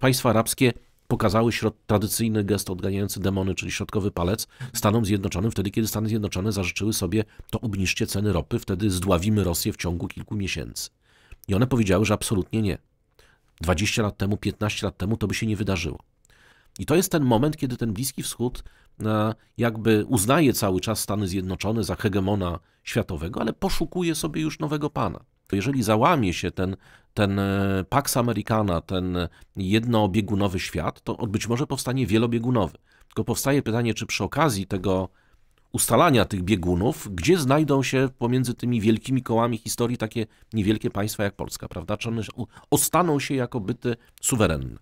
Państwa arabskie pokazały środ, tradycyjny gest odganiający demony, czyli środkowy palec Stanom Zjednoczonym, wtedy kiedy Stany Zjednoczone zażyczyły sobie, to obniżcie ceny ropy, wtedy zdławimy Rosję w ciągu kilku miesięcy. I one powiedziały, że absolutnie nie. 20 lat temu, 15 lat temu to by się nie wydarzyło. I to jest ten moment, kiedy ten Bliski Wschód e, jakby uznaje cały czas Stany Zjednoczone za hegemona światowego, ale poszukuje sobie już nowego pana to jeżeli załamie się ten, ten e, Pax Americana, ten jednobiegunowy świat, to być może powstanie wielobiegunowy. Tylko powstaje pytanie, czy przy okazji tego ustalania tych biegunów, gdzie znajdą się pomiędzy tymi wielkimi kołami historii takie niewielkie państwa jak Polska, prawda? Czy one ostaną się jako byty suwerenne?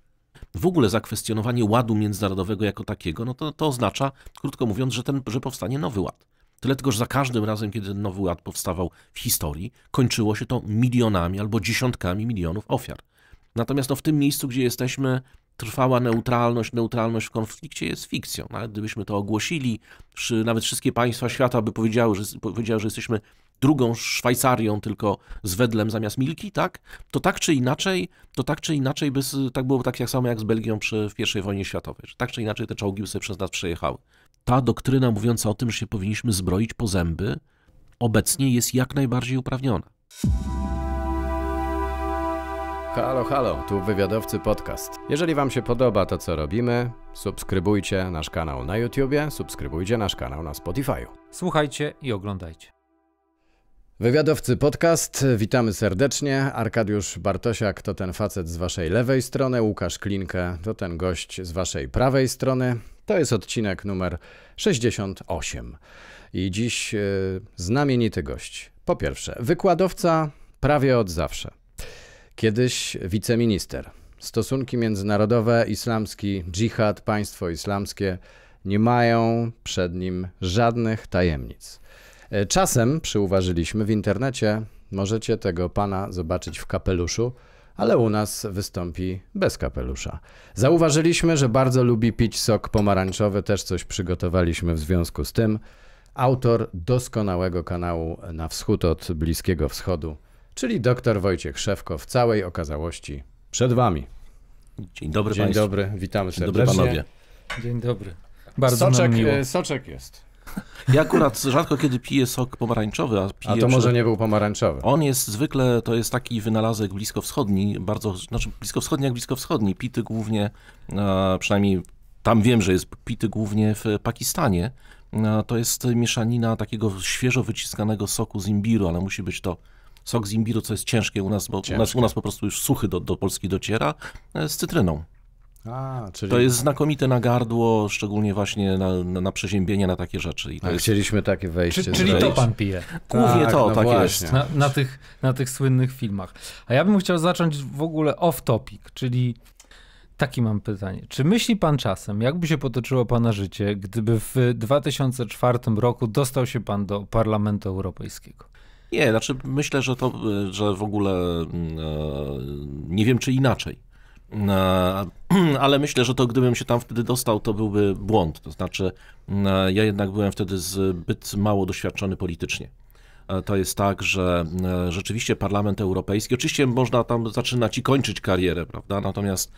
W ogóle zakwestionowanie ładu międzynarodowego jako takiego, no to, to oznacza, krótko mówiąc, że, ten, że powstanie nowy ład. Tyle tylko, że za każdym razem, kiedy ten nowy ład powstawał w historii, kończyło się to milionami albo dziesiątkami milionów ofiar. Natomiast no, w tym miejscu, gdzie jesteśmy, trwała neutralność, neutralność w konflikcie jest fikcją. Nawet gdybyśmy to ogłosili, nawet wszystkie państwa świata by powiedziały, że, powiedziały, że jesteśmy drugą Szwajcarią, tylko z wedlem zamiast Milki, tak? To tak czy inaczej, to tak czy inaczej by, tak było tak jak samo jak z Belgią przy, w I wojnie światowej. Że tak czy inaczej te czołgi by sobie przez nas przejechały ta doktryna mówiąca o tym, że się powinniśmy zbroić po zęby, obecnie jest jak najbardziej uprawniona. Halo, halo, tu Wywiadowcy Podcast. Jeżeli Wam się podoba to, co robimy, subskrybujcie nasz kanał na YouTubie, subskrybujcie nasz kanał na Spotify. Słuchajcie i oglądajcie. Wywiadowcy Podcast, witamy serdecznie. Arkadiusz Bartosiak to ten facet z waszej lewej strony, Łukasz Klinkę to ten gość z waszej prawej strony. To jest odcinek numer 68. I dziś yy, znamienity gość. Po pierwsze, wykładowca prawie od zawsze. Kiedyś wiceminister. Stosunki międzynarodowe, islamski dżihad, państwo islamskie nie mają przed nim żadnych tajemnic. E, czasem, przyuważyliśmy, w internecie możecie tego pana zobaczyć w kapeluszu, ale u nas wystąpi bez kapelusza. Zauważyliśmy, że bardzo lubi pić sok pomarańczowy, też coś przygotowaliśmy w związku z tym. Autor doskonałego kanału na wschód od Bliskiego Wschodu, czyli dr Wojciech Szewko w całej okazałości przed wami. Dzień dobry Dzień państwu. dobry, witamy Dzień serdecznie. Dzień dobry panowie. Dzień dobry. Bardzo soczek, e, soczek jest. Ja akurat rzadko kiedy piję sok pomarańczowy, a piję... A to może nie był pomarańczowy. On jest zwykle, to jest taki wynalazek bliskowschodni, bardzo, znaczy bliskowschodni jak bliskowschodni, pity głównie, przynajmniej tam wiem, że jest pity głównie w Pakistanie. To jest mieszanina takiego świeżo wyciskanego soku z imbiru, ale musi być to sok z imbiru, co jest ciężkie u nas, bo u nas, u nas, po prostu już suchy do, do Polski dociera, e, z cytryną. A, czyli... To jest znakomite na gardło, szczególnie właśnie na, na, na przeziębienie, na takie rzeczy. I to jest... Chcieliśmy takie wejście. Czy, czyli to pan pije. Głównie tak, to, no tak właśnie. jest. Na, na, tych, na tych słynnych filmach. A ja bym chciał zacząć w ogóle off topic, czyli takie mam pytanie. Czy myśli pan czasem, jakby się potoczyło pana życie, gdyby w 2004 roku dostał się pan do Parlamentu Europejskiego? Nie, znaczy myślę, że to, że w ogóle mm, e, nie wiem, czy inaczej. Ale myślę, że to gdybym się tam wtedy dostał, to byłby błąd. To znaczy, ja jednak byłem wtedy zbyt mało doświadczony politycznie to jest tak, że e, rzeczywiście Parlament Europejski, oczywiście można tam zaczynać i kończyć karierę, prawda? Natomiast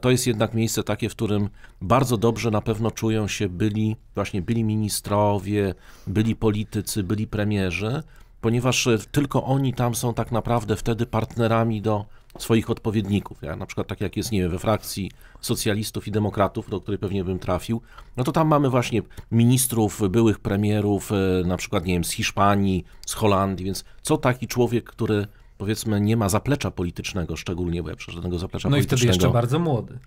to jest jednak miejsce takie, w którym bardzo dobrze na pewno czują się byli, właśnie byli ministrowie, byli politycy, byli premierzy, ponieważ e, tylko oni tam są tak naprawdę wtedy partnerami do swoich odpowiedników, ja na przykład tak jak jest, nie wiem, we frakcji socjalistów i demokratów, do której pewnie bym trafił, no to tam mamy właśnie ministrów, byłych premierów, e, na przykład, nie wiem, z Hiszpanii, z Holandii, więc co taki człowiek, który powiedzmy nie ma zaplecza politycznego szczególnie, bo ja przecież żadnego zaplecza no politycznego... No i wtedy jeszcze bardzo młody.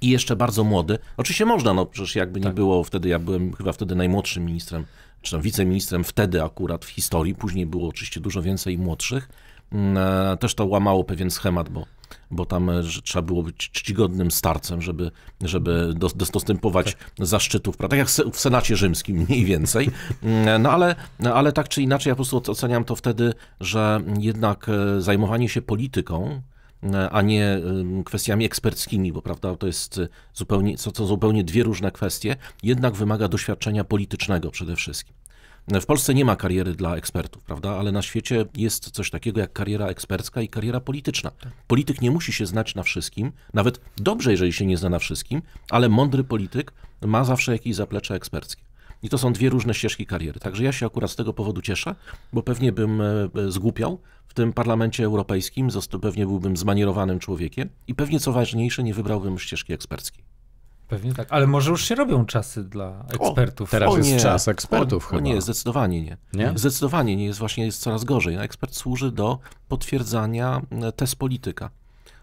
I jeszcze bardzo młody. Oczywiście można, no przecież jakby tak. nie było wtedy, ja byłem chyba wtedy najmłodszym ministrem, czy tam wiceministrem wtedy akurat w historii, później było oczywiście dużo więcej młodszych, E, też to łamało pewien schemat, bo bo tam e, trzeba było być czcigodnym starcem, żeby, żeby dostępować tak. zaszczytów, tak jak w Senacie Rzymskim mniej więcej. E, no ale, ale tak czy inaczej, ja po prostu oceniam to wtedy, że jednak zajmowanie się polityką, a nie kwestiami eksperckimi, bo prawda, to jest zupełnie, co, co zupełnie dwie różne kwestie, jednak wymaga doświadczenia politycznego przede wszystkim. W Polsce nie ma kariery dla ekspertów, prawda? Ale na świecie jest coś takiego jak kariera ekspercka i kariera polityczna. Tak. Polityk nie musi się znać na wszystkim, nawet dobrze, jeżeli się nie zna na wszystkim, ale mądry polityk ma zawsze jakieś zaplecze eksperckie. I to są dwie różne ścieżki kariery. Także ja się akurat z tego powodu cieszę, bo pewnie bym e, e, zgłupiał w tym parlamencie europejskim, pewnie byłbym zmanierowanym człowiekiem i pewnie co ważniejsze, nie wybrałbym ścieżki eksperckiej. Pewnie tak, ale może już się robią czasy dla ekspertów. O, teraz o jest czas ekspertów o, chyba. nie, zdecydowanie nie. nie. Zdecydowanie nie jest, właśnie jest coraz gorzej. Ekspert służy do potwierdzania e, tez polityka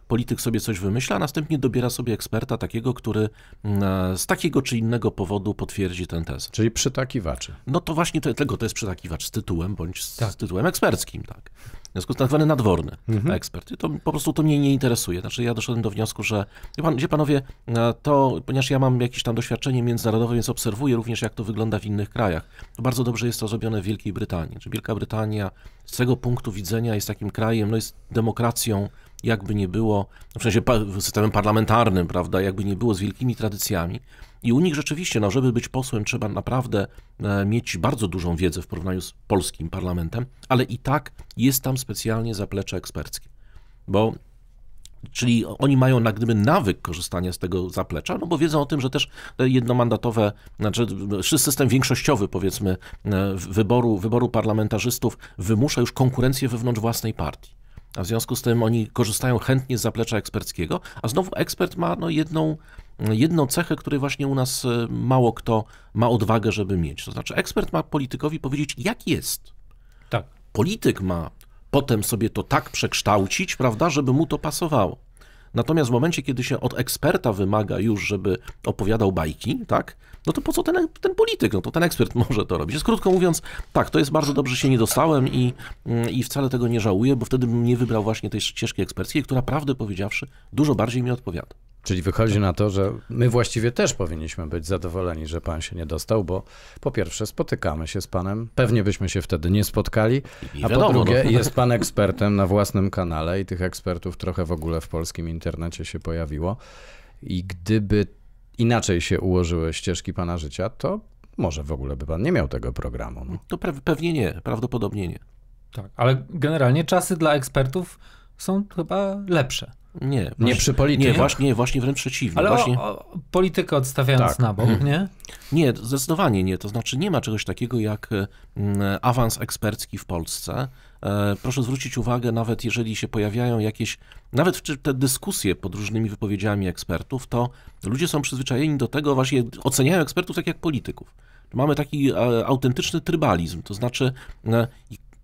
polityk sobie coś wymyśla, a następnie dobiera sobie eksperta takiego, który mm, e, z takiego czy innego powodu potwierdzi ten test. Czyli przytakiwaczy. No to właśnie tego to jest przytakiwacz z tytułem bądź z, tak. z tytułem eksperckim, tak. W związku z tym tak zwany nadworny mhm. ekspert. I to po prostu to mnie nie interesuje. Znaczy ja doszedłem do wniosku, że pan, gdzie panowie, e, to ponieważ ja mam jakieś tam doświadczenie międzynarodowe, więc obserwuję również jak to wygląda w innych krajach. To bardzo dobrze jest to zrobione w Wielkiej Brytanii. Czy znaczy, Wielka Brytania z tego punktu widzenia jest takim krajem, no jest demokracją jakby nie było, no w sensie systemem parlamentarnym, prawda, jakby nie było z wielkimi tradycjami. I u nich rzeczywiście, no, żeby być posłem, trzeba naprawdę e, mieć bardzo dużą wiedzę w porównaniu z polskim parlamentem, ale i tak jest tam specjalnie zaplecze eksperckie. Bo Czyli oni mają jak gdyby nawyk korzystania z tego zaplecza, no bo wiedzą o tym, że też e, jednomandatowe, znaczy system większościowy powiedzmy e, wyboru, wyboru parlamentarzystów wymusza już konkurencję wewnątrz własnej partii. A w związku z tym oni korzystają chętnie z zaplecza eksperckiego, a znowu ekspert ma no jedną, jedną cechę, której właśnie u nas e, mało kto ma odwagę, żeby mieć. To znaczy, ekspert ma politykowi powiedzieć, jak jest. Tak. Polityk ma potem sobie to tak przekształcić, prawda, żeby mu to pasowało. Natomiast w momencie, kiedy się od eksperta wymaga już, żeby opowiadał bajki, tak, no to po co ten, ten polityk, no to ten ekspert może to robić. Jest krótko mówiąc, tak, to jest bardzo dobrze, się nie dostałem i, mm, i wcale tego nie żałuję, bo wtedy bym nie wybrał właśnie tej ścieżki eksperckiej, która prawdę powiedziawszy dużo bardziej mi odpowiada. Czyli wychodzi na to, że my właściwie też powinniśmy być zadowoleni, że pan się nie dostał, bo po pierwsze spotykamy się z panem, pewnie byśmy się wtedy nie spotkali, a po no. drugie jest pan ekspertem na własnym kanale i tych ekspertów trochę w ogóle w polskim internecie się pojawiło. I gdyby inaczej się ułożyły ścieżki pana życia, to może w ogóle by pan nie miał tego programu. No. To pewnie nie, prawdopodobnie nie. Tak, ale generalnie czasy dla ekspertów są chyba lepsze. Nie, nie przy polityce. Nie właśnie, nie, właśnie wręcz przeciwnie. Ale właśnie... o, o, politykę odstawiając tak. na bok, mhm. nie? Nie, zdecydowanie nie. To znaczy nie ma czegoś takiego jak mm, awans ekspercki w Polsce. E, proszę zwrócić uwagę, nawet jeżeli się pojawiają jakieś, nawet te dyskusje pod różnymi wypowiedziami ekspertów, to ludzie są przyzwyczajeni do tego, właśnie oceniają ekspertów tak jak polityków. Mamy taki e, autentyczny trybalizm, to znaczy e,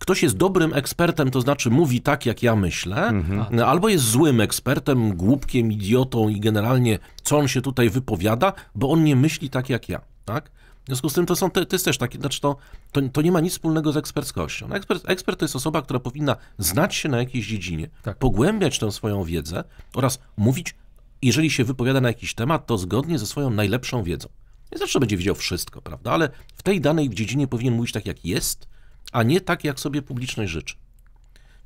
ktoś jest dobrym ekspertem, to znaczy mówi tak, jak ja myślę, mhm. albo jest złym ekspertem, głupkiem, idiotą i generalnie co on się tutaj wypowiada, bo on nie myśli tak, jak ja, tak? W związku z tym to, są, to jest też takie, znaczy to, to, to nie ma nic wspólnego z eksperckością. No, ekspert, ekspert to jest osoba, która powinna znać się na jakiejś dziedzinie, tak. pogłębiać tę swoją wiedzę oraz mówić, jeżeli się wypowiada na jakiś temat, to zgodnie ze swoją najlepszą wiedzą. Nie zawsze będzie wiedział wszystko, prawda? Ale w tej danej dziedzinie powinien mówić tak, jak jest a nie tak, jak sobie publiczność życzy.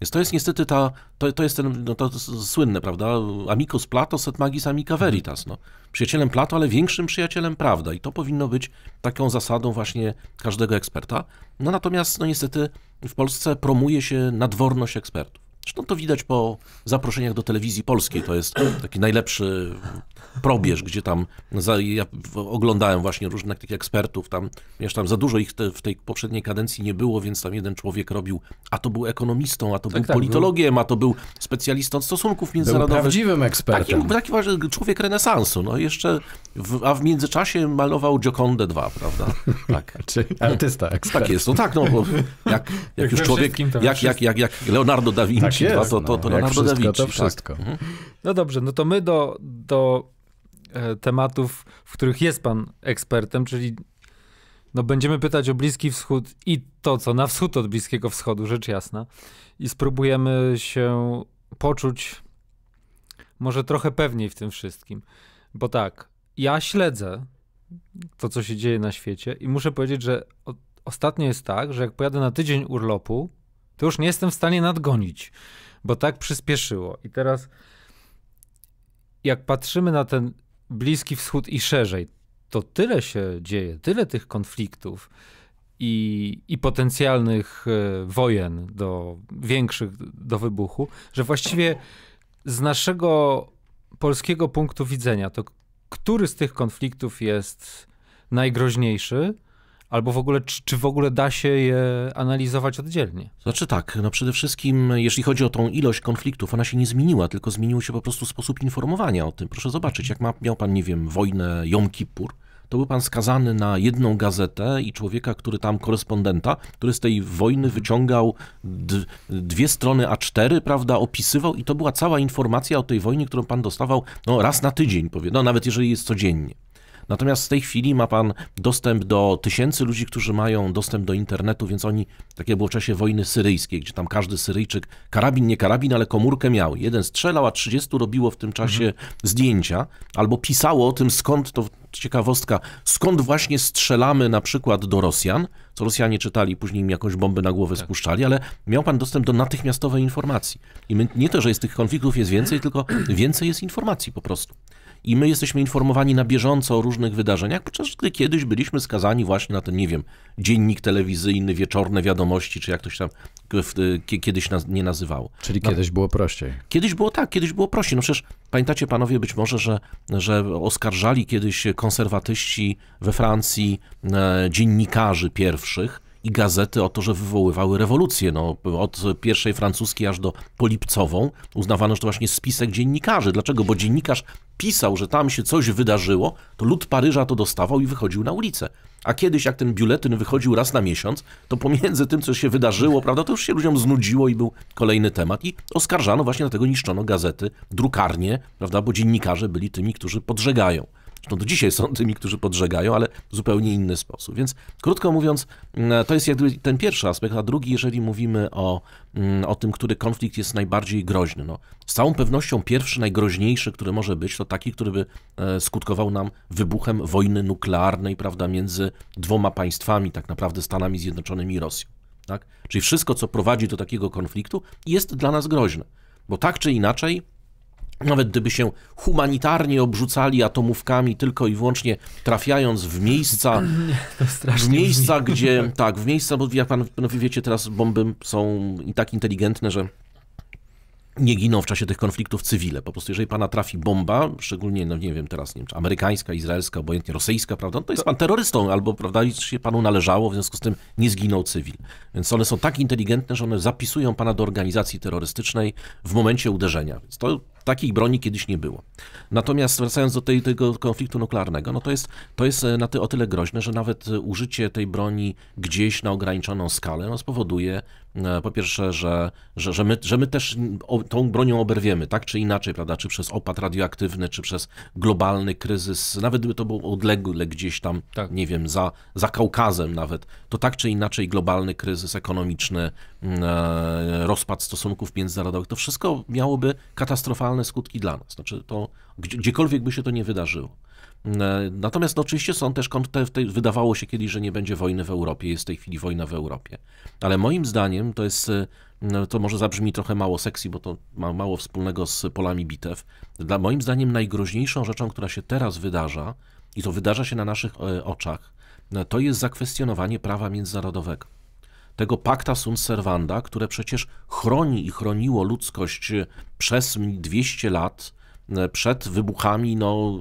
Więc to jest niestety ta, to, to jest ten, no to słynne, prawda, amicus Plato, set magis amica veritas, no. Przyjacielem Plato, ale większym przyjacielem prawda i to powinno być taką zasadą właśnie każdego eksperta. No natomiast, no niestety w Polsce promuje się nadworność ekspertów. Zresztą to widać po zaproszeniach do telewizji polskiej, to jest taki najlepszy probierz, gdzie tam za, ja oglądałem właśnie różnych tych ekspertów, tam, wiesz, tam za dużo ich te, w tej poprzedniej kadencji nie było, więc tam jeden człowiek robił, a to był ekonomistą, a to tak, był tak, politologiem, był... a to był specjalistą od stosunków międzynarodowych. Był prawdziwym ekspertem. Taki, taki człowiek renesansu, no jeszcze, w, a w międzyczasie malował Giocondę 2, prawda? Tak. Czyli artysta, tak ekspert. Tak jest, no tak, no bo jak, jak już człowiek, jak, jak, jak, jak Leonardo da Vinci, tak jest, 2, to, to, to no, Leonardo da Vinci. To tak. wszystko. Tak. No dobrze, no to my do, do E, tematów, w których jest pan ekspertem, czyli no będziemy pytać o Bliski Wschód i to, co na wschód od Bliskiego Wschodu, rzecz jasna. I spróbujemy się poczuć może trochę pewniej w tym wszystkim. Bo tak, ja śledzę to, co się dzieje na świecie i muszę powiedzieć, że ostatnio jest tak, że jak pojadę na tydzień urlopu, to już nie jestem w stanie nadgonić, bo tak przyspieszyło. I teraz, jak patrzymy na ten Bliski Wschód i szerzej. To tyle się dzieje, tyle tych konfliktów i, i potencjalnych e, wojen do większych do wybuchu, że właściwie z naszego polskiego punktu widzenia, to który z tych konfliktów jest najgroźniejszy Albo w ogóle, czy, czy, w ogóle da się je analizować oddzielnie? Znaczy tak, no przede wszystkim jeśli chodzi o tą ilość konfliktów, ona się nie zmieniła, tylko zmienił się po prostu sposób informowania o tym. Proszę zobaczyć, jak ma, miał pan, nie wiem, wojnę Jom Kippur, to był pan skazany na jedną gazetę i człowieka, który tam, korespondenta, który z tej wojny wyciągał dwie strony A4, prawda, opisywał i to była cała informacja o tej wojnie, którą pan dostawał no, raz na tydzień, powie, no, nawet jeżeli jest codziennie. Natomiast w tej chwili ma pan dostęp do tysięcy ludzi, którzy mają dostęp do internetu, więc oni, takie było w czasie wojny syryjskiej, gdzie tam każdy Syryjczyk, karabin, nie karabin, ale komórkę miał. Jeden strzelał, a 30 robiło w tym czasie mhm. zdjęcia, albo pisało o tym, skąd to ciekawostka, skąd właśnie strzelamy na przykład do Rosjan, co Rosjanie czytali, później im jakąś bombę na głowę tak. spuszczali, ale miał pan dostęp do natychmiastowej informacji. I my, nie to, że jest tych konfliktów jest więcej, tylko więcej jest informacji po prostu i my jesteśmy informowani na bieżąco o różnych wydarzeniach, podczas gdy kiedyś byliśmy skazani właśnie na ten, nie wiem, dziennik telewizyjny, wieczorne wiadomości, czy jak to się tam kiedyś nie nazywało. Czyli no. kiedyś było prościej. Kiedyś było tak, kiedyś było prościej. No przecież pamiętacie panowie być może, że, że oskarżali kiedyś konserwatyści we Francji e, dziennikarzy pierwszych, i gazety o to, że wywoływały rewolucję. No, od pierwszej francuskiej aż do polipcową uznawano, że to właśnie spisek dziennikarzy. Dlaczego? Bo dziennikarz pisał, że tam się coś wydarzyło, to lud Paryża to dostawał i wychodził na ulicę. A kiedyś, jak ten biuletyn wychodził raz na miesiąc, to pomiędzy tym, co się wydarzyło, prawda, to już się ludziom znudziło i był kolejny temat. I oskarżano właśnie dlatego niszczono gazety, drukarnie, prawda, bo dziennikarze byli tymi, którzy podżegają. Zresztą do dzisiaj są tymi, którzy podżegają, ale w zupełnie inny sposób. Więc krótko mówiąc, mm, to jest jakby ten pierwszy aspekt, a drugi, jeżeli mówimy o, mm, o tym, który konflikt jest najbardziej groźny. No, z całą pewnością pierwszy, najgroźniejszy, który może być, to taki, który by e, skutkował nam wybuchem wojny nuklearnej, prawda, między dwoma państwami, tak naprawdę Stanami Zjednoczonymi i Rosją. Tak? Czyli wszystko, co prowadzi do takiego konfliktu, jest dla nas groźne. Bo tak czy inaczej, nawet gdyby się humanitarnie obrzucali atomówkami, tylko i wyłącznie trafiając w miejsca, w miejsca brzmi. gdzie, tak. tak, w miejsca, bo jak pan no wiecie, teraz bomby są i tak inteligentne, że nie giną w czasie tych konfliktów cywile. Po prostu jeżeli pana trafi bomba, szczególnie, no nie wiem teraz, nie wiem, czy amerykańska, izraelska, obojętnie rosyjska, prawda, no to jest pan terrorystą, albo, prawda, nic się panu należało, w związku z tym nie zginął cywil. Więc one są tak inteligentne, że one zapisują pana do organizacji terrorystycznej w momencie uderzenia. Więc to Takiej broni kiedyś nie było. Natomiast wracając do tej, tego konfliktu nuklearnego, no to jest, to jest e, na ty, o tyle groźne, że nawet e, użycie tej broni gdzieś na ograniczoną skalę no, spowoduje E, po pierwsze, że, że, że, my, że my też tą bronią oberwiemy, tak czy inaczej, prawda, czy przez opad radioaktywny, czy przez globalny kryzys, nawet gdyby to było odlegle gdzieś tam, tak. nie wiem, za, za Kaukazem nawet, to tak czy inaczej globalny kryzys ekonomiczny, e, rozpad stosunków międzynarodowych, to wszystko miałoby katastrofalne skutki dla nas. Znaczy to, gdziekolwiek by się to nie wydarzyło. E, natomiast no, oczywiście są też, wydawało się kiedyś, że nie będzie wojny w Europie, jest w tej chwili wojna w Europie. Ale moim zdaniem to jest, e, no, to może zabrzmi trochę mało seksji, bo to ma mało wspólnego z polami bitew. Dla, moim zdaniem najgroźniejszą rzeczą, która się teraz wydarza, i to wydarza się na naszych e, oczach, to jest zakwestionowanie prawa międzynarodowego. Tego pakta sunt servanda, które przecież chroni i chroniło ludzkość przez 200 lat, przed wybuchami no,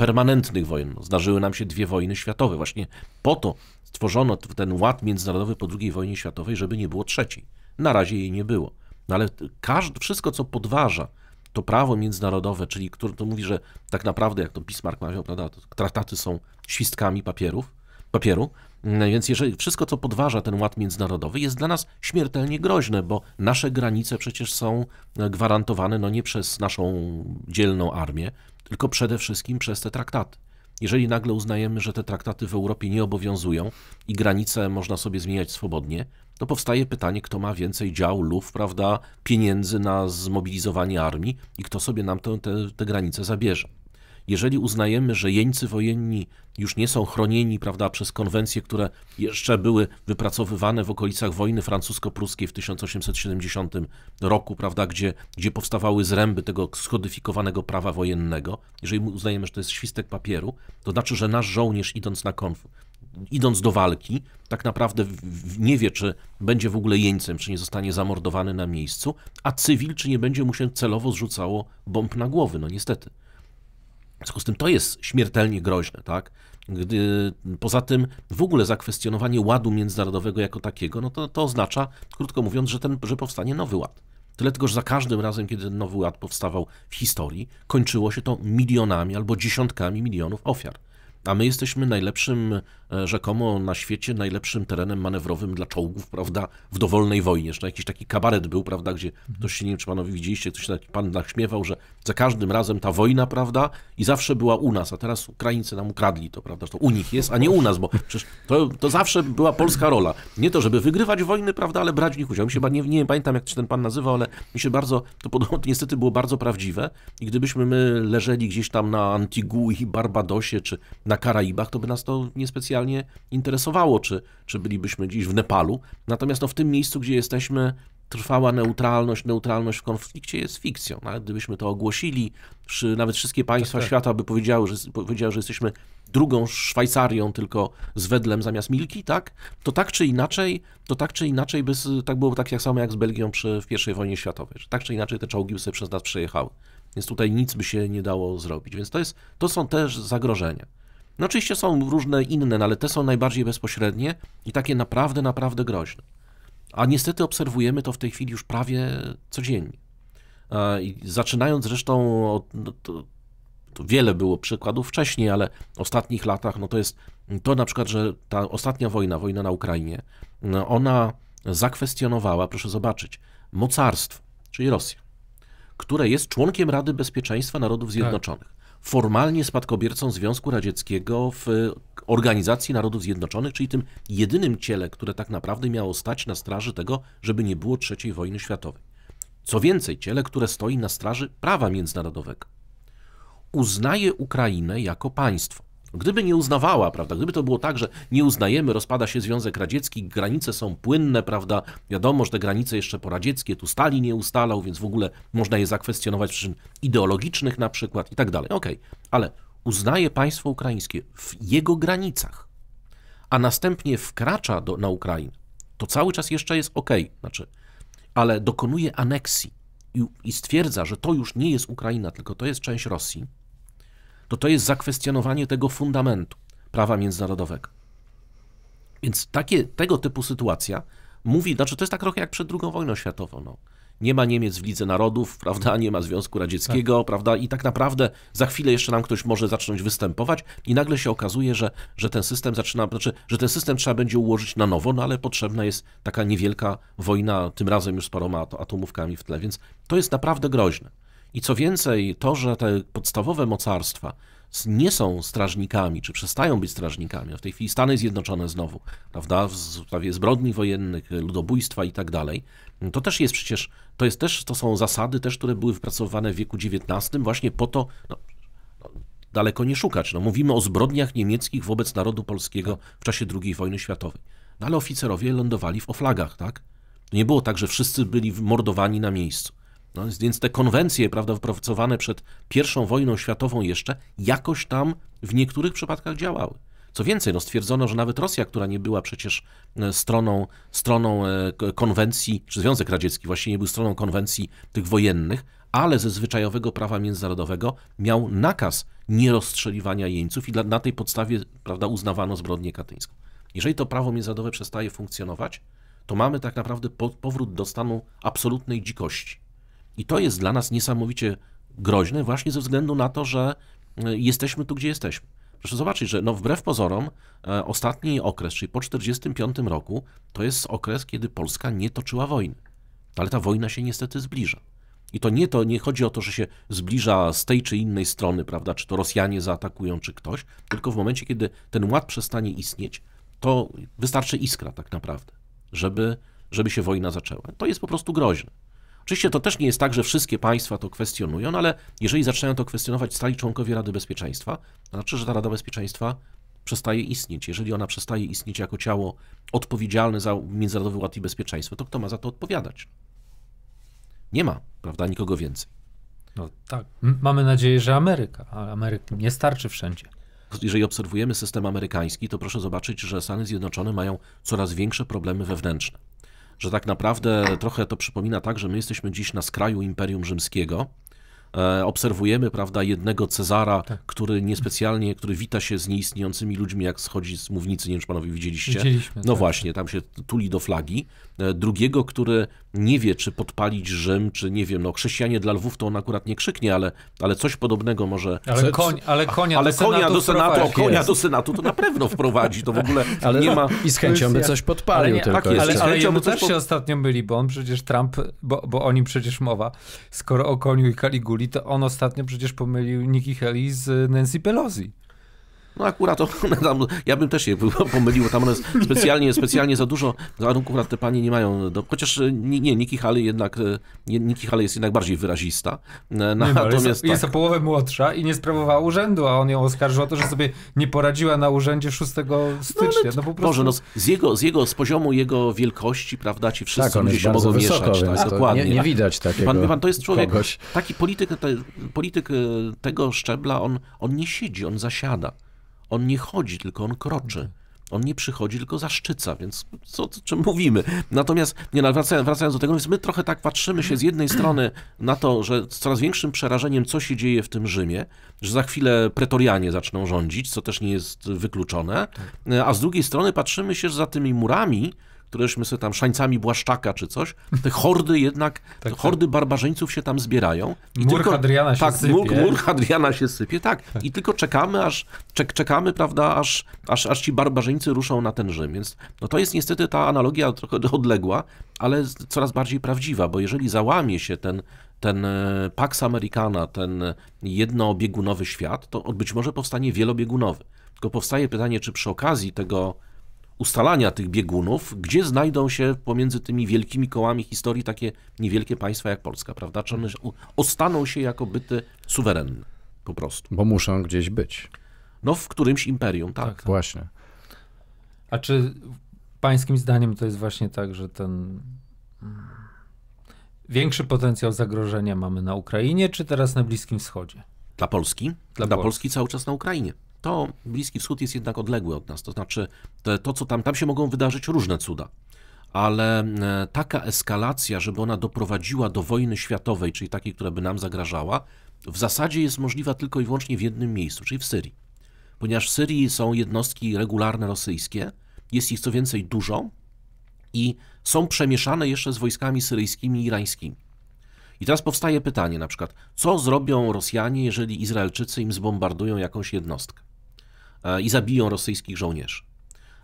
permanentnych wojen. No, zdarzyły nam się dwie wojny światowe. Właśnie po to stworzono ten ład międzynarodowy po II wojnie światowej, żeby nie było trzeciej. Na razie jej nie było. No ale każde, wszystko, co podważa to prawo międzynarodowe, czyli które to mówi, że tak naprawdę, jak to Bismarck mawiał, prawda, traktaty są świstkami papierów, papieru. Mm, więc jeżeli wszystko, co podważa ten ład międzynarodowy, jest dla nas śmiertelnie groźne, bo nasze granice przecież są e, gwarantowane no nie przez naszą dzielną armię, tylko przede wszystkim przez te traktaty. Jeżeli nagle uznajemy, że te traktaty w Europie nie obowiązują i granice można sobie zmieniać swobodnie, to powstaje pytanie, kto ma więcej dział, prawda, pieniędzy na zmobilizowanie armii i kto sobie nam te, te, te granice zabierze. Jeżeli uznajemy, że jeńcy wojenni już nie są chronieni prawda, przez konwencje, które jeszcze były wypracowywane w okolicach wojny francusko-pruskiej w 1870 roku, prawda, gdzie, gdzie powstawały zręby tego skodyfikowanego prawa wojennego. Jeżeli uznajemy, że to jest świstek papieru, to znaczy, że nasz żołnierz idąc na konf idąc do walki, tak naprawdę nie wie, czy będzie w ogóle jeńcem, czy nie zostanie zamordowany na miejscu, a cywil, czy nie będzie mu się celowo zrzucało bomb na głowy, no niestety. W związku z tym to jest śmiertelnie groźne, tak? Gdy, poza tym w ogóle zakwestionowanie ładu międzynarodowego jako takiego, no to, to oznacza, krótko mówiąc, że, ten, że powstanie nowy ład. Tyle tylko, że za każdym razem, kiedy ten nowy ład powstawał w historii, kończyło się to milionami albo dziesiątkami milionów ofiar. A my jesteśmy najlepszym E, rzekomo na świecie najlepszym terenem manewrowym dla czołgów, prawda, w dowolnej wojnie. Jeszcze jakiś taki kabaret był, prawda, gdzie ktoś się, nie wiem, czy panowie widzieliście, ktoś taki pan naśmiewał, że za każdym razem ta wojna, prawda, i zawsze była u nas, a teraz Ukraińcy nam ukradli to, prawda, że to u nich jest, a nie u nas, bo przecież to, to zawsze była polska rola. Nie to, żeby wygrywać wojny, prawda, ale brać w nich udział. Mi się, nie, nie pamiętam, jak się ten pan nazywał, ale mi się bardzo, to podobno niestety było bardzo prawdziwe i gdybyśmy my leżeli gdzieś tam na Antigui, Barbadosie czy na Karaibach, to by nas to niespecjalnie specjalnie interesowało, czy, czy bylibyśmy dziś w Nepalu. Natomiast no, w tym miejscu, gdzie jesteśmy, trwała neutralność, neutralność w konflikcie jest fikcją. Nawet gdybyśmy to ogłosili, nawet wszystkie państwa tak, tak. świata by powiedziały że, powiedziały, że jesteśmy drugą Szwajcarią, tylko z wedlem zamiast Milki, tak? To tak czy inaczej, to tak czy inaczej by tak było tak jak samo jak z Belgią przy, w I wojnie światowej. Że tak czy inaczej te czołgi by sobie przez nas przejechały. Więc tutaj nic by się nie dało zrobić. Więc to, jest, to są też zagrożenia. No oczywiście są różne inne, no ale te są najbardziej bezpośrednie i takie naprawdę, naprawdę groźne. A niestety obserwujemy to w tej chwili już prawie codziennie. E, I zaczynając zresztą od, no to, to wiele było przykładów wcześniej, ale w ostatnich latach, no to jest to na przykład, że ta ostatnia wojna, wojna na Ukrainie, no ona zakwestionowała, proszę zobaczyć, mocarstwo, czyli Rosję, które jest członkiem Rady Bezpieczeństwa Narodów tak. Zjednoczonych formalnie spadkobiercą Związku Radzieckiego w e, Organizacji Narodów Zjednoczonych, czyli tym jedynym ciele, które tak naprawdę miało stać na straży tego, żeby nie było III wojny światowej. Co więcej, ciele, które stoi na straży prawa międzynarodowego. Uznaje Ukrainę jako państwo. Gdyby nie uznawała, prawda, gdyby to było tak, że nie uznajemy, rozpada się Związek Radziecki, granice są płynne, prawda, wiadomo, że te granice jeszcze poradzieckie tu Stalin nie ustalał, więc w ogóle można je zakwestionować z przyczyn ideologicznych na przykład i tak dalej. Okej, okay. ale uznaje państwo ukraińskie w jego granicach, a następnie wkracza do, na Ukrainę, to cały czas jeszcze jest ok, znaczy, ale dokonuje aneksji i, i stwierdza, że to już nie jest Ukraina, tylko to jest część Rosji, to to jest zakwestionowanie tego fundamentu prawa międzynarodowego. Więc takie, tego typu sytuacja mówi, znaczy to jest tak trochę jak przed II wojną światową. No. Nie ma Niemiec w Lidze Narodów, prawda, nie ma Związku Radzieckiego, tak. prawda, i tak naprawdę za chwilę jeszcze nam ktoś może zacząć występować i nagle się okazuje, że, że ten system zaczyna, znaczy, że ten system trzeba będzie ułożyć na nowo, no ale potrzebna jest taka niewielka wojna, tym razem już z paroma atomówkami w tle, więc to jest naprawdę groźne. I co więcej, to, że te podstawowe mocarstwa nie są strażnikami, czy przestają być strażnikami, w tej chwili Stany Zjednoczone znowu, prawda, w sprawie zbrodni wojennych, ludobójstwa i tak dalej, to też jest przecież, to jest też, to są zasady też, które były wypracowane w wieku XIX właśnie po to, no, no, daleko nie szukać, no mówimy o zbrodniach niemieckich wobec narodu polskiego w czasie II wojny światowej, no ale oficerowie lądowali w oflagach, tak? To nie było tak, że wszyscy byli mordowani na miejscu. No, więc te konwencje, prawda, wypracowane przed I wojną światową jeszcze, jakoś tam w niektórych przypadkach działały. Co więcej, no stwierdzono, że nawet Rosja, która nie była przecież e, stroną, stroną e, konwencji, czy Związek Radziecki właśnie nie był stroną konwencji tych wojennych, ale ze zwyczajowego prawa międzynarodowego miał nakaz nierozstrzeliwania jeńców i na tej podstawie prawda, uznawano zbrodnię katyńską. Jeżeli to prawo międzynarodowe przestaje funkcjonować, to mamy tak naprawdę powrót do stanu absolutnej dzikości. I to jest dla nas niesamowicie groźne właśnie ze względu na to, że e, jesteśmy tu, gdzie jesteśmy. Proszę zobaczyć, że no wbrew pozorom e, ostatni okres, czyli po 1945 roku, to jest okres, kiedy Polska nie toczyła wojny. Ale ta wojna się niestety zbliża. I to nie, to nie chodzi o to, że się zbliża z tej czy innej strony, prawda, czy to Rosjanie zaatakują, czy ktoś, tylko w momencie, kiedy ten ład przestanie istnieć, to wystarczy iskra tak naprawdę, żeby, żeby się wojna zaczęła. To jest po prostu groźne. Oczywiście to też nie jest tak, że wszystkie państwa to kwestionują, no ale jeżeli zaczynają to kwestionować stali członkowie Rady Bezpieczeństwa, to znaczy, że ta Rada Bezpieczeństwa przestaje istnieć. Jeżeli ona przestaje istnieć jako ciało odpowiedzialne za międzynarodowy ład i bezpieczeństwo, to kto ma za to odpowiadać? Nie ma, prawda, nikogo więcej. No tak. Mamy nadzieję, że Ameryka, ale Ameryki nie starczy wszędzie. Jeżeli obserwujemy system amerykański, to proszę zobaczyć, że Stany Zjednoczone mają coraz większe problemy wewnętrzne że tak naprawdę trochę to przypomina tak, że my jesteśmy dziś na skraju Imperium Rzymskiego, e, obserwujemy, prawda, jednego Cezara, tak. który niespecjalnie, który wita się z nieistniejącymi ludźmi, jak schodzi z mównicy, nie wiem, czy panowie widzieliście. Widzieliśmy, no tak. właśnie, tam się tuli do flagi. E, drugiego, który nie wie, czy podpalić Rzym, czy nie wiem, no chrześcijanie dla Lwów to on akurat nie krzyknie, ale, ale coś podobnego może... Ale, koń, ale konia, ale do, konia senatu do Senatu, konia do Senatu to na pewno wprowadzi, to w ogóle ale nie ma... I z chęcią by coś podpalił ale nie, tylko. Tak jest, ale, ale jemu też się ostatnio myli, bo on przecież Trump, bo, bo o nim przecież mowa, skoro o koniu i Kaliguli, to on ostatnio przecież pomylił Nikki Haley z Nancy Pelosi. No akurat one tam, ja bym też je pomylił, tam one specjalnie, specjalnie za dużo warunków akurat te panie nie mają, do, no, chociaż e, nie, e, nie, Nikki Haley jednak, Nikki Haley jest jednak bardziej wyrazista. E, no, natomiast, nie, jest, tak. jest o połowę młodsza i nie sprawowała urzędu, a on ją oskarżył o to, że sobie nie poradziła na urzędzie 6 no, stycznia. No, no Boże, no z jego, z jego, z poziomu jego wielkości, prawda, ci wszyscy tak, ludzie się mogą wysoko, mieszać. Tak, tak, dokładnie. Nie, nie widać takiego pan, pan, to jest człowiek, kogoś. taki polityk, te, polityk tego szczebla, on, on nie siedzi, on zasiada. On nie chodzi, tylko on kroczy. On nie przychodzi, tylko zaszczyca, więc co, czym mówimy? Natomiast, nie, no, wracając, wracając do tego, więc my trochę tak patrzymy się z jednej strony na to, że z coraz większym przerażeniem, co się dzieje w tym Rzymie, że za chwilę pretorianie zaczną rządzić, co też nie jest wykluczone, tak. a z drugiej strony patrzymy się, że za tymi murami któreśmy sobie tam szańcami Błaszczaka czy coś, te hordy jednak, tak, te tak. hordy barbarzyńców się tam zbierają. I mur tylko, Hadriana się tak, sypie. Mur, mur Hadriana się sypie, tak. tak. I tylko czekamy, aż, czek, czekamy prawda, aż, aż, aż ci barbarzyńcy ruszą na ten Rzym. Więc no to jest niestety ta analogia trochę odległa, ale coraz bardziej prawdziwa, bo jeżeli załamie się ten ten e, Pax Americana, ten jednobiegunowy świat, to być może powstanie wielobiegunowy. Tylko powstaje pytanie, czy przy okazji tego ustalania tych biegunów, gdzie znajdą się pomiędzy tymi wielkimi kołami historii takie niewielkie państwa jak Polska, prawda? Czy one ostaną się jako byty suwerenne po prostu? Bo muszą gdzieś być. No, w którymś imperium, tak. tak właśnie. A czy pańskim zdaniem to jest właśnie tak, że ten mm, większy potencjał zagrożenia mamy na Ukrainie, czy teraz na Bliskim Wschodzie? Dla Polski? Dla, Dla Polski. Polski cały czas na Ukrainie to Bliski Wschód jest jednak odległy od nas. To znaczy, to, to co tam, tam się mogą wydarzyć różne cuda ale e, taka eskalacja, żeby ona doprowadziła do wojny światowej, czyli takiej, która by nam zagrażała, w zasadzie jest możliwa tylko i wyłącznie w jednym miejscu, czyli w Syrii. Ponieważ w Syrii są jednostki regularne rosyjskie, jest ich co więcej dużo i są przemieszane jeszcze z wojskami syryjskimi i irańskimi. I teraz powstaje pytanie na przykład, co zrobią Rosjanie, jeżeli Izraelczycy im zbombardują jakąś jednostkę? E, i zabiją rosyjskich żołnierzy.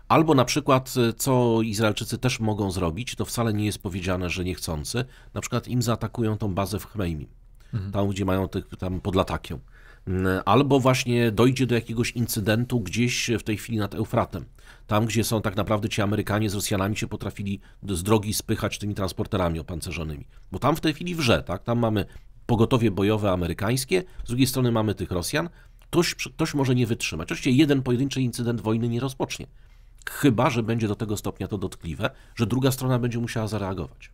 Albo na przykład, e, co Izraelczycy też mogą zrobić, to wcale nie jest powiedziane, że niechcący, na przykład im zaatakują tą bazę w Chmeimim, mhm. tam gdzie mają tych tam pod latakiem. Mm, albo właśnie dojdzie do jakiegoś incydentu gdzieś w tej chwili nad Eufratem. Tam, gdzie są tak naprawdę ci Amerykanie z Rosjanami się potrafili z drogi spychać tymi transporterami opancerzonymi. Bo tam w tej chwili wrze, tak? Tam mamy pogotowie bojowe amerykańskie, z drugiej strony mamy tych Rosjan, Ktoś, ktoś może nie wytrzymać. Oczywiście jeden pojedynczy incydent wojny nie rozpocznie. Chyba, że będzie do tego stopnia to dotkliwe, że druga strona będzie musiała zareagować.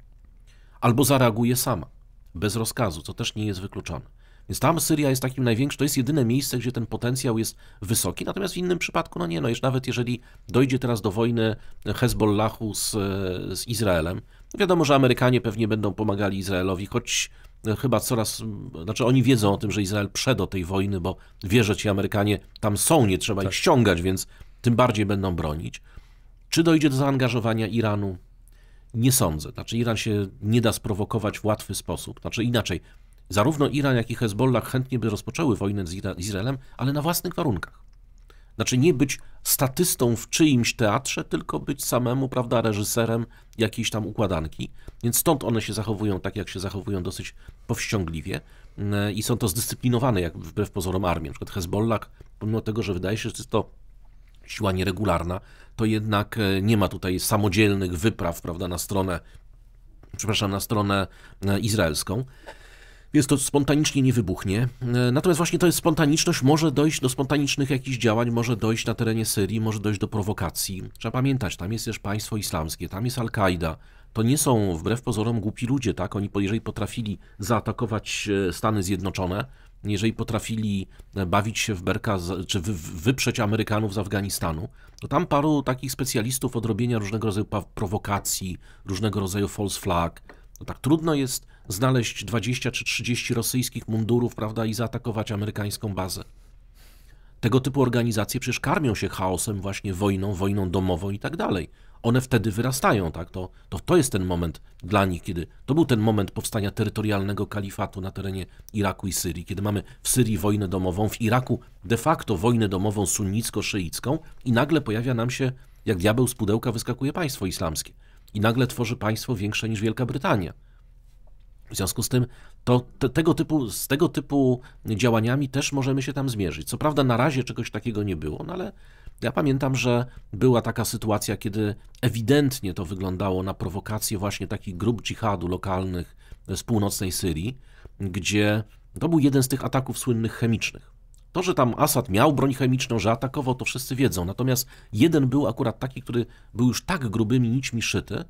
Albo zareaguje sama, bez rozkazu, co też nie jest wykluczone. Więc tam Syria jest takim największym, to jest jedyne miejsce, gdzie ten potencjał jest wysoki, natomiast w innym przypadku, no nie, no już nawet jeżeli dojdzie teraz do wojny Hezbollahu z, e, z Izraelem, wiadomo, że Amerykanie pewnie będą pomagali Izraelowi, choć chyba coraz, znaczy oni wiedzą o tym, że Izrael przed tej wojny, bo wie, że ci Amerykanie tam są, nie trzeba tak. ich ściągać, więc tym bardziej będą bronić. Czy dojdzie do zaangażowania Iranu? Nie sądzę. Znaczy Iran się nie da sprowokować w łatwy sposób. Znaczy inaczej, zarówno Iran, jak i Hezbollah chętnie by rozpoczęły wojnę z, Izraelem, ale na własnych warunkach. Znaczy nie być statystą w czyimś teatrze, tylko być samemu, prawda, reżyserem jakiejś tam układanki. Więc stąd one się zachowują tak, jak się zachowują dosyć powściągliwie e, i są to zdyscyplinowane, jak wbrew pozorom armii. Na przykład Hezbollah, pomimo tego, że wydaje się, że jest to siła nieregularna, to jednak e, nie ma tutaj samodzielnych wypraw, prawda, na stronę, przepraszam, na stronę e, izraelską więc to spontanicznie nie wybuchnie. E, natomiast właśnie to jest spontaniczność, może dojść do spontanicznych jakichś działań, może dojść na terenie Syrii, może dojść do prowokacji. Trzeba pamiętać, tam jest też państwo islamskie, tam jest Al-Kaida. To nie są wbrew pozorom głupi ludzie, tak? Oni jeżeli potrafili zaatakować e, Stany Zjednoczone, jeżeli potrafili e, bawić się w berka, czy wyprzeć Amerykanów z Afganistanu, to tam paru takich specjalistów odrobienia różnego rodzaju prowokacji, różnego rodzaju false flag, no tak trudno jest znaleźć 20 czy 30 rosyjskich mundurów, prawda, i zaatakować amerykańską bazę. Tego typu organizacje przecież karmią się chaosem, właśnie wojną, wojną domową i tak dalej. One wtedy wyrastają, tak? To, to, to jest ten moment dla nich, kiedy to był ten moment powstania terytorialnego kalifatu na terenie Iraku i Syrii, kiedy mamy w Syrii wojnę domową, w Iraku de facto wojnę domową sunnicko-szyicką i nagle pojawia nam się, jak diabeł z pudełka wyskakuje państwo islamskie i nagle tworzy państwo większe niż Wielka Brytania w związku z tym to, te, tego typu, z tego typu działaniami też możemy się tam zmierzyć. Co prawda na razie czegoś takiego nie było, no ale ja pamiętam, że była taka sytuacja, kiedy ewidentnie to wyglądało na prowokację właśnie takich grup dżihadu lokalnych z północnej Syrii, gdzie to był jeden z tych ataków słynnych chemicznych. To, że tam Asad miał broń chemiczną, że atakował, to wszyscy wiedzą. Natomiast jeden był akurat taki, który był już tak grubymi nićmi szyty,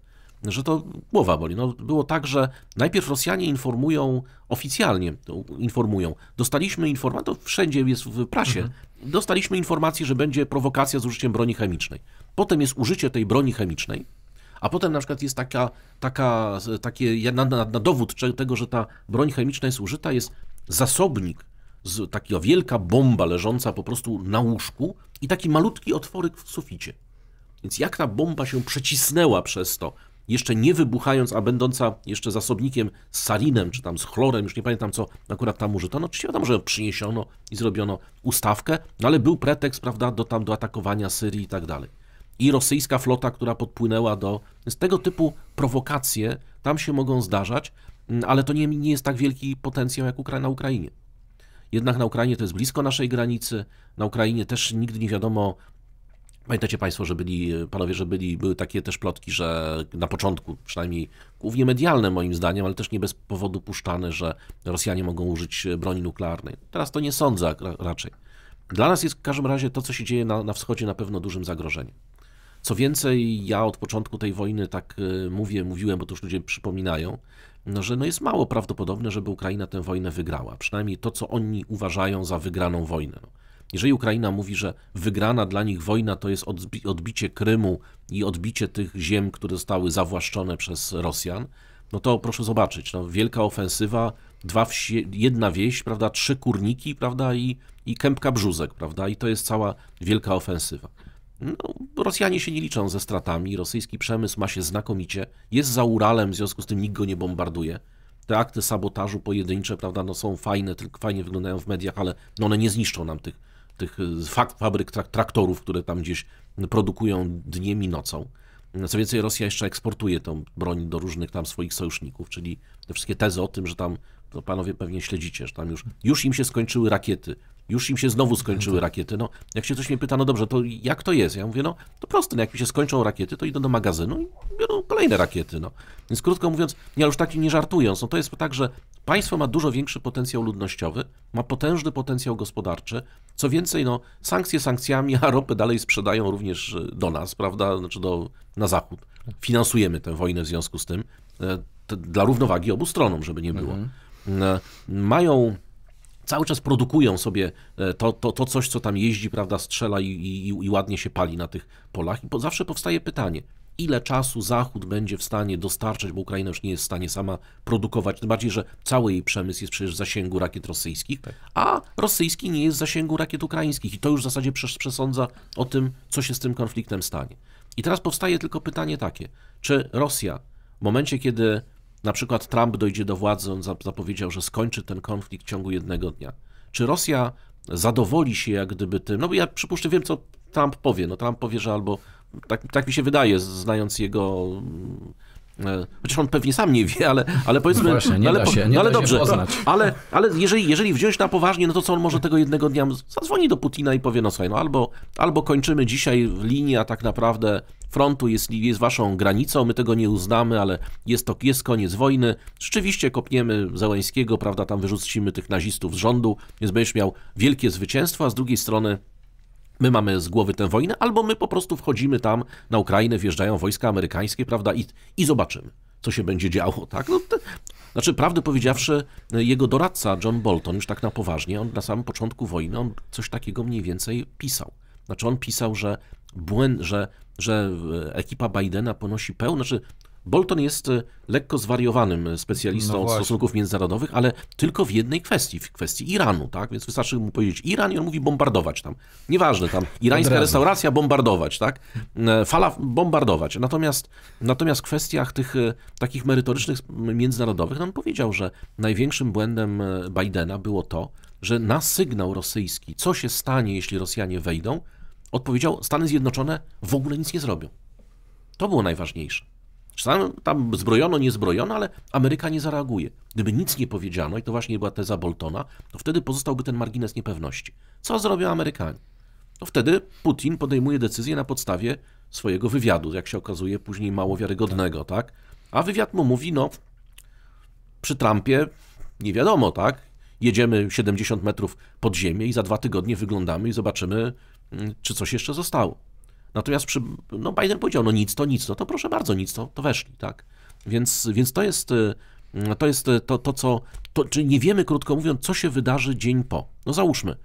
że to głowa boli. No, było tak, że najpierw Rosjanie informują oficjalnie, informują. Dostaliśmy informację, to wszędzie jest w prasie, mhm. dostaliśmy informację, że będzie prowokacja z użyciem broni chemicznej. Potem jest użycie tej broni chemicznej, a potem na przykład jest taka, taka takie, na, na, na dowód tego, że ta broń chemiczna jest użyta, jest zasobnik, z, taka wielka bomba leżąca po prostu na łóżku i taki malutki otworyk w suficie. Więc jak ta bomba się przecisnęła przez to, jeszcze nie wybuchając, a będąca jeszcze zasobnikiem z salinem, czy tam z chlorem, już nie pamiętam co akurat tam użyto. No oczywiście wiadomo, że przyniesiono i zrobiono ustawkę, no ale był pretekst, prawda, do tam do atakowania Syrii i tak dalej. I rosyjska flota, która podpłynęła do... Więc tego typu prowokacje tam się mogą zdarzać, mm, ale to nie, nie jest tak wielki potencjał jak Ukra na Ukrainie. Jednak na Ukrainie to jest blisko naszej granicy, na Ukrainie też nigdy nie wiadomo, Pamiętacie Państwo, że byli, e, panowie, że byli, były takie też plotki, że na początku, przynajmniej głównie medialne moim zdaniem, ale też nie bez powodu puszczane, że Rosjanie mogą użyć e, broni nuklearnej. Teraz to nie sądzę raczej. Dla nas jest w każdym razie to, co się dzieje na, na wschodzie, na pewno dużym zagrożeniem. Co więcej, ja od początku tej wojny tak e, mówię, mówiłem, bo to już ludzie przypominają, no, że no jest mało prawdopodobne, żeby Ukraina tę wojnę wygrała. Przynajmniej to, co oni uważają za wygraną wojnę. No. Jeżeli Ukraina mówi, że wygrana dla nich wojna to jest odbi odbicie Krymu i odbicie tych ziem, które zostały zawłaszczone przez Rosjan, no to proszę zobaczyć, no, wielka ofensywa, dwa jedna wieś, prawda, trzy kurniki, prawda, i, i kępka brzuzek, prawda, i to jest cała wielka ofensywa. No, Rosjanie się nie liczą ze stratami, rosyjski przemysł ma się znakomicie, jest za Uralem, w związku z tym nikt go nie bombarduje. Te akty sabotażu pojedyncze, prawda, no są fajne, tylko fajnie wyglądają w mediach, ale no one nie zniszczą nam tych tych y, fabryk traktorów, które tam gdzieś produkują dniem i nocą. Co więcej, Rosja jeszcze eksportuje tą broń do różnych tam swoich sojuszników, czyli te wszystkie tezy o tym, że tam, to panowie pewnie śledzicie, że tam już, już im się skończyły rakiety już im się znowu skończyły rakiety. No, jak się coś mnie pyta, no dobrze, to jak to jest? Ja mówię, no to proste, no, jak mi się skończą rakiety, to idą do magazynu i biorą kolejne rakiety. No. Więc krótko mówiąc, ja już taki nie żartując, no to jest tak, że państwo ma dużo większy potencjał ludnościowy, ma potężny potencjał gospodarczy. Co więcej, no sankcje sankcjami, a ropę dalej sprzedają również e, do nas, prawda, znaczy do, na zachód. Finansujemy tę wojnę w związku z tym, e, dla równowagi obu stronom, żeby nie było. Mhm. E, mają cały czas produkują sobie e, to, to, to coś, co tam jeździ, prawda, strzela i, i, i ładnie się pali na tych polach. I po, zawsze powstaje pytanie, ile czasu Zachód będzie w stanie dostarczać, bo Ukraina już nie jest w stanie sama produkować, tym bardziej, że cały jej przemysł jest przecież w zasięgu rakiet rosyjskich, tak. a rosyjski nie jest w zasięgu rakiet ukraińskich i to już w zasadzie przesądza o tym, co się z tym konfliktem stanie. I teraz powstaje tylko pytanie takie, czy Rosja w momencie, kiedy na przykład Trump dojdzie do władzy, on zapowiedział, że skończy ten konflikt w ciągu jednego dnia. Czy Rosja zadowoli się jak gdyby tym? No bo ja przypuszczę, wiem co Trump powie. No Trump powie, że albo, tak, tak mi się wydaje, znając jego mm, E, chociaż on pewnie sam nie wie, ale, ale powiedzmy. No właśnie, nie no no ale, da się, nie ale da dobrze, się ale, ale jeżeli, jeżeli wziąć na poważnie, no to co on może tego jednego dnia zadzwoni do Putina i powie, no słuchaj, no albo, albo kończymy dzisiaj linia tak naprawdę frontu jest, jest waszą granicą, my tego nie uznamy, ale jest to jest koniec wojny. Rzeczywiście kopniemy Zełańskiego, prawda, tam wyrzucimy tych nazistów z rządu, więc będziesz miał wielkie zwycięstwo, a z drugiej strony my mamy z głowy tę wojnę, albo my po prostu wchodzimy tam na Ukrainę, wjeżdżają wojska amerykańskie, prawda, i, i zobaczymy, co się będzie działo, tak? No, te, znaczy, prawdę powiedziawszy, jego doradca John Bolton, już tak na poważnie, on na samym początku wojny, on coś takiego mniej więcej pisał. Znaczy, on pisał, że błęd, że, że e, ekipa Bidena ponosi pełne, znaczy Bolton jest y, lekko zwariowanym y, specjalistą no stosunków międzynarodowych, ale tylko w jednej kwestii, w kwestii Iranu, tak? Więc wystarczy mu powiedzieć Iran i on mówi bombardować tam. Nieważne, tam irańska restauracja bombardować, tak? Y, fala bombardować. Natomiast, natomiast w kwestiach tych takich merytorycznych międzynarodowych no on powiedział, że największym błędem Bidena było to, że na sygnał rosyjski, co się stanie, jeśli Rosjanie wejdą, odpowiedział Stany Zjednoczone w ogóle nic nie zrobią. To było najważniejsze. Czasami tam zbrojono, nie zbrojono, ale Ameryka nie zareaguje. Gdyby nic nie powiedziano, i to właśnie była teza Boltona, to wtedy pozostałby ten margines niepewności. Co zrobią Amerykanie? No wtedy Putin podejmuje decyzję na podstawie swojego wywiadu, jak się okazuje, później mało wiarygodnego, tak? A wywiad mu mówi, no, przy Trumpie nie wiadomo, tak? Jedziemy 70 metrów pod ziemię i za dwa tygodnie wyglądamy i zobaczymy, mm, czy coś jeszcze zostało. Natomiast przy, no Biden powiedział, no nic to nic, no to proszę bardzo, nic to, to weszli, tak. Więc, więc to jest, y, to jest y, to, to co, to, czyli nie wiemy, krótko mówiąc, co się wydarzy dzień po. No załóżmy,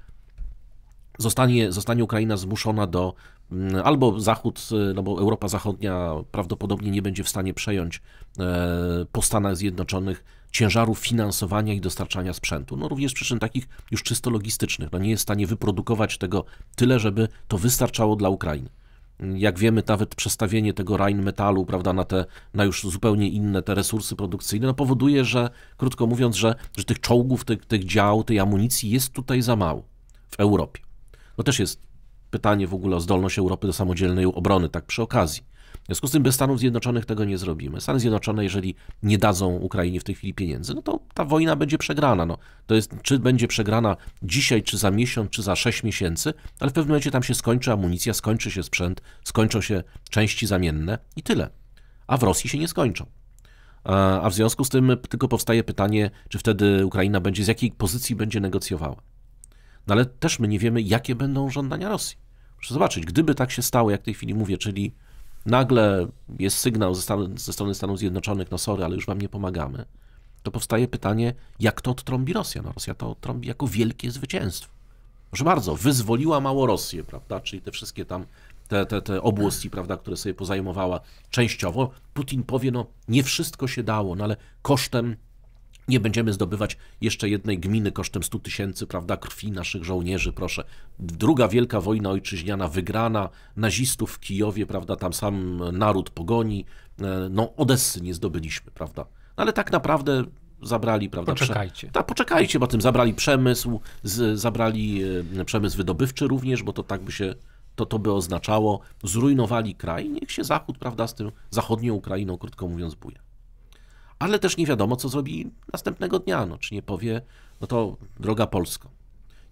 zostanie, zostanie Ukraina zmuszona do mm, albo Zachód, y, no bo Europa Zachodnia prawdopodobnie nie będzie w stanie przejąć e, po Stanach Zjednoczonych ciężaru finansowania i dostarczania sprzętu. No również przyczyn takich już czysto logistycznych. No nie jest w stanie wyprodukować tego tyle, żeby to wystarczało dla Ukrainy jak wiemy, nawet przestawienie tego metalu, prawda, na te na już zupełnie inne te resursy produkcyjne no powoduje, że krótko mówiąc, że, że tych czołgów, tych, tych dział, tej amunicji jest tutaj za mało w Europie. To też jest pytanie w ogóle o zdolność Europy do samodzielnej obrony, tak przy okazji. W związku z tym bez Stanów Zjednoczonych tego nie zrobimy. Stany Zjednoczone, jeżeli nie dadzą Ukrainie w tej chwili pieniędzy, no to ta wojna będzie przegrana. No, to jest, czy będzie przegrana dzisiaj, czy za miesiąc, czy za sześć miesięcy, ale w pewnym momencie tam się skończy amunicja, skończy się sprzęt, skończą się części zamienne i tyle. A w Rosji się nie skończą. A w związku z tym tylko powstaje pytanie, czy wtedy Ukraina będzie, z jakiej pozycji będzie negocjowała. No ale też my nie wiemy, jakie będą żądania Rosji. Proszę zobaczyć, gdyby tak się stało, jak w tej chwili mówię, czyli nagle jest sygnał ze, stan ze strony Stanów Zjednoczonych, no sorry, ale już wam nie pomagamy, to powstaje pytanie, jak to odtrąbi Rosja? No Rosja to odtrąbi jako wielkie zwycięstwo. Proszę bardzo, wyzwoliła mało Rosję, prawda, czyli te wszystkie tam, te, te, te obłości, tak. prawda, które sobie pozajmowała częściowo. Putin powie, no nie wszystko się dało, no ale kosztem nie będziemy zdobywać jeszcze jednej gminy kosztem 100 tysięcy, prawda, krwi naszych żołnierzy, proszę. Druga wielka wojna ojczyźniana wygrana, nazistów w Kijowie, prawda, tam sam naród pogoni, e, no Odessy nie zdobyliśmy, prawda. No, ale tak naprawdę zabrali, prawda? Poczekajcie. tak, poczekajcie, bo tym zabrali przemysł, z, zabrali e, przemysł wydobywczy również, bo to tak by się, to, to by oznaczało, zrujnowali kraj, niech się Zachód, prawda, z tym zachodnią Ukrainą, krótko mówiąc, buje ale też nie wiadomo, co zrobi następnego dnia. No, czy nie powie, no to droga Polsko.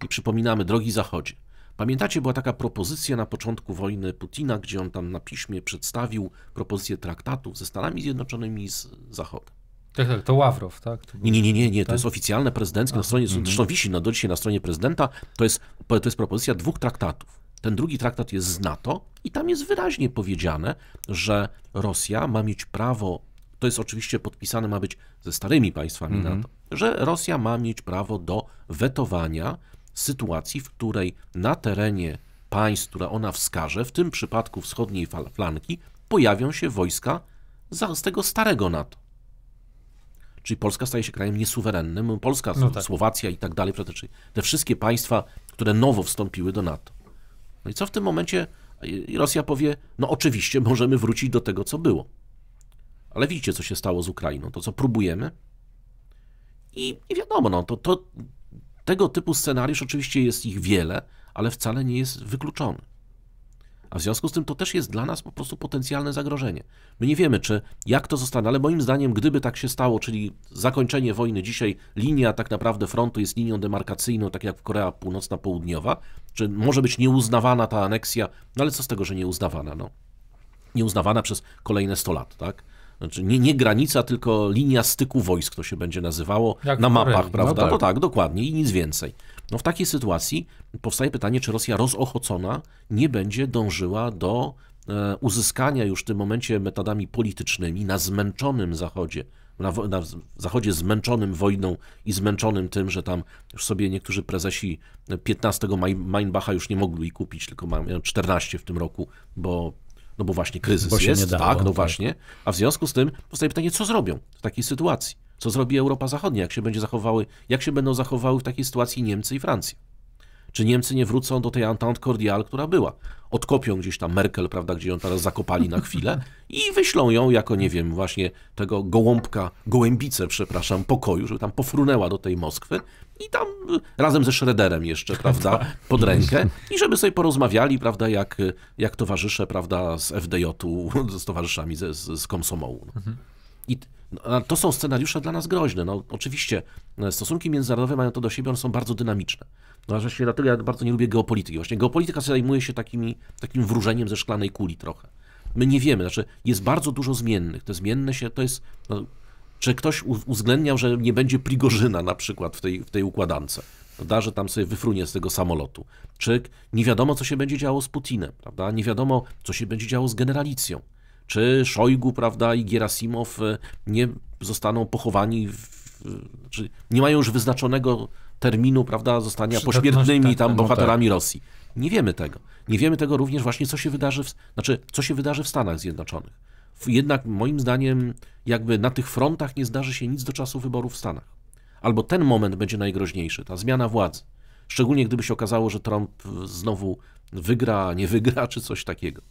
I przypominamy, drogi Zachodzie. Pamiętacie, była taka propozycja na początku wojny Putina, gdzie on tam na piśmie przedstawił propozycję traktatów ze Stanami Zjednoczonymi i z Zachodem. Tak, tak, to Ławrow, tak? nie, nie, nie, nie, nie. to tak? jest oficjalne prezydenckie A, na stronie, mm. zresztą wisi no, do dzisiaj na stronie prezydenta, to jest, to jest propozycja dwóch traktatów. Ten drugi traktat jest z NATO i tam jest wyraźnie powiedziane, że Rosja ma mieć prawo to jest oczywiście podpisane, ma być ze starymi państwami mm -hmm. NATO, że Rosja ma mieć prawo do wetowania sytuacji, w której na terenie państw, które ona wskaże, w tym przypadku wschodniej flanki, pojawią się wojska z tego starego NATO. Czyli Polska staje się krajem niesuwerennym, Polska, no tak. Słowacja i tak dalej, czyli te wszystkie państwa, które nowo wstąpiły do NATO. No i co w tym momencie Rosja powie, no oczywiście możemy wrócić do tego, co było. Ale widzicie, co się stało z Ukrainą, to co próbujemy. I nie wiadomo, no, to, to, tego typu scenariusz oczywiście jest ich wiele, ale wcale nie jest wykluczony. A w związku z tym to też jest dla nas po prostu potencjalne zagrożenie. My nie wiemy, czy jak to zostanie, ale moim zdaniem, gdyby tak się stało, czyli zakończenie wojny dzisiaj, linia tak naprawdę frontu jest linią demarkacyjną, tak jak Korea Północna-Południowa, czy może być nieuznawana ta aneksja, no ale co z tego, że nieuznawana? No. Nieuznawana przez kolejne 100 lat, tak? Znaczy nie, nie granica, tylko linia styku wojsk to się będzie nazywało Jak na mapach, Korei, prawda? No tak. No tak, dokładnie i nic więcej. No w takiej sytuacji powstaje pytanie, czy Rosja rozochocona nie będzie dążyła do e, uzyskania już w tym momencie metodami politycznymi na zmęczonym Zachodzie, na, na, Zachodzie zmęczonym wojną i zmęczonym tym, że tam już sobie niektórzy prezesi 15 Main, Mainbacha już nie mogli kupić, tylko mają 14 w tym roku, bo no bo właśnie kryzys bo jest, dało, tak, no tak. właśnie. A w związku z tym powstaje pytanie, co zrobią w takiej sytuacji? Co zrobi Europa Zachodnia? Jak się będzie zachowały, jak się będą zachowały w takiej sytuacji Niemcy i Francja? Czy Niemcy nie wrócą do tej Entente Cordiale, która była? Odkopią gdzieś tam Merkel, prawda, gdzie ją teraz zakopali na chwilę i wyślą ją jako, nie wiem, właśnie tego gołąbka, gołębice, przepraszam, pokoju, żeby tam pofrunęła do tej Moskwy i tam y, razem ze Schroederem jeszcze, tak, prawda, tak. pod rękę i żeby sobie porozmawiali, prawda, jak, jak towarzysze, prawda, z FDJ-u, z towarzyszami z, z Komsomołu. No. Mhm. I no, to są scenariusze dla nas groźne. No, oczywiście e, stosunki międzynarodowe mają to do siebie, one są bardzo dynamiczne. No, właśnie dlatego ja bardzo nie lubię geopolityki. Właśnie geopolityka zajmuje się takimi, takim wróżeniem ze szklanej kuli trochę. My nie wiemy, znaczy jest bardzo dużo zmiennych. Te zmienne się, to jest... No, czy ktoś uwzględniał, że nie będzie Prigorzyna na przykład w tej, w tej układance? prawda, że tam sobie wyfrunie z tego samolotu. Czy nie wiadomo, co się będzie działo z Putinem, prawda? Nie wiadomo, co się będzie działo z generalicją czy Szojgu, prawda, i Gierasimow e, nie zostaną pochowani, czy nie mają już wyznaczonego terminu, prawda, zostania tak, pośmiertnymi tak, tam tak. No bohaterami Rosji. Nie wiemy tego. Nie wiemy tego również właśnie, co się wydarzy, w, znaczy, co się wydarzy w Stanach Zjednoczonych. Jednak moim zdaniem jakby na tych frontach nie zdarzy się nic do czasu wyborów w Stanach. Albo ten moment będzie najgroźniejszy, ta zmiana władzy. Szczególnie gdyby się okazało, że Trump e, znowu wygra, nie wygra, czy coś takiego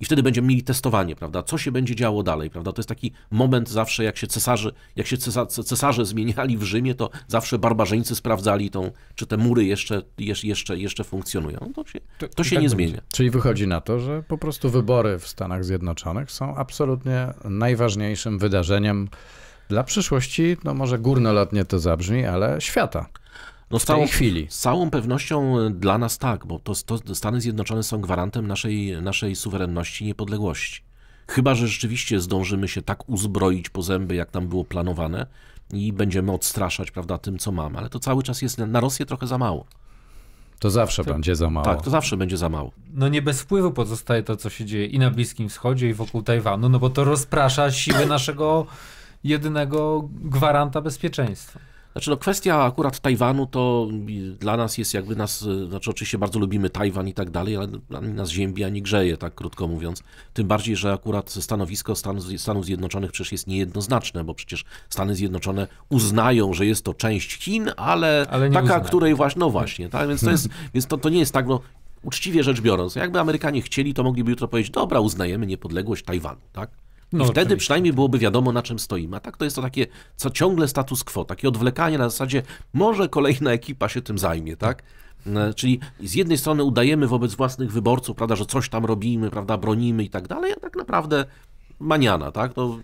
i wtedy będziemy mieli testowanie, prawda? Co się będzie działo dalej, prawda? To jest taki moment zawsze, jak się cesarze, jak się cesarze zmieniali w Rzymie, to zawsze barbarzyńcy sprawdzali tą, czy te mury jeszcze, jeszcze, jeszcze funkcjonują. to się, to się tak nie zmienia. Czyli wychodzi na to, że po prostu wybory w Stanach Zjednoczonych są absolutnie najważniejszym wydarzeniem dla przyszłości, no może górnolotnie to zabrzmi, ale świata. No w, całą, tej chwili. Z całą pewnością e, dla nas tak, bo to, to Stany Zjednoczone są gwarantem naszej, naszej suwerenności i niepodległości. Chyba, że rzeczywiście zdążymy się tak uzbroić po zęby, jak tam było planowane i będziemy odstraszać, prawda, tym, co mamy. Ale to cały czas jest na Rosję trochę za mało. To zawsze to, tak. będzie za mało. Tak, to zawsze będzie za mało. No nie bez wpływu pozostaje to, co się dzieje i na Bliskim Wschodzie, i wokół Tajwanu, no bo to rozprasza siły naszego jedynego gwaranta bezpieczeństwa. Znaczy, no kwestia akurat Tajwanu to dla nas jest jakby nas, znaczy oczywiście bardzo lubimy Tajwan i tak dalej, ale ani nas ziemi, ani grzeje, tak krótko mówiąc. Tym bardziej, że akurat stanowisko Stan, Stanów Zjednoczonych przecież jest niejednoznaczne, bo przecież Stany Zjednoczone uznają, że jest to część Chin, ale, ale taka, uznają. której właśnie, no właśnie, tak? więc, to, jest, więc to, to nie jest tak, no uczciwie rzecz biorąc, jakby Amerykanie chcieli, to mogliby jutro powiedzieć, dobra, uznajemy niepodległość Tajwanu, tak? No, I wtedy przynajmniej tak. byłoby wiadomo, na czym stoimy. A tak to jest to takie, co ciągle status quo, takie odwlekanie na zasadzie, może kolejna ekipa się tym zajmie, tak? E, czyli z jednej strony udajemy wobec własnych wyborców, prawda, że coś tam robimy, prawda, bronimy i tak dalej, a tak naprawdę maniana, tak? To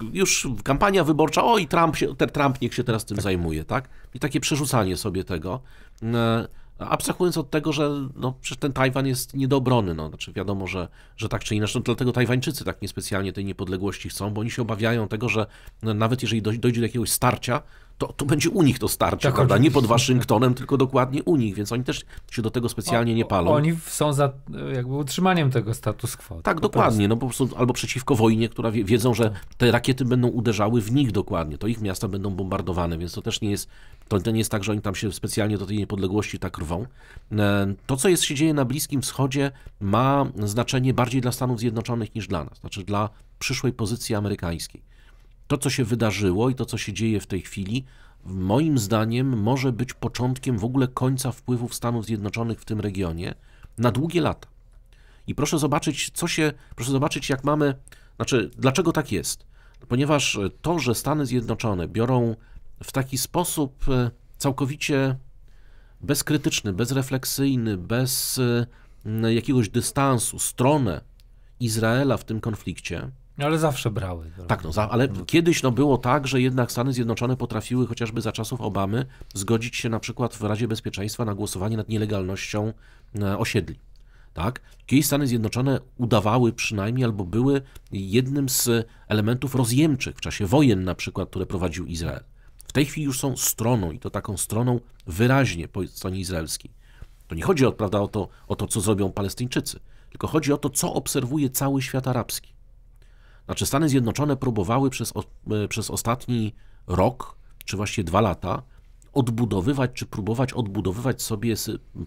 no, już kampania wyborcza, o i Trump, się, Trump niech się teraz tym tak. zajmuje, tak? I takie przerzucanie sobie tego. E, no, abstrahując od tego, że no, przecież ten Tajwan jest nie do obrony, no, znaczy wiadomo, że, że tak czy inaczej, no, dlatego Tajwańczycy tak niespecjalnie tej niepodległości chcą, bo oni się obawiają tego, że no, nawet jeżeli dojdzie do jakiegoś starcia, to, to będzie u nich to starcie, tak, prawda? Nie pod Waszyngtonem, tylko dokładnie u nich, więc oni też się do tego specjalnie o, nie palą. Oni są za jakby utrzymaniem tego status quo. Tak, dokładnie, no po prostu albo przeciwko wojnie, która wie, wiedzą, że te rakiety będą uderzały w nich dokładnie, to ich miasta będą bombardowane, więc to też nie jest to, to nie jest tak, że oni tam się specjalnie do tej niepodległości tak rwą. E, to, co jest, się dzieje na Bliskim Wschodzie, ma znaczenie bardziej dla Stanów Zjednoczonych niż dla nas, znaczy dla przyszłej pozycji amerykańskiej. To, co się wydarzyło i to, co się dzieje w tej chwili, moim zdaniem może być początkiem w ogóle końca wpływów Stanów Zjednoczonych w tym regionie na długie lata. I proszę zobaczyć, co się, proszę zobaczyć, jak mamy, znaczy, dlaczego tak jest. Ponieważ to, że Stany Zjednoczone biorą w taki sposób e, całkowicie bezkrytyczny, bezrefleksyjny, bez e, jakiegoś dystansu, stronę Izraela w tym konflikcie. Ale zawsze brały. Tak, no, za, ale no kiedyś no, było tak, że jednak Stany Zjednoczone potrafiły chociażby za czasów Obamy zgodzić się na przykład w Radzie Bezpieczeństwa na głosowanie nad nielegalnością e, osiedli. Tak? Kiedyś Stany Zjednoczone udawały przynajmniej albo były jednym z elementów rozjemczych w czasie wojen na przykład, które prowadził Izrael w tej chwili już są stroną i to taką stroną wyraźnie po stronie izraelskiej. To nie chodzi o, prawda, o, to, o to, co zrobią Palestyńczycy, tylko chodzi o to, co obserwuje cały świat arabski. Znaczy, Stany Zjednoczone próbowały przez, e, przez ostatni rok, czy właściwie dwa lata, odbudowywać, czy próbować odbudowywać sobie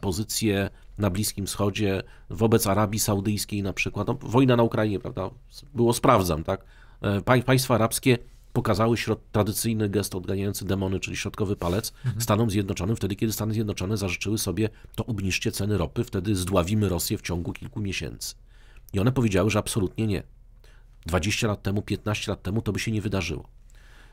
pozycję na Bliskim Wschodzie wobec Arabii Saudyjskiej na przykład. No, wojna na Ukrainie, prawda, było sprawdzam, tak? E, państwa arabskie pokazały środ... tradycyjny gest odganiający demony, czyli środkowy palec mhm. Stanom Zjednoczonym, wtedy kiedy Stany Zjednoczone zażyczyły sobie, to obniżcie ceny ropy, wtedy zdławimy Rosję w ciągu kilku miesięcy. I one powiedziały, że absolutnie nie. 20 lat temu, 15 lat temu to by się nie wydarzyło.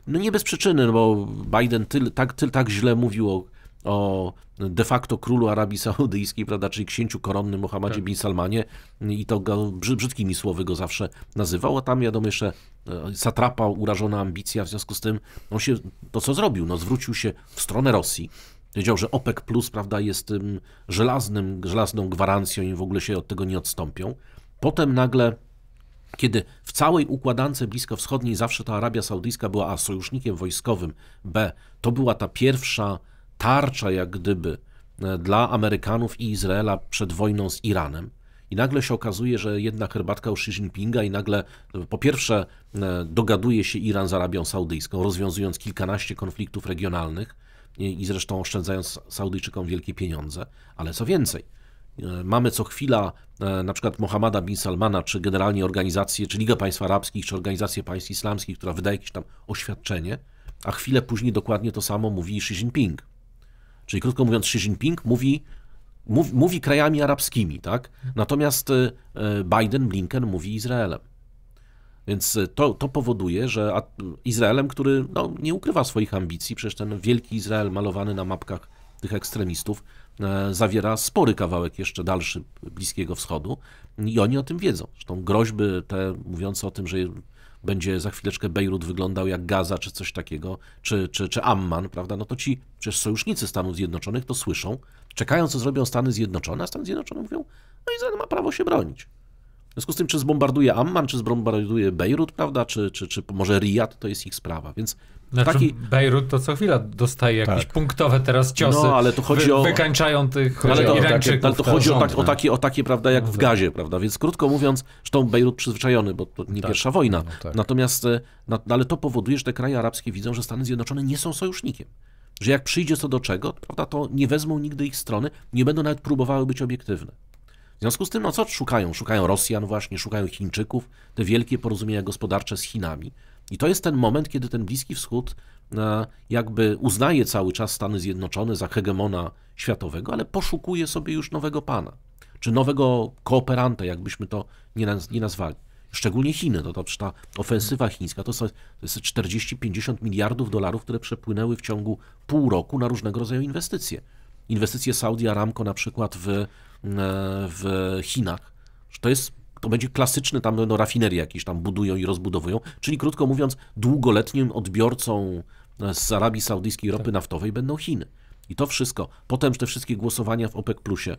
No nie bez przyczyny, no bo Biden tyl, tak, tyl, tak źle mówił o o de facto królu Arabii Saudyjskiej, prawda, czyli księciu koronnym Mohammedzie tak. bin Salmanie i to go, brzydkimi słowy go zawsze nazywał, a tam wiadomo jeszcze satrapa, e, urażona ambicja, w związku z tym on się, to co zrobił, no zwrócił się w stronę Rosji, Wiedział, że OPEC Plus prawda, jest tym żelaznym, żelazną gwarancją i w ogóle się od tego nie odstąpią. Potem nagle, kiedy w całej układance bliskowschodniej zawsze ta Arabia Saudyjska była A sojusznikiem wojskowym, B to była ta pierwsza tarcza jak gdyby e, dla Amerykanów i Izraela przed wojną z Iranem. I nagle się okazuje, że jedna herbatka u Xi Jinpinga i nagle e, po pierwsze e, dogaduje się Iran z Arabią Saudyjską, rozwiązując kilkanaście konfliktów regionalnych i zresztą oszczędzając Saudyjczykom wielkie pieniądze, ale co więcej, mamy co chwila na przykład Mohammada bin Salmana, czy generalnie organizację, czy Liga Państw Arabskich, czy Organizację Państw Islamskich, która wydaje jakieś tam oświadczenie, a chwilę później dokładnie to samo mówi Xi Jinping. Czyli krótko mówiąc, Xi Jinping mówi, mówi krajami arabskimi, tak? Natomiast e, Biden, Blinken mówi Izraelem. Więc e, to, to powoduje, że Izraelem, który no, nie ukrywa swoich ambicji, przecież ten wielki Izrael malowany na mapkach tych ekstremistów e, zawiera spory kawałek jeszcze dalszy Bliskiego Wschodu i oni o tym wiedzą. Zresztą groźby te mówiące o tym, że będzie za chwileczkę Bejrut wyglądał jak Gaza czy coś takiego, czy, czy, czy Amman, prawda? No to ci przecież sojusznicy Stanów Zjednoczonych to słyszą, czekają co zrobią Stany Zjednoczone, a Stany Zjednoczone mówią, no Izrael ma prawo się bronić. W związku z tym, czy zbombarduje Amman, czy zbombarduje Bejrut, prawda, czy, czy, czy może Riyad, to jest ich sprawa, więc znaczy, taki... Bejrut to co chwila dostaje jakieś tak. punktowe teraz ciosy. No, ale to chodzi wy, o... Wykańczają tych ale to, Irańczyków. Ale to chodzi o, tak, o, takie, o takie, prawda, jak no, w tak. Gazie, prawda, więc krótko mówiąc, zresztą Bejrut przyzwyczajony, bo to nie tak. pierwsza wojna. No, tak. Natomiast, e, na, no ale to powoduje, że te kraje arabskie widzą, że Stany Zjednoczone nie są sojusznikiem że jak przyjdzie co do czego, prawda, to nie wezmą nigdy ich strony, nie będą nawet próbowały być obiektywne. W związku z tym, no co szukają? Szukają Rosjan właśnie, szukają Chińczyków, te wielkie porozumienia gospodarcze z Chinami. I to jest ten moment, kiedy ten Bliski Wschód e, jakby uznaje cały czas Stany Zjednoczone za hegemona światowego, ale poszukuje sobie już nowego pana, czy nowego kooperanta, jakbyśmy to nie, naz nie nazwali. Szczególnie Chiny, to, to ta ofensywa chińska to, są, to jest 40-50 miliardów dolarów, które przepłynęły w ciągu pół roku na różnego rodzaju inwestycje. Inwestycje Saudi Aramco na przykład w E, w Chinach. To jest to będzie klasyczny tam no, rafinerie jakieś tam budują i rozbudowują, czyli krótko mówiąc, długoletnim odbiorcą e, z Arabii Saudyjskiej ropy tak. naftowej będą Chiny. I to wszystko. Potem te wszystkie głosowania w OPEC Plusie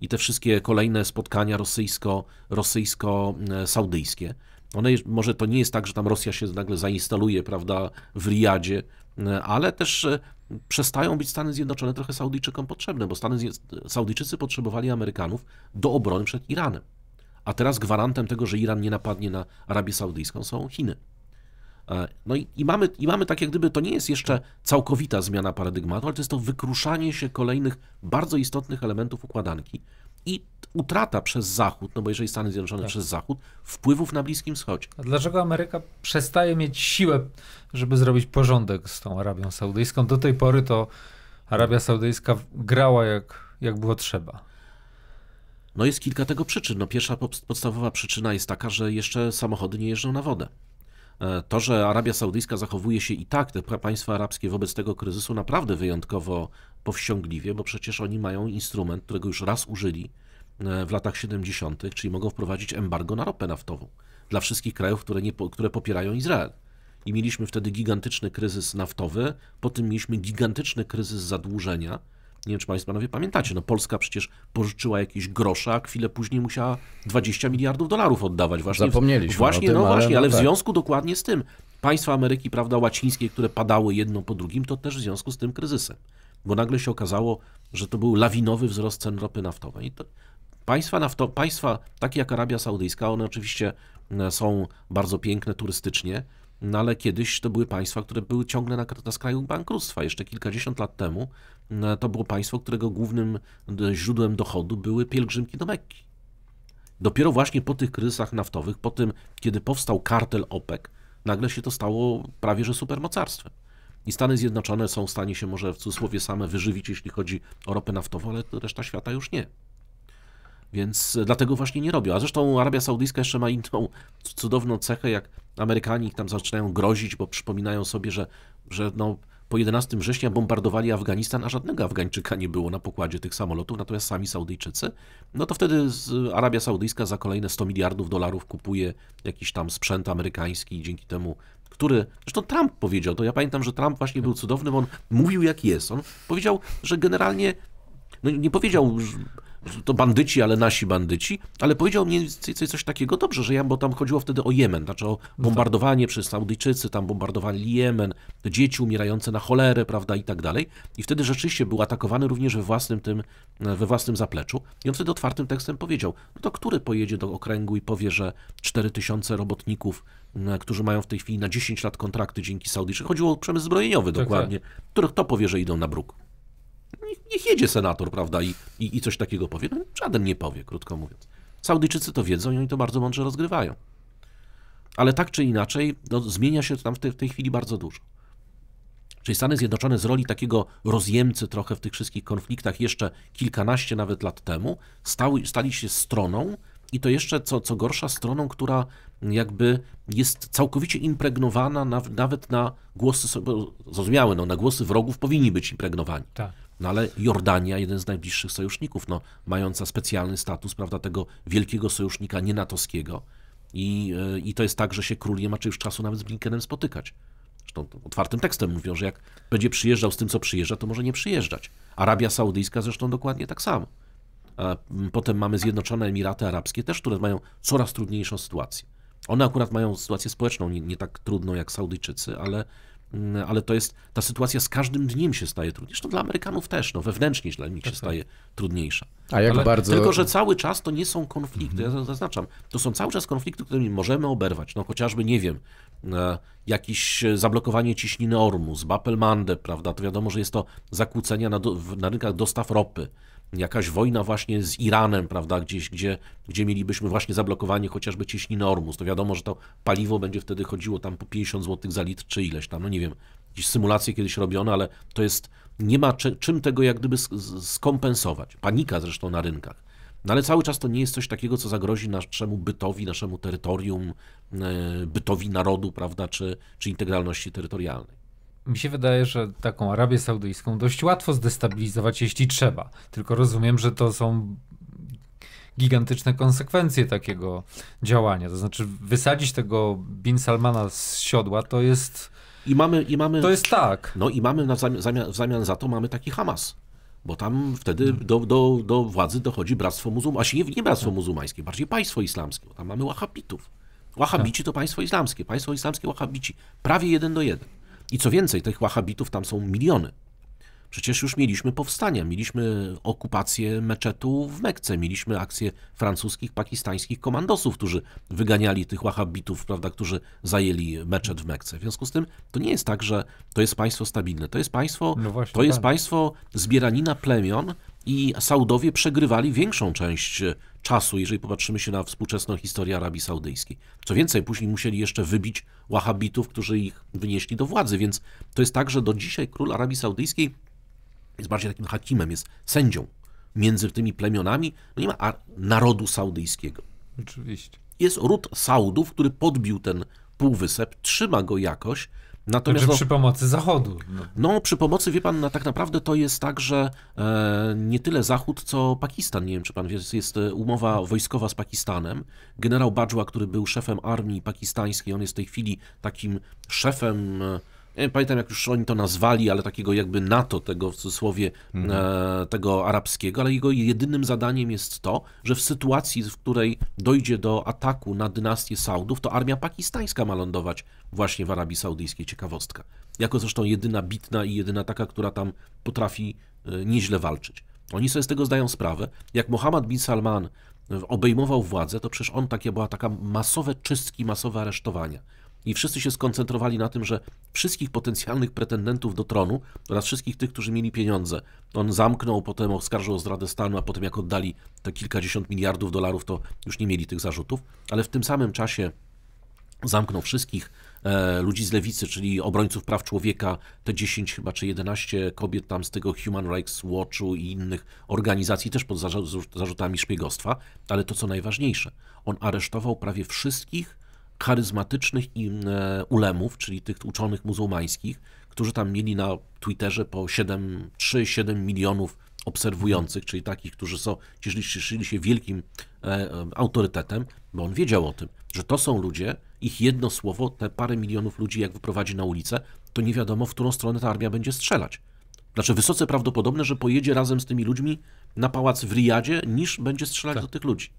i te wszystkie kolejne spotkania rosyjsko, rosyjsko-saudyjskie. E, One, może to nie jest tak, że tam Rosja się nagle zainstaluje, prawda, w Riyadzie, ale też przestają być Stany Zjednoczone trochę Saudyjczykom potrzebne, bo Stany Saudyjczycy potrzebowali Amerykanów do obrony przed Iranem. A teraz gwarantem tego, że Iran nie napadnie na Arabię Saudyjską są Chiny. E, no i, i, mamy, i mamy tak jak gdyby, to nie jest jeszcze całkowita zmiana paradygmatu, ale to jest to wykruszanie się kolejnych bardzo istotnych elementów układanki, i utrata przez Zachód, no bo jeżeli Stany Zjednoczone tak. przez Zachód, wpływów na Bliskim Wschodzie. A dlaczego Ameryka przestaje mieć siłę, żeby zrobić porządek z tą Arabią Saudyjską? Do tej pory to Arabia Saudyjska grała jak, jak było trzeba. No jest kilka tego przyczyn. No pierwsza podstawowa przyczyna jest taka, że jeszcze samochody nie jeżdżą na wodę. E, to, że Arabia Saudyjska zachowuje się i tak, te państwa arabskie wobec tego kryzysu naprawdę wyjątkowo powściągliwie, bo przecież oni mają instrument, którego już raz użyli e, w latach 70., czyli mogą wprowadzić embargo na ropę naftową dla wszystkich krajów, które, nie, które popierają Izrael. I mieliśmy wtedy gigantyczny kryzys naftowy, po tym mieliśmy gigantyczny kryzys zadłużenia, nie wiem, czy Państwo panowie pamiętacie, no Polska przecież pożyczyła jakieś grosze, a chwilę później musiała 20 miliardów dolarów oddawać. Właśnie, Zapomnieliśmy właśnie, tym, no właśnie, ale, no ale w tak. związku dokładnie z tym państwa Ameryki, prawda, łacińskie, które padały jedno po drugim, to też w związku z tym kryzysem. Bo nagle się okazało, że to był lawinowy wzrost cen ropy naftowej. Państwa, nafto, państwa takie jak Arabia Saudyjska, one oczywiście e, są bardzo piękne turystycznie, no ale kiedyś to były państwa, które były ciągle na, na skraju bankructwa. Jeszcze kilkadziesiąt lat temu mm, to było państwo, którego głównym źródłem dochodu były pielgrzymki do Mekki. Dopiero właśnie po tych kryzysach naftowych, po tym, kiedy powstał kartel OPEC, nagle się to stało prawie że supermocarstwem. I Stany Zjednoczone są w stanie się może w cudzysłowie same wyżywić, jeśli chodzi o ropę naftową, ale reszta świata już nie. Więc dlatego właśnie nie robią. A zresztą Arabia Saudyjska jeszcze ma inną cudowną cechę, jak Amerykanie tam zaczynają grozić, bo przypominają sobie, że, że no, po 11 września bombardowali Afganistan, a żadnego Afgańczyka nie było na pokładzie tych samolotów, natomiast sami Saudyjczycy. No to wtedy Arabia Saudyjska za kolejne 100 miliardów dolarów kupuje jakiś tam sprzęt amerykański i dzięki temu który, zresztą Trump powiedział, to ja pamiętam, że Trump właśnie był cudownym, on mówił jak jest, on powiedział, że generalnie, no nie powiedział, to bandyci, ale nasi bandyci, ale powiedział mniej więcej coś takiego, dobrze, że ja, bo tam chodziło wtedy o Jemen, znaczy o no bombardowanie przez Saudyjczycy, tam bombardowali Jemen, dzieci umierające na cholerę, prawda, i tak dalej. I wtedy rzeczywiście był atakowany również we własnym tym, we własnym zapleczu. I on wtedy otwartym tekstem powiedział, no to który pojedzie do okręgu i powie, że 4000 robotników którzy mają w tej chwili na 10 lat kontrakty dzięki Saudyjczykom. Chodziło o przemysł zbrojeniowy tak, tak. dokładnie, tak. których to powie, że idą na bruk niech, niech jedzie senator, prawda, i, i, i coś takiego powie. No, żaden nie powie, krótko mówiąc. Saudyjczycy to wiedzą i oni to bardzo mądrze rozgrywają. Ale tak czy inaczej, no, zmienia się tam w, te, w tej chwili bardzo dużo. Czyli Stany Zjednoczone z roli takiego rozjemcy trochę w tych wszystkich konfliktach jeszcze kilkanaście nawet lat temu stały, stali się stroną i to jeszcze co, co gorsza stroną, która jakby jest całkowicie impregnowana na, nawet na głosy, zrozumiałe, no, na głosy wrogów powinni być impregnowani. Tak. No ale Jordania, jeden z najbliższych sojuszników, no, mająca specjalny status, prawda, tego wielkiego sojusznika nienatowskiego. I, e, I to jest tak, że się król nie ma czy już czasu nawet z Blinkenem spotykać. Zresztą otwartym tekstem mówią, że jak będzie przyjeżdżał z tym, co przyjeżdża, to może nie przyjeżdżać. Arabia Saudyjska zresztą dokładnie tak samo. Potem mamy Zjednoczone Emiraty Arabskie też, które mają coraz trudniejszą sytuację. One akurat mają sytuację społeczną nie, nie tak trudną jak Saudyjczycy, ale Mm, ale to jest, ta sytuacja z każdym dniem się staje trudniejsza. To dla Amerykanów też, no, wewnętrznie dla nich się tak, tak. staje trudniejsza. A jak ale bardzo... Tylko, że cały czas to nie są konflikty, ja mhm. zaznaczam, to są cały czas konflikty, którymi możemy oberwać, no chociażby, nie wiem, e, jakieś e, zablokowanie ciśniny Ormus, Bapelmande, prawda, to wiadomo, że jest to zakłócenia na, do, na rynkach dostaw ropy, jakaś wojna właśnie z Iranem, prawda, gdzieś, gdzie, gdzie mielibyśmy właśnie zablokowanie chociażby cieśniny Ormus, to wiadomo, że to paliwo będzie wtedy chodziło tam po 50 zł za litr, czy ileś tam, no nie wiem, jakieś symulacje kiedyś robione, ale to jest, nie ma czy, czym tego jak gdyby skompensować. Panika zresztą na rynkach. No ale cały czas to nie jest coś takiego, co zagrozi naszemu bytowi, naszemu terytorium, e, bytowi narodu, prawda, czy, czy integralności terytorialnej mi się wydaje, że taką Arabię Saudyjską dość łatwo zdestabilizować, jeśli trzeba. Tylko rozumiem, że to są gigantyczne konsekwencje takiego działania. To znaczy, wysadzić tego Bin Salmana z siodła to jest. I mamy, i mamy, to jest tak. No i mamy na zamian, w zamian za to mamy taki Hamas. Bo tam wtedy hmm. do, do, do władzy dochodzi bractwo muzułmańskie, nie, nie bractwo hmm. muzułmańskie, bardziej państwo islamskie. Bo tam mamy Wahabitów. Wahabici tak. to państwo islamskie, państwo islamskie Wahabici. Prawie jeden do jeden. I co więcej, tych wahabitów tam są miliony. Przecież już mieliśmy powstania, mieliśmy okupację meczetu w Mekce, mieliśmy akcję francuskich, pakistańskich komandosów, którzy wyganiali tych wahabitów, prawda, którzy zajęli meczet w Mekce. W związku z tym to nie jest tak, że to jest państwo stabilne. To jest państwo, no to tak. jest państwo zbieranina plemion i Saudowie przegrywali większą część czasu, jeżeli popatrzymy się na współczesną historię Arabii Saudyjskiej. Co więcej, później musieli jeszcze wybić Wahabitów, którzy ich wynieśli do władzy, więc to jest tak, że do dzisiaj król Arabii Saudyjskiej jest bardziej takim hakimem, jest sędzią między tymi plemionami. No nie ma narodu saudyjskiego. Oczywiście. Jest ród Saudów, który podbił ten półwysep, trzyma go jakoś, Natomiast Także no- przy pomocy Zachodu. No. no. przy pomocy, wie pan, no, tak naprawdę to jest tak, że e, nie tyle Zachód, co Pakistan. Nie wiem, czy pan wie, jest, e, umowa wojskowa z Pakistanem. Generał Bajwa, który był szefem armii pakistańskiej, on jest w tej chwili takim szefem... E, ja nie pamiętam jak już oni to nazwali, ale takiego jakby NATO, tego w cudzysłowie, mhm. e, tego arabskiego, ale jego jedynym zadaniem jest to, że w sytuacji, w której dojdzie do ataku na dynastię Saudów, to armia pakistańska ma lądować właśnie w Arabii Saudyjskiej. Ciekawostka. Jako zresztą jedyna bitna i jedyna taka, która tam potrafi e, nieźle walczyć. Oni sobie z tego zdają sprawę. Jak Mohammed bin Salman e, obejmował władzę, to przecież on takie była taka masowe czystki, masowe aresztowania i wszyscy się skoncentrowali na tym, że wszystkich potencjalnych pretendentów do tronu oraz wszystkich tych, którzy mieli pieniądze, on zamknął, potem oskarżył o zdradę stanu, a potem jak oddali te kilkadziesiąt miliardów dolarów, to już nie mieli tych zarzutów, ale w tym samym czasie zamknął wszystkich e, ludzi z lewicy, czyli obrońców praw człowieka, te 10 chyba czy 11 kobiet tam z tego Human Rights Watchu i innych organizacji też pod zarzutami szpiegostwa, ale to co najważniejsze, on aresztował prawie wszystkich charyzmatycznych e, ulemów, czyli tych uczonych muzułmańskich, którzy tam mieli na Twitterze po 3-7 milionów obserwujących, czyli takich, którzy są, cieszyli, cieszyli się wielkim e, e, autorytetem, bo on wiedział o tym, że to są ludzie, ich jedno słowo, te parę milionów ludzi, jak wyprowadzi na ulicę, to nie wiadomo, w którą stronę ta armia będzie strzelać. Znaczy, wysoce prawdopodobne, że pojedzie razem z tymi ludźmi na pałac w Riyadzie, niż będzie strzelać tak. do tych ludzi.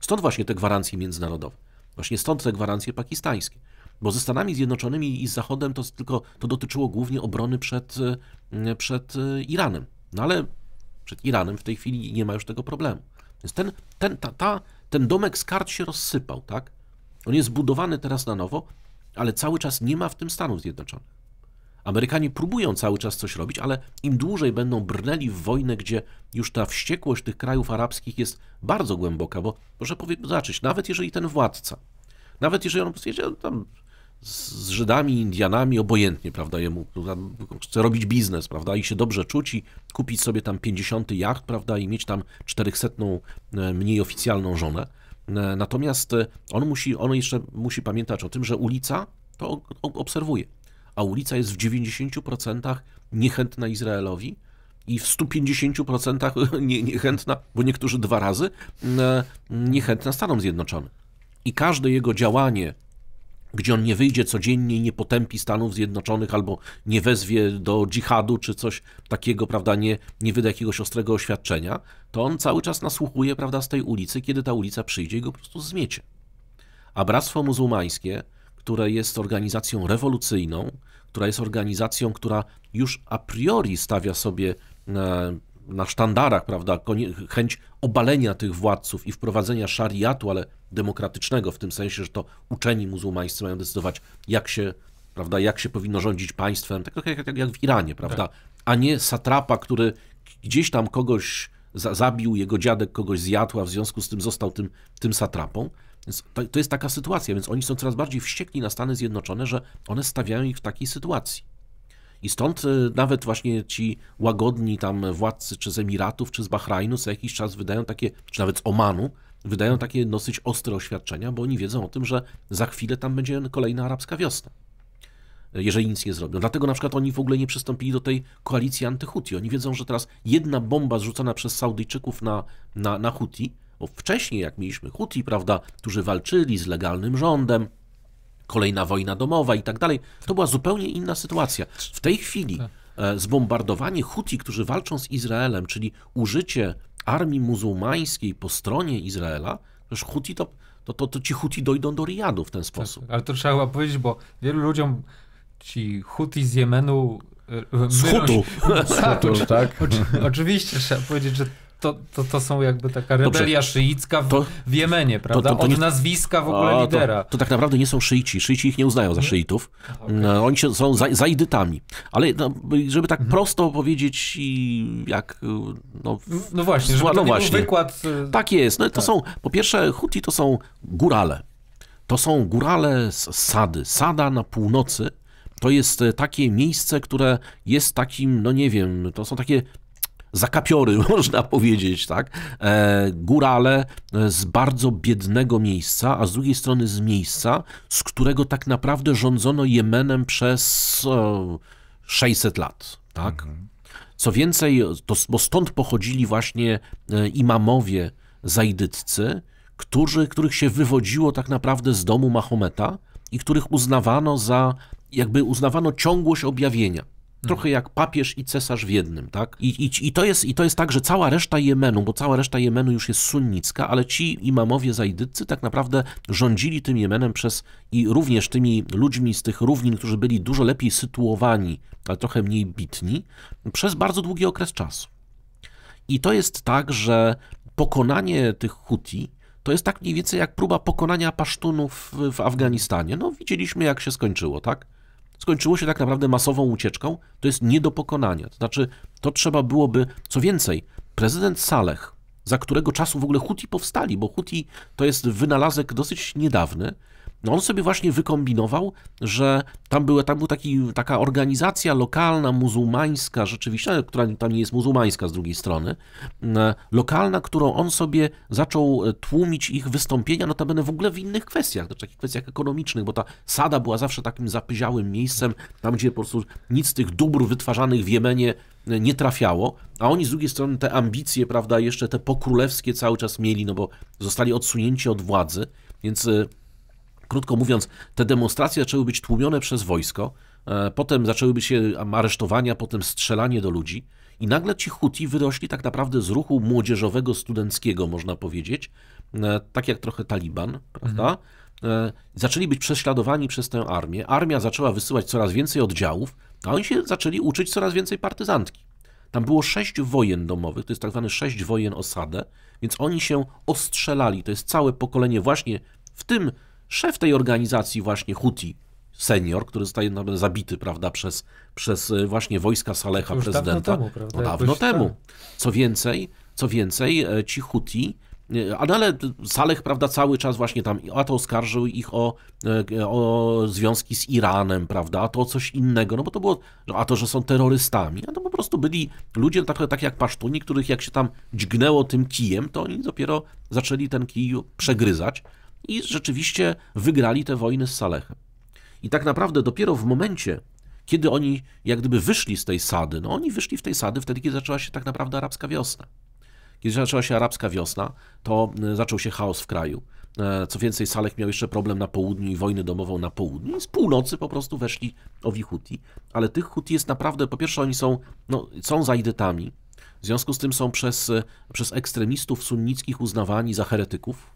Stąd właśnie te gwarancje międzynarodowe. Właśnie stąd te gwarancje pakistańskie. Bo ze Stanami Zjednoczonymi i z Zachodem to tylko to dotyczyło głównie obrony przed, e, przed e, Iranem. No ale przed Iranem w tej chwili nie ma już tego problemu. Więc ten, ten, ta, ta, ten domek z kart się rozsypał, tak? On jest budowany teraz na nowo, ale cały czas nie ma w tym Stanów Zjednoczonych. Amerykanie próbują cały czas coś robić, ale im dłużej będą brnęli w wojnę, gdzie już ta wściekłość tych krajów arabskich jest bardzo głęboka, bo proszę zobaczyć, nawet jeżeli ten władca, nawet jeżeli on powiedział tam z Żydami, Indianami, obojętnie, prawda, jemu no, chce robić biznes, prawda, i się dobrze czuć i kupić sobie tam 50 jacht, prawda, i mieć tam 400 e, mniej oficjalną żonę. E, natomiast e, on musi, on jeszcze musi pamiętać o tym, że ulica to obserwuje a ulica jest w 90% niechętna Izraelowi i w 150% nie, niechętna, bo niektórzy dwa razy, e, niechętna Stanom Zjednoczonym. I każde jego działanie gdzie on nie wyjdzie codziennie i nie potępi Stanów Zjednoczonych albo nie wezwie do dżihadu czy coś takiego, prawda, nie, nie wyda jakiegoś ostrego oświadczenia, to on cały czas nasłuchuje, prawda, z tej ulicy, kiedy ta ulica przyjdzie i go po prostu zmiecie. A Bractwo Muzułmańskie które jest organizacją rewolucyjną, która jest organizacją, która już a priori stawia sobie e, na sztandarach, prawda, chęć obalenia tych władców i wprowadzenia szariatu, ale demokratycznego, w tym sensie, że to uczeni muzułmańscy mają decydować, jak się, prawda, jak się powinno rządzić państwem, tak jak, jak, jak w Iranie, prawda, tak. a nie satrapa, który gdzieś tam kogoś zabił, jego dziadek kogoś zjadł, a w związku z tym został tym, tym satrapą to, to jest taka sytuacja, więc oni są coraz bardziej wściekli na Stany Zjednoczone, że one stawiają ich w takiej sytuacji. I stąd y, nawet właśnie ci łagodni tam władcy, czy z Emiratów, czy z Bahrajnu co jakiś czas wydają takie, czy nawet z Omanu, wydają takie dosyć ostre oświadczenia, bo oni wiedzą o tym, że za chwilę tam będzie kolejna arabska wiosna, jeżeli nic nie zrobią. Dlatego na przykład oni w ogóle nie przystąpili do tej koalicji antyhuti. Oni wiedzą, że teraz jedna bomba zrzucona przez Saudyjczyków na, na, na Huti bo wcześniej, jak mieliśmy Huti, prawda, którzy walczyli z legalnym rządem, kolejna wojna domowa i tak dalej, to była zupełnie inna sytuacja. W tej chwili tak. e, zbombardowanie Huti, którzy walczą z Izraelem, czyli użycie armii muzułmańskiej po stronie Izraela, przecież Huti to, to, to, to ci Huti dojdą do Riyadu w ten tak, sposób. Tak, ale to trzeba powiedzieć, bo wielu ludziom ci Huti z Jemenu e, e, z Hutu. Tak, tak. oczywiście trzeba powiedzieć, że to, to, to są jakby taka rebelia Dobrze. szyicka w, to, w Jemenie, prawda? To, to, to nie... Od nazwiska w ogóle A, lidera. To, tak naprawdę nie są szyici. Szyici ich nie uznają za szyitów. Okay. No, oni są zaidytami. Ale no, żeby tak mhm. prosto powiedzieć i jak... No, no właśnie, żeby no właśnie. wykład... Y, tak jest. No, tak. to są, po pierwsze, Huti to są górale. To są górale z Sady. Sada na północy to jest e, takie miejsce, które jest takim, no nie wiem, to są takie zakapiory, można powiedzieć, tak? E, górale e, z bardzo biednego miejsca, a z drugiej strony z miejsca, z którego tak naprawdę rządzono Jemenem przez 600 e, lat, tak? Mhm. Co więcej, to, bo stąd pochodzili właśnie imamowie zajdyccy, którzy, których się wywodziło tak naprawdę z domu Mahometa i których uznawano za, jakby uznawano ciągłość objawienia trochę jak papież i cesarz w jednym, tak? I, i, i, to jest, I to jest tak, że cała reszta Jemenu, bo cała reszta Jemenu już jest sunnicka, ale ci imamowie zajdycy tak naprawdę rządzili tym Jemenem przez i również tymi ludźmi z tych równin, którzy byli dużo lepiej sytuowani, ale trochę mniej bitni, przez bardzo długi okres czasu. I to jest tak, że pokonanie tych Huti to jest tak mniej więcej jak próba pokonania Pasztunów w Afganistanie. No widzieliśmy jak się skończyło, tak? skończyło się tak naprawdę masową ucieczką, to jest nie do pokonania. To znaczy, to trzeba byłoby, co więcej, prezydent Saleh, za którego czasu w ogóle Huti powstali, bo Huti to jest wynalazek dosyć niedawny, no on sobie właśnie wykombinował, że tam, były, tam była taka organizacja lokalna, muzułmańska, rzeczywiście, która tam nie jest muzułmańska z drugiej strony, lokalna, którą on sobie zaczął e, tłumić ich wystąpienia, notabene w ogóle w innych kwestiach, to znaczy takich kwestiach ekonomicznych, bo ta Sada była zawsze takim zapyziałym miejscem, tam gdzie po prostu nic z tych dóbr wytwarzanych w Jemenie e, nie trafiało, a oni z drugiej strony te ambicje, prawda, jeszcze te pokrólewskie cały czas mieli, no bo zostali odsunięci od władzy, więc e, krótko mówiąc, te demonstracje zaczęły być tłumione przez wojsko, e, potem zaczęły być aresztowania, potem strzelanie do ludzi. I nagle ci Huti wyrośli tak naprawdę z ruchu młodzieżowego, studenckiego, można powiedzieć, e, tak jak trochę Taliban, prawda? Mhm. Zaczęli być prześladowani przez tę armię. Armia zaczęła wysyłać coraz więcej oddziałów, a oni się zaczęli uczyć coraz więcej partyzantki. Tam było sześć wojen domowych, to jest tak zwane sześć wojen osadę, więc oni się ostrzelali. To jest całe pokolenie właśnie w tym szef tej organizacji właśnie Huti, senior, który zostaje nawet zabity, prawda, przez, przez e, właśnie wojska Saleha, prezydenta. Dawno temu, prawda? No, dawno tak. temu. Co więcej, co więcej, e, ci Huti e, no ale Salech, prawda, cały czas właśnie tam, a to oskarżył ich o, o związki z Iranem, prawda, a to o coś innego, no bo to było, no a to, że są terrorystami, a to po prostu byli ludzie tak, tak jak pasztuni, których jak się tam dźgnęło tym kijem, to oni dopiero zaczęli ten kij przegryzać i rzeczywiście wygrali te wojny z Salechem. I tak naprawdę dopiero w momencie, kiedy oni jak gdyby wyszli z tej sady, no oni wyszli w tej sady wtedy, kiedy zaczęła się tak naprawdę arabska wiosna. Kiedy zaczęła się arabska wiosna, to e, zaczął się chaos w kraju. E, co więcej, Salech miał jeszcze problem na południu i wojnę domową na południu. I z północy po prostu weszli owi Huti. Ale tych Huti jest naprawdę, po pierwsze oni są, no, są zajdetami, w związku z tym są przez, e, przez ekstremistów sunnickich uznawani za heretyków,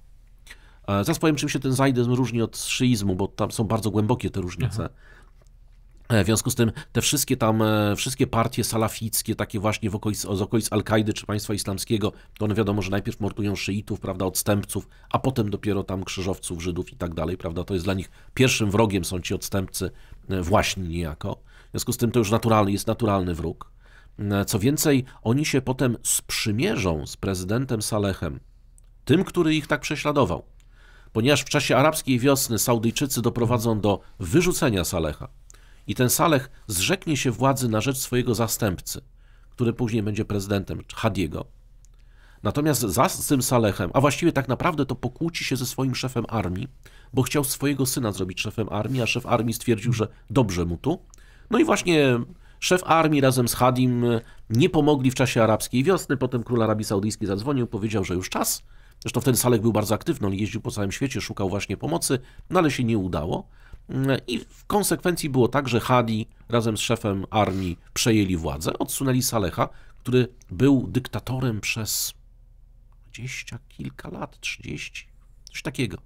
E, zaraz powiem, czym się ten zajdezm różni od szyizmu, bo tam są bardzo głębokie te różnice. Aha. Mhm. E, w związku z tym te wszystkie tam, e, wszystkie partie salafickie, takie właśnie w okolic, z okolic Al-Kaidy czy państwa islamskiego, to one wiadomo, że najpierw mordują szyitów, prawda, odstępców, a potem dopiero tam krzyżowców, Żydów i tak dalej, prawda, to jest dla nich pierwszym wrogiem są ci odstępcy właśnie niejako. W związku z tym to już naturalny, jest naturalny wróg. Co więcej, oni się potem sprzymierzą z prezydentem Salehem, tym, który ich tak prześladował ponieważ w czasie arabskiej wiosny Saudyjczycy doprowadzą do wyrzucenia Salecha i ten Salech zrzeknie się władzy na rzecz swojego zastępcy, który później będzie prezydentem Hadiego. Natomiast za tym Salechem, a właściwie tak naprawdę to pokłóci się ze swoim szefem armii, bo chciał swojego syna zrobić szefem armii, a szef armii stwierdził, że dobrze mu tu. No i właśnie szef armii razem z Hadim nie pomogli w czasie arabskiej wiosny, potem król Arabii Saudyjskiej zadzwonił, powiedział, że już czas, Zresztą ten Salek był bardzo aktywny, on jeździł po całym świecie, szukał właśnie pomocy, no ale się nie udało. Mm, I w konsekwencji było tak, że Hadi razem z szefem armii przejęli władzę, odsunęli Salecha, który był dyktatorem przez 20 kilka lat, trzydzieści, coś takiego.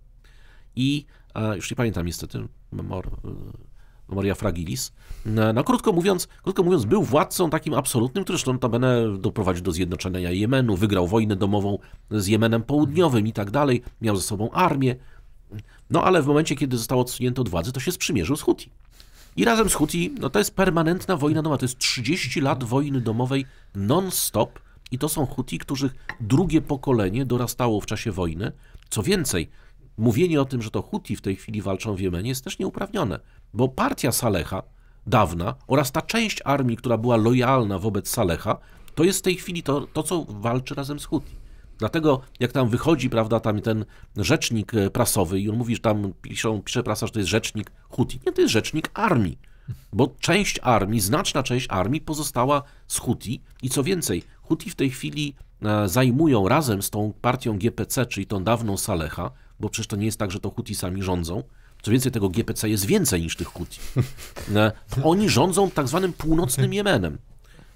I e, już nie pamiętam niestety, memor, Maria Fragilis. No krótko mówiąc, krótko mówiąc, był władcą takim absolutnym, który zresztą notabene doprowadził do zjednoczenia Jemenu, wygrał wojnę domową z Jemenem Południowym i tak dalej, miał ze sobą armię. No ale w momencie, kiedy został odsunięty od władzy, to się sprzymierzył z Huti. I razem z Huti, no to jest permanentna wojna domowa, to jest 30 lat wojny domowej non-stop i to są Huti, których drugie pokolenie dorastało w czasie wojny. Co więcej, mówienie o tym, że to Huti w tej chwili walczą w Jemenie jest też nieuprawnione. Bo partia Saleha, dawna, oraz ta część armii, która była lojalna wobec Saleha, to jest w tej chwili to, to co walczy razem z Huti. Dlatego jak tam wychodzi, prawda, tam ten rzecznik e, prasowy i on mówi, że tam piszą, pisze prasa, że to jest rzecznik Huti. Nie, to jest rzecznik armii, bo część armii, znaczna część armii pozostała z Huti i co więcej, Huti w tej chwili e, zajmują razem z tą partią GPC, czyli tą dawną Saleha, bo przecież to nie jest tak, że to Huti sami rządzą, co więcej, tego GPC jest więcej niż tych Huti. Oni rządzą tak zwanym północnym Jemenem.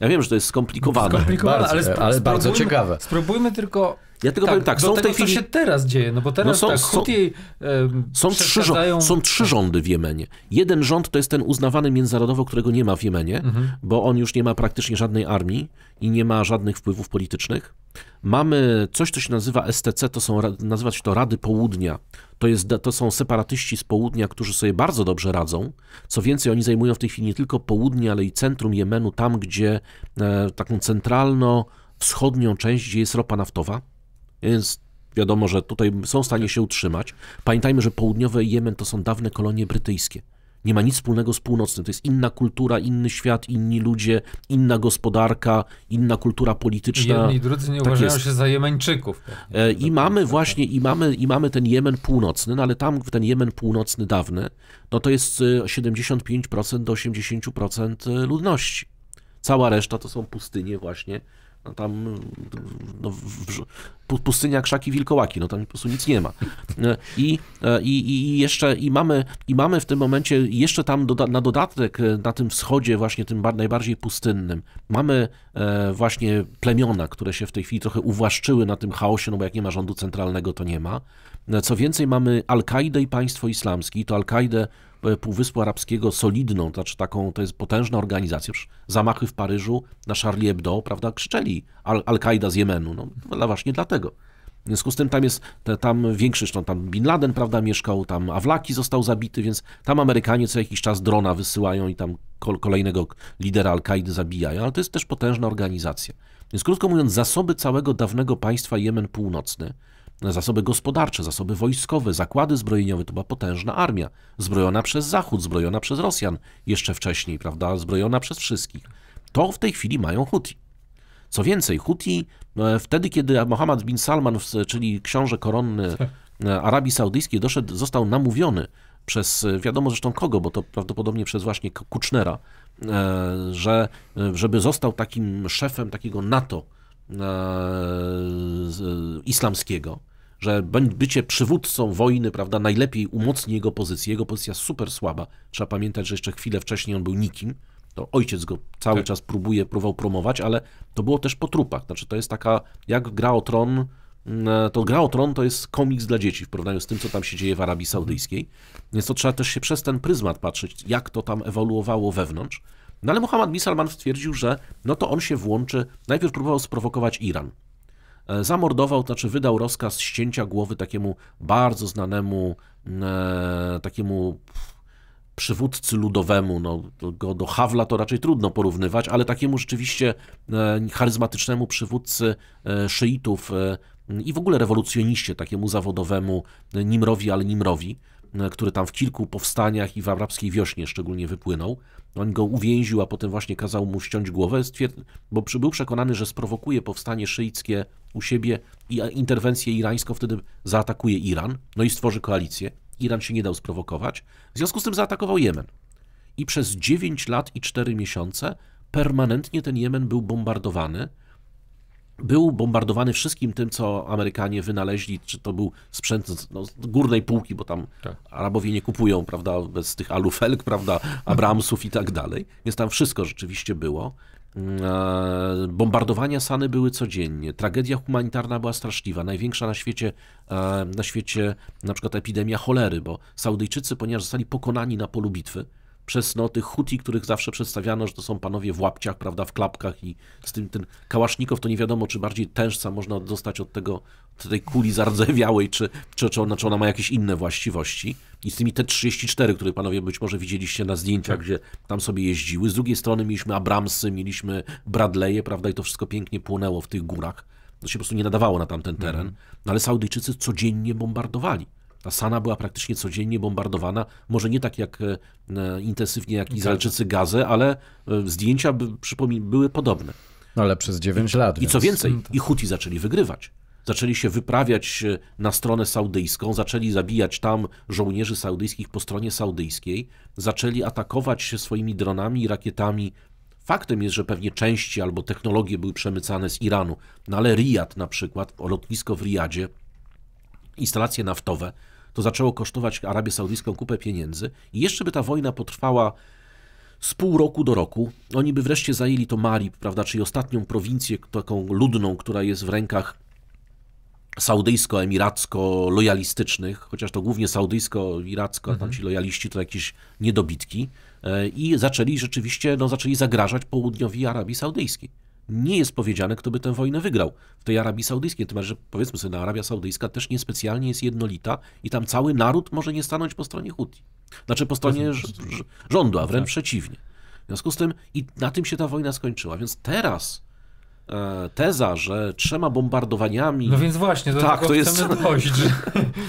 Ja wiem, że to jest skomplikowane. Skomplikowane, ale, ale bardzo ciekawe. Spróbujmy tylko ja tylko tak, powiem tak, tak są w tej co się teraz dzieje, no bo teraz no są, tak, są, trzy, są trzy rządy w Jemenie. Jeden rząd to jest ten uznawany międzynarodowo, którego nie ma w Jemenie, mhm. bo on już nie ma praktycznie żadnej armii i nie ma żadnych wpływów politycznych. Mamy coś, co się nazywa STC, to są, nazywać to Rady Południa. To, jest, to są separatyści z południa, którzy sobie bardzo dobrze radzą. Co więcej, oni zajmują w tej chwili nie tylko południe, ale i centrum Jemenu, tam gdzie e, taką centralno-wschodnią część, gdzie jest ropa naftowa więc wiadomo, że tutaj są w stanie się utrzymać. Pamiętajmy, że południowy Jemen to są dawne kolonie brytyjskie. Nie ma nic wspólnego z północnym. To jest inna kultura, inny świat, inni ludzie, inna gospodarka, inna kultura polityczna. I jedni i drudzy nie tak uważają jest. się za Jemeńczyków. E, I mamy właśnie, i mamy, i mamy ten Jemen północny, no ale tam ten Jemen północny dawny, no to jest 75% e, do 80% e, ludności. Cała reszta to są pustynie właśnie tam no, pustynia, krzaki, wilkołaki, no tam po prostu nic nie ma. E, e, I, i, i jeszcze i mamy, i mamy w tym momencie jeszcze tam doda na dodatek e, na tym wschodzie właśnie tym najbardziej pustynnym mamy właśnie plemiona, które się w tej chwili trochę uwłaszczyły na tym chaosie, no bo jak nie ma rządu centralnego, to nie ma. Co więcej mamy Al-Kaidę i państwo islamskie, to Al-Kaidę Półwyspu Arabskiego solidną, to znaczy taką, to jest potężna organizacja. zamachy w Paryżu na Charlie Hebdo, prawda, krzyczeli Al-Kaida z Jemenu. No, dla właśnie dlatego. W związku z tym tam jest, tam większość, no, tam Bin Laden, prawda, mieszkał, tam Awlaki został zabity, więc tam Amerykanie co jakiś czas drona wysyłają i tam kolejnego lidera Al-Kaidy zabijają, ale to jest też potężna organizacja. Więc krótko mówiąc, zasoby całego dawnego państwa Jemen Północny, zasoby gospodarcze, zasoby wojskowe, zakłady zbrojeniowe, to była potężna armia, zbrojona przez Zachód, zbrojona przez Rosjan jeszcze wcześniej, prawda, zbrojona przez wszystkich. To w tej chwili mają Huti. Co więcej, Huti e, wtedy, kiedy Mohammed bin Salman, czyli książę koronny tak. Arabii Saudyjskiej, doszedł, został namówiony przez, e, wiadomo zresztą kogo, bo to prawdopodobnie przez właśnie Kucznera, e, że, żeby został takim szefem takiego NATO E, e, islamskiego, że bycie przywódcą wojny, prawda, najlepiej umocni jego pozycję. Jego pozycja super słaba. Trzeba pamiętać, że jeszcze chwilę wcześniej on był nikim. To ojciec go cały tak. czas próbuje, próbował promować, ale to było też po trupach. Znaczy, to jest taka, jak gra o tron, mm, e, to Gra o Tron to jest komiks dla dzieci w porównaniu z tym, co tam się dzieje w Arabii Saudyjskiej. Mhm. Więc to trzeba też się przez ten pryzmat patrzeć, jak to tam ewoluowało wewnątrz. No ale Muhammad bin Salman stwierdził, że no to on się włączy. Najpierw próbował sprowokować Iran. E, zamordował, to znaczy wydał rozkaz ścięcia głowy takiemu bardzo znanemu, e, takiemu przywódcy ludowemu, no, go do Hawla to raczej trudno porównywać, ale takiemu rzeczywiście e, charyzmatycznemu przywódcy e, szyitów i w ogóle rewolucjoniście, takiemu zawodowemu Nimrowi al-Nimrowi, który tam w kilku powstaniach i w arabskiej wiośnie szczególnie wypłynął. On go uwięził, a potem właśnie kazał mu ściąć głowę, bo był przekonany, że sprowokuje powstanie szyickie u siebie i interwencję irańską, wtedy zaatakuje Iran, no i stworzy koalicję. Iran się nie dał sprowokować, w związku z tym zaatakował Jemen. I przez 9 lat i 4 miesiące permanentnie ten Jemen był bombardowany, był bombardowany wszystkim tym, co Amerykanie wynaleźli, czy to był sprzęt no, z górnej półki, bo tam tak. Arabowie nie kupują, prawda, bez tych alufelg, prawda, Abramsów i tak dalej, więc tam wszystko rzeczywiście było. Mm, e, bombardowania Sany były codziennie. Tragedia humanitarna była straszliwa. Największa na świecie, e, na świecie na przykład epidemia cholery, bo Saudyjczycy, ponieważ zostali pokonani na polu bitwy, przez przesnoty Huti, których zawsze przedstawiano, że to są panowie w łapciach, prawda, w klapkach i z tym ten kałasznikow to nie wiadomo, czy bardziej tężca można dostać od tego, od tej kuli zardzewiałej, czy, czy, czy, ona, czy ona ma jakieś inne właściwości. I z tymi T-34, które panowie być może widzieliście na zdjęciach, tak. gdzie tam sobie jeździły. Z drugiej strony mieliśmy Abramsy, mieliśmy Bradley'e, prawda, i to wszystko pięknie płonęło w tych górach. To się po prostu nie nadawało na tamten teren. Mhm. No ale Saudyjczycy codziennie bombardowali. Ta Sana była praktycznie codziennie bombardowana, może nie tak jak e, intensywnie jak Izraelczycy Gazę, ale e, zdjęcia by, były podobne. No ale przez 9 I, lat. I więc. co więcej, no tak. i Huti zaczęli wygrywać zaczęli się wyprawiać e, na stronę saudyjską, zaczęli zabijać tam żołnierzy saudyjskich po stronie saudyjskiej, zaczęli atakować się swoimi dronami i rakietami. Faktem jest, że pewnie części albo technologie były przemycane z Iranu, no ale Riyad na przykład, lotnisko w Riyadzie, instalacje naftowe, to zaczęło kosztować Arabię Saudyjską kupę pieniędzy i jeszcze by ta wojna potrwała z pół roku do roku. Oni by wreszcie zajęli to Marib, prawda, czyli ostatnią prowincję taką ludną, która jest w rękach saudyjsko-emiracko-lojalistycznych, chociaż to głównie saudyjsko-iracko, mhm. tam ci lojaliści to jakieś niedobitki e, i zaczęli rzeczywiście, no zaczęli zagrażać południowi Arabii Saudyjskiej nie jest powiedziane, kto by tę wojnę wygrał w tej Arabii Saudyjskiej. Tym znaczy, że powiedzmy sobie, no, Arabia Saudyjska też niespecjalnie jest jednolita i tam cały naród może nie stanąć po stronie Huti. Znaczy po stronie rządu, a wręcz tak. przeciwnie. W związku z tym i na tym się ta wojna skończyła. Więc teraz E, teza, że trzema bombardowaniami. No więc właśnie, do tak, to jest... chcemy dojść, że,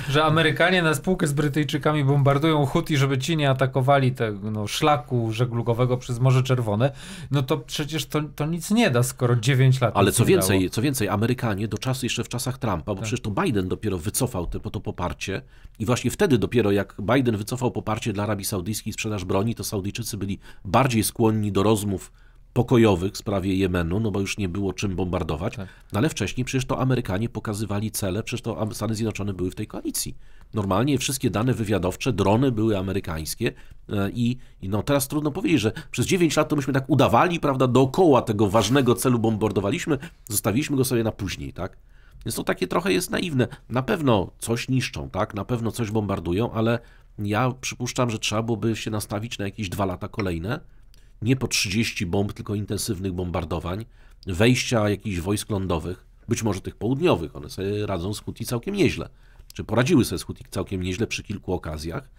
że, Amerykanie na spółkę z Brytyjczykami bombardują Huti, żeby ci nie atakowali tego no, szlaku żeglugowego przez Morze Czerwone. No to przecież to, to nic nie da, skoro 9 lat. Ale co więcej, co więcej, Amerykanie do czasu jeszcze w czasach Trumpa, bo tak. przecież to Biden dopiero wycofał te, to poparcie i właśnie wtedy dopiero jak Biden wycofał poparcie dla Arabii Saudyjskiej sprzedaż broni, to Saudyjczycy byli bardziej skłonni do rozmów pokojowych w sprawie Jemenu, no bo już nie było czym bombardować, tak. no ale wcześniej przecież to Amerykanie pokazywali cele, przecież to Stany Zjednoczone były w tej koalicji. Normalnie wszystkie dane wywiadowcze, drony były amerykańskie e, i, i no teraz trudno powiedzieć, że przez 9 lat to myśmy tak udawali, prawda, dookoła tego ważnego celu bombardowaliśmy, zostawiliśmy go sobie na później, tak? Więc to takie trochę jest naiwne. Na pewno coś niszczą, tak? Na pewno coś bombardują, ale ja przypuszczam, że trzeba byłoby się nastawić na jakieś dwa lata kolejne, nie po 30 bomb, tylko intensywnych bombardowań, wejścia jakichś wojsk lądowych, być może tych południowych, one sobie radzą z Huti całkiem nieźle, czy poradziły sobie z Huti całkiem nieźle przy kilku okazjach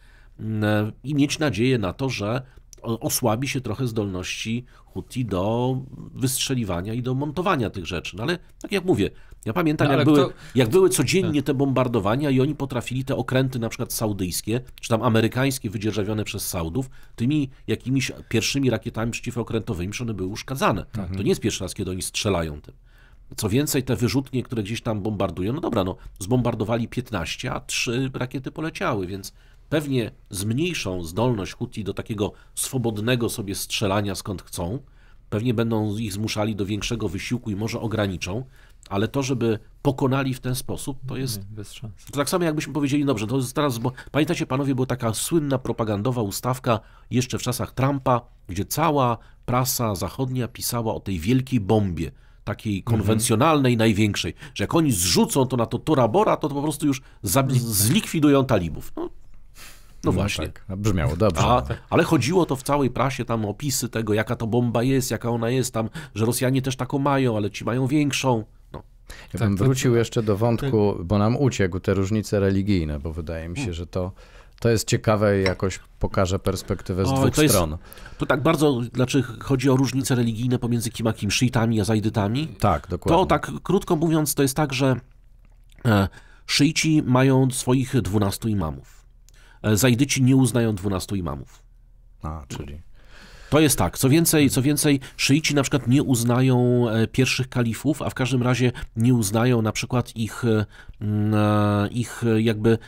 mm, e, i mieć nadzieję na to, że osłabi się trochę zdolności Huti do wystrzeliwania i do montowania tych rzeczy. No ale tak jak mówię, ja pamiętam, no, jak, były, jak były codziennie tak. te bombardowania i oni potrafili te okręty na przykład saudyjskie, czy tam amerykańskie wydzierżawione przez Saudów, tymi jakimiś pierwszymi rakietami przeciwokrętowymi, że one były uszkadzane. Tak. To nie jest pierwszy raz, kiedy oni strzelają tym. Co więcej, te wyrzutnie, które gdzieś tam bombardują, no dobra, no zbombardowali 15, a 3 rakiety poleciały, więc pewnie zmniejszą zdolność Huti do takiego swobodnego sobie strzelania skąd chcą, pewnie będą ich zmuszali do większego wysiłku i może ograniczą, ale to, żeby pokonali w ten sposób, to jest... Nie, bez szans. To tak samo jakbyśmy powiedzieli, dobrze, to jest teraz, bo pamiętacie panowie, była taka słynna propagandowa ustawka jeszcze w czasach Trumpa, gdzie cała prasa zachodnia pisała o tej wielkiej bombie, takiej mhm. konwencjonalnej, mhm. największej, że jak oni zrzucą to na to Tora Bora, to, to po prostu już zlikwidują talibów. No, no mm, właśnie. Tak, brzmiało dobrze. A, ale chodziło to w całej prasie, tam opisy tego, jaka to bomba jest, jaka ona jest, tam, że Rosjanie też taką mają, ale ci mają większą. No. Ja tak, bym tak. wrócił jeszcze do wątku, tak. bo nam uciekł te różnice religijne, bo wydaje mi się, hmm. że to, to jest ciekawe i jakoś pokaże perspektywę z o, dwóch to stron. Jest, to tak bardzo, znaczy chodzi o różnice religijne pomiędzy kim a kim, szyitami a zajdytami? Tak, dokładnie. To tak krótko mówiąc, to jest tak, że e, szyici mają swoich dwunastu imamów. E, Zajdyci nie uznają 12 imamów. A, czyli... To jest tak. Co więcej, co więcej, szyici na przykład nie uznają e, pierwszych kalifów, a w każdym razie nie uznają na przykład ich, e, ich jakby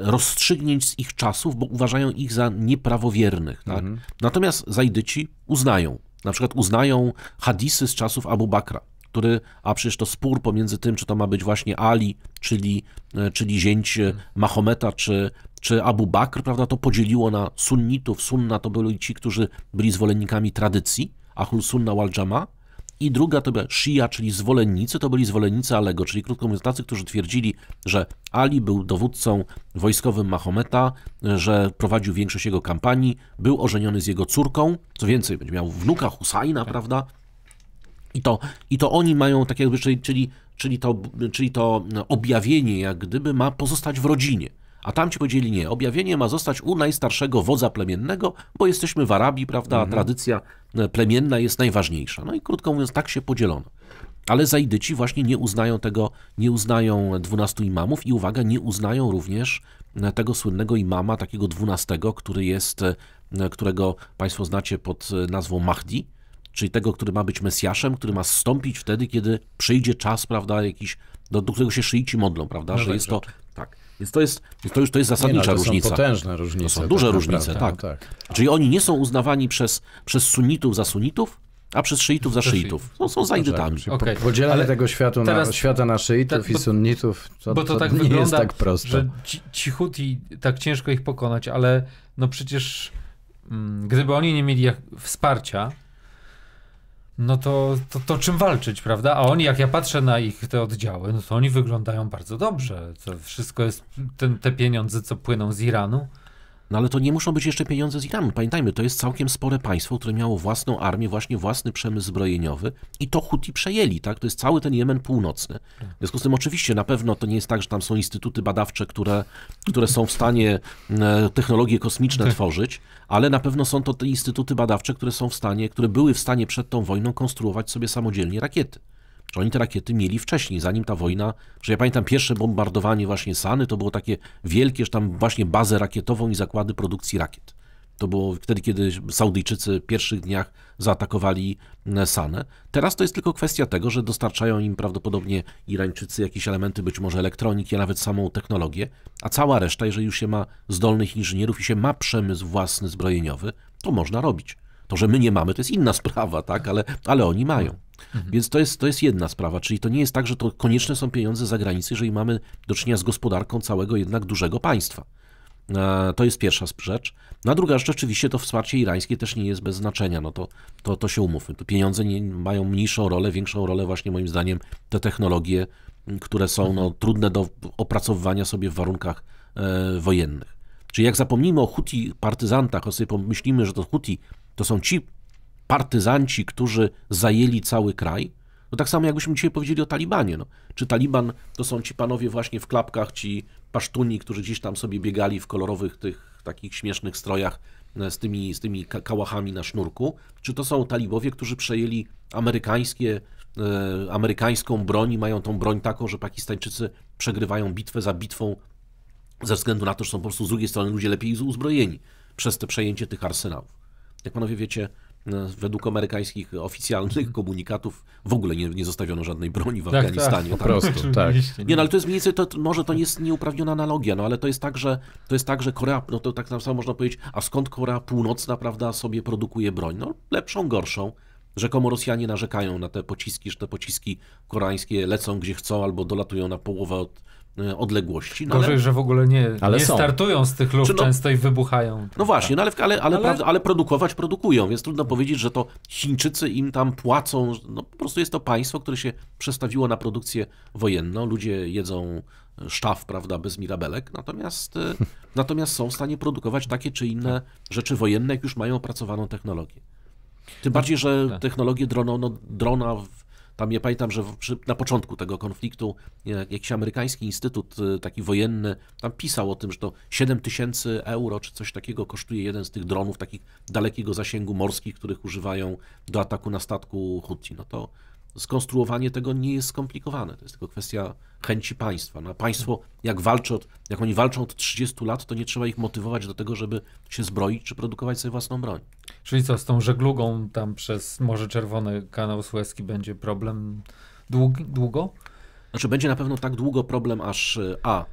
rozstrzygnięć z ich czasów, bo uważają ich za nieprawowiernych. Tak? Mhm. Natomiast Zajdyci uznają. Na przykład uznają hadisy z czasów Abu Bakra. Który, a przecież to spór pomiędzy tym, czy to ma być właśnie Ali, czyli, czyli zięć mhm. Mahometa, czy, czy Abu Bakr, prawda, to podzieliło na sunnitów. Sunna to byli ci, którzy byli zwolennikami tradycji, Ahul Sunna wal Jama, i druga to była Shia, czyli zwolennicy, to byli zwolennicy Alego, czyli krótko mówiąc tacy, którzy twierdzili, że Ali był dowódcą wojskowym Mahometa, że prowadził większość jego kampanii, był ożeniony z jego córką, co więcej, będzie miał wnuka Husajna, tak. prawda? I to, I to oni mają tak jakby, czyli, czyli, to, czyli to objawienie jak gdyby ma pozostać w rodzinie. A tam ci powiedzieli nie, objawienie ma zostać u najstarszego wodza plemiennego, bo jesteśmy w Arabii, prawda, mhm. tradycja e, plemienna jest najważniejsza. No i krótko mówiąc, tak się podzielono. Ale Zajdyci właśnie nie uznają tego, nie uznają dwunastu imamów i uwaga, nie uznają również e, tego słynnego imama, takiego dwunastego, który jest, e, którego Państwo znacie pod nazwą Mahdi, czyli tego, który ma być Mesjaszem, który ma zstąpić wtedy, kiedy przyjdzie czas, prawda, jakiś, do, do którego się szyici modlą, prawda, no że tak, jest to tak. Więc to jest, to już to jest zasadnicza nie, no, to różnica. Są potężne różnice. To są duże tak różnice, tak. No, tak. Czyli oni nie są uznawani przez, przez sunnitów za sunnitów, a przez szyitów za szyitów. No, są zajdytami. Tak, okay. tego świata na, świata na szyitów i sunnitów, to, bo to, to tak nie wygląda, jest tak proste. Że ci, ci Huti, tak ciężko ich pokonać, ale no przecież mm, gdyby oni nie mieli jak, wsparcia, no to, to, to czym walczyć, prawda? A oni, jak ja patrzę na ich te oddziały, no to oni wyglądają bardzo dobrze. To wszystko jest, ten, te pieniądze, co płyną z Iranu, no ale to nie muszą być jeszcze pieniądze z Iranu. Pamiętajmy, to jest całkiem spore państwo, które miało własną armię, właśnie własny przemysł zbrojeniowy i to Huti przejęli, tak? To jest cały ten Jemen północny. W związku z tym oczywiście na pewno to nie jest tak, że tam są instytuty badawcze, które, które są w stanie e, technologie kosmiczne tak. tworzyć, ale na pewno są to te instytuty badawcze, które są w stanie, które były w stanie przed tą wojną konstruować sobie samodzielnie rakiety że oni te rakiety mieli wcześniej, zanim ta wojna, że ja pamiętam pierwsze bombardowanie właśnie Sany, to było takie wielkie, że tam właśnie bazę rakietową i zakłady produkcji rakiet. To było wtedy, kiedy Saudyjczycy w pierwszych dniach zaatakowali e, Sanę. Teraz to jest tylko kwestia tego, że dostarczają im prawdopodobnie Irańczycy jakieś elementy, być może elektroniki, a nawet samą technologię, a cała reszta, jeżeli już się ma zdolnych inżynierów i się ma przemysł własny zbrojeniowy, to można robić. To, że my nie mamy, to jest inna sprawa, tak? ale, ale oni mają. Mhm. Więc to jest, to jest jedna sprawa, czyli to nie jest tak, że to konieczne są pieniądze za granicą, jeżeli mamy do czynienia z gospodarką całego jednak dużego państwa. E, to jest pierwsza rzecz. Na druga rzecz, oczywiście to wsparcie irańskie też nie jest bez znaczenia, no to, to, to się umówmy. To pieniądze nie, mają mniejszą rolę, większą rolę właśnie moim zdaniem te technologie, które są no, mhm. trudne do opracowywania sobie w warunkach e, wojennych. Czyli jak zapomnimy o Huti partyzantach, o sobie pomyślimy, że to Huti to są ci partyzanci, którzy zajęli cały kraj. No tak samo jakbyśmy dzisiaj powiedzieli o Talibanie. No. Czy Taliban to są ci panowie właśnie w klapkach, ci pasztuni, którzy gdzieś tam sobie biegali w kolorowych tych takich śmiesznych strojach e, z tymi, z tymi kałachami na sznurku? Czy to są talibowie, którzy przejęli amerykańskie, e, amerykańską broń i mają tą broń taką, że Pakistańczycy przegrywają bitwę za bitwą ze względu na to, że są po prostu z drugiej strony ludzie lepiej uzbrojeni przez te przejęcie tych arsenałów. Jak panowie wiecie, no, według amerykańskich oficjalnych komunikatów w ogóle nie, nie zostawiono żadnej broni w tak, tak, Afganistanie. Tak, po prostu, tak. Nie, no ale to jest mniej więcej, to, może to jest nieuprawniona analogia, no ale to jest tak, że, to jest tak, że Korea, no to tak samo można powiedzieć, a skąd Korea Północna, prawda, sobie produkuje broń? No lepszą, gorszą. Rzekomo Rosjanie narzekają na te pociski, że te pociski koreańskie lecą gdzie chcą albo dolatują na połowę od E, odległości. No Gorzej, ale... że w ogóle nie, ale nie startują z tych lub no, często i wybuchają. No właśnie, no ale, ale, ale, ale produkować produkują, więc trudno powiedzieć, że to Chińczycy im tam płacą. No, po prostu jest to państwo, które się przestawiło na produkcję wojenną. Ludzie jedzą sztaf, prawda, bez mirabelek, natomiast, e, natomiast są w stanie produkować takie czy inne rzeczy wojenne, jak już mają opracowaną technologię. Tym no, bardziej, że tak. technologię drona, no, drona w tam ja pamiętam, że przy, na początku tego konfliktu jakiś amerykański instytut y, taki wojenny tam pisał o tym, że to 7 tysięcy euro czy coś takiego kosztuje jeden z tych dronów takich dalekiego zasięgu morskich, których używają do ataku na statku Houthi. No to skonstruowanie tego nie jest skomplikowane. To jest tylko kwestia chęci państwa. No, państwo, jak, walczy od, jak oni walczą od 30 lat, to nie trzeba ich motywować do tego, żeby się zbroić czy produkować sobie własną broń. Czyli co, z tą żeglugą tam przez Morze Czerwone, kanał Suezki będzie problem długo? Znaczy będzie na pewno tak długo problem, aż e, a,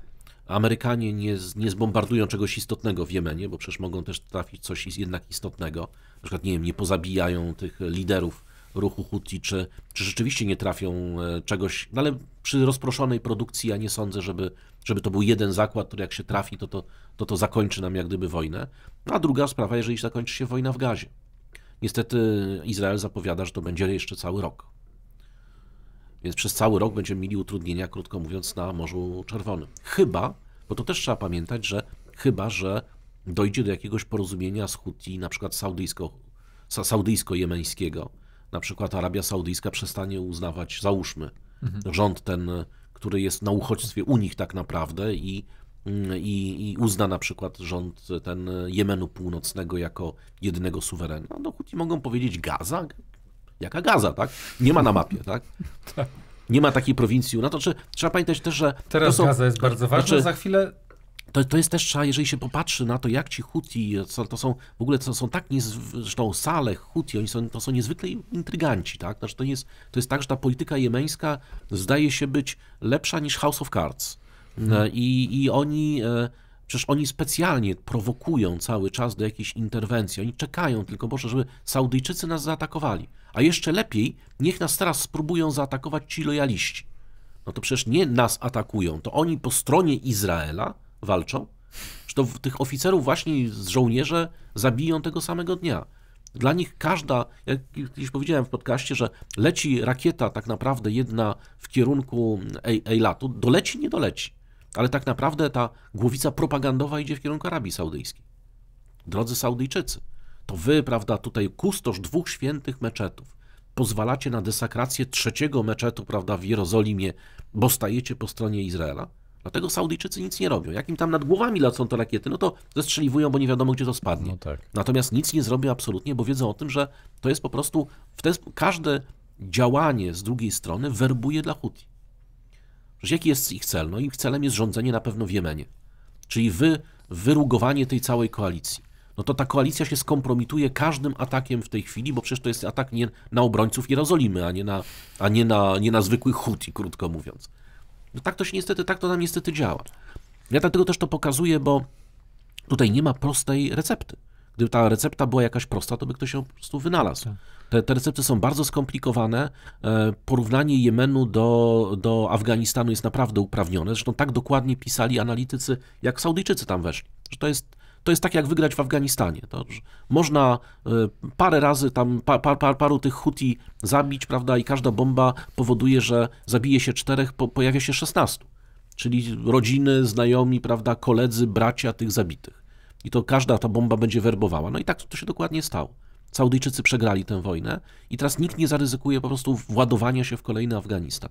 Amerykanie nie, nie zbombardują czegoś istotnego w Jemenie, bo przecież mogą też trafić coś jednak istotnego. Na przykład, nie wiem, nie pozabijają tych liderów ruchu Huti, czy, czy rzeczywiście nie trafią e, czegoś, no ale przy rozproszonej produkcji ja nie sądzę, żeby, żeby to był jeden zakład, który jak się trafi, to to, to to zakończy nam jak gdyby wojnę. No a druga sprawa, jeżeli zakończy się wojna w gazie. Niestety Izrael zapowiada, że to będzie jeszcze cały rok. Więc przez cały rok będziemy mieli utrudnienia, krótko mówiąc, na Morzu Czerwonym. Chyba, bo to też trzeba pamiętać, że chyba, że dojdzie do jakiegoś porozumienia z Huti, na przykład saudyjsko, saudyjsko-jemeńskiego, na przykład Arabia Saudyjska przestanie uznawać, załóżmy, mhm. rząd ten, który jest na uchodźstwie u nich tak naprawdę i, i, i uzna na przykład rząd ten Jemenu Północnego jako jedynego suwerena. No, Huti mogą powiedzieć Gaza? Jaka Gaza, tak? Nie ma na mapie, tak? tak? Nie ma takiej prowincji. No to czy, trzeba pamiętać też, że. Teraz są, Gaza jest bardzo ważna, znaczy, za chwilę to, to jest też trzeba, jeżeli się popatrzy na to, jak ci Huti, to, to są w ogóle to są tak niezwykle, Saleh, Huti, oni są, to są niezwykle intryganci, tak? Znaczy to, jest, to jest tak, że ta polityka jemeńska zdaje się być lepsza niż House of Cards. E, hmm. I, I oni, e, przecież oni specjalnie prowokują cały czas do jakiejś interwencji. Oni czekają tylko, Boże, żeby Saudyjczycy nas zaatakowali. A jeszcze lepiej, niech nas teraz spróbują zaatakować ci lojaliści. No to przecież nie nas atakują, to oni po stronie Izraela walczą, że to tych oficerów właśnie z żołnierze zabiją tego samego dnia. Dla nich każda, jak kiedyś powiedziałem w podcaście, że leci rakieta tak naprawdę jedna w kierunku Eilatu, doleci, nie doleci. Ale tak naprawdę ta głowica propagandowa idzie w kierunku Arabii Saudyjskiej. Drodzy Saudyjczycy, to wy, prawda, tutaj kustosz dwóch świętych meczetów, pozwalacie na desakrację trzeciego meczetu, prawda, w Jerozolimie, bo stajecie po stronie Izraela? Dlatego Saudyjczycy nic nie robią. Jak im tam nad głowami lecą te rakiety, no to zestrzeliwują, bo nie wiadomo, gdzie to spadnie. No tak. Natomiast nic nie zrobią absolutnie, bo wiedzą o tym, że to jest po prostu, w ten, każde działanie z drugiej strony werbuje dla Huti. Przecież jaki jest ich cel? No ich celem jest rządzenie na pewno w Jemenie. Czyli wy, wyrugowanie tej całej koalicji. No to ta koalicja się skompromituje każdym atakiem w tej chwili, bo przecież to jest atak nie na obrońców Jerozolimy, a nie na, a nie na, nie na zwykłych Huti, krótko mówiąc. No tak to się niestety, tak to nam niestety działa. Ja dlatego też to pokazuję, bo tutaj nie ma prostej recepty. Gdyby ta recepta była jakaś prosta, to by ktoś ją po prostu wynalazł. Tak. Te, te recepty są bardzo skomplikowane. E, porównanie Jemenu do, do Afganistanu jest naprawdę uprawnione. Zresztą tak dokładnie pisali analitycy, jak Saudyjczycy tam weszli. Że to jest to jest tak, jak wygrać w Afganistanie. To, można y, parę razy tam, par, par, paru tych Huti zabić, prawda, i każda bomba powoduje, że zabije się czterech, po, pojawia się szesnastu. Czyli rodziny, znajomi, prawda, koledzy, bracia tych zabitych. I to każda ta bomba będzie werbowała. No i tak to się dokładnie stało. Saudyjczycy przegrali tę wojnę i teraz nikt nie zaryzykuje po prostu władowania się w kolejny Afganistan.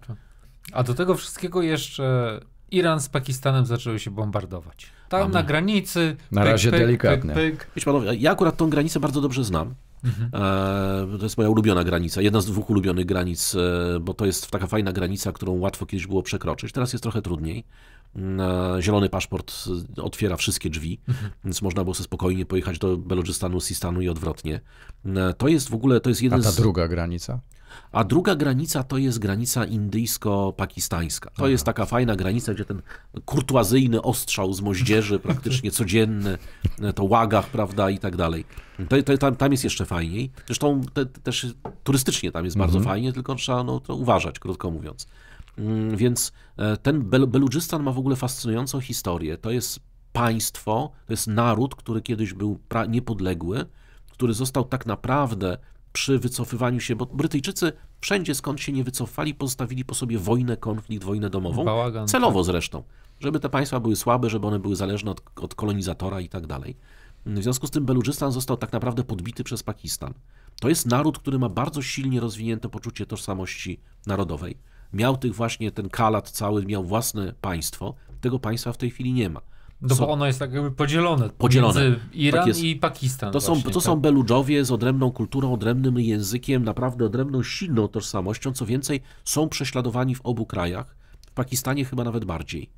A do tego wszystkiego jeszcze Iran z Pakistanem zaczęły się bombardować. Tam na granicy. Na pyk, razie pyk, delikatnie. Pyk, pyk. Panowie, ja akurat tą granicę bardzo dobrze znam. Mhm. E, to jest moja ulubiona granica, jedna z dwóch ulubionych granic, e, bo to jest taka fajna granica, którą łatwo kiedyś było przekroczyć. Teraz jest trochę trudniej. E, zielony paszport otwiera wszystkie drzwi, mhm. więc można było sobie spokojnie pojechać do Belodżystanu, Sistanu i odwrotnie. To jest w ogóle, to jest jeden A ta z... druga granica? a druga granica to jest granica indyjsko-pakistańska. To Aha. jest taka fajna granica, gdzie ten kurtuazyjny ostrzał z moździerzy praktycznie codzienny, to łagach, prawda, i tak dalej. To, to, tam, tam jest jeszcze fajniej. Zresztą te, też turystycznie tam jest mhm. bardzo fajnie, tylko trzeba no, uważać, krótko mówiąc. Mm, więc e, ten Bel Beludżystan ma w ogóle fascynującą historię. To jest państwo, to jest naród, który kiedyś był niepodległy, który został tak naprawdę przy wycofywaniu się, bo Brytyjczycy wszędzie skąd się nie wycofali, pozostawili po sobie wojnę, konflikt, wojnę domową, Bałagan, celowo tak. zresztą, żeby te państwa były słabe, żeby one były zależne od, od kolonizatora i tak dalej. W związku z tym Beludżystan został tak naprawdę podbity przez Pakistan. To jest naród, który ma bardzo silnie rozwinięte poczucie tożsamości narodowej. Miał tych właśnie ten kalat cały, miał własne państwo. Tego państwa w tej chwili nie ma. No bo ono jest tak jakby podzielone, podzielone. między tak Iran tak i Pakistan. To właśnie, są, to tak. są Beludżowie z odrębną kulturą, odrębnym językiem, naprawdę odrębną, silną tożsamością. Co więcej, są prześladowani w obu krajach, w Pakistanie chyba nawet bardziej.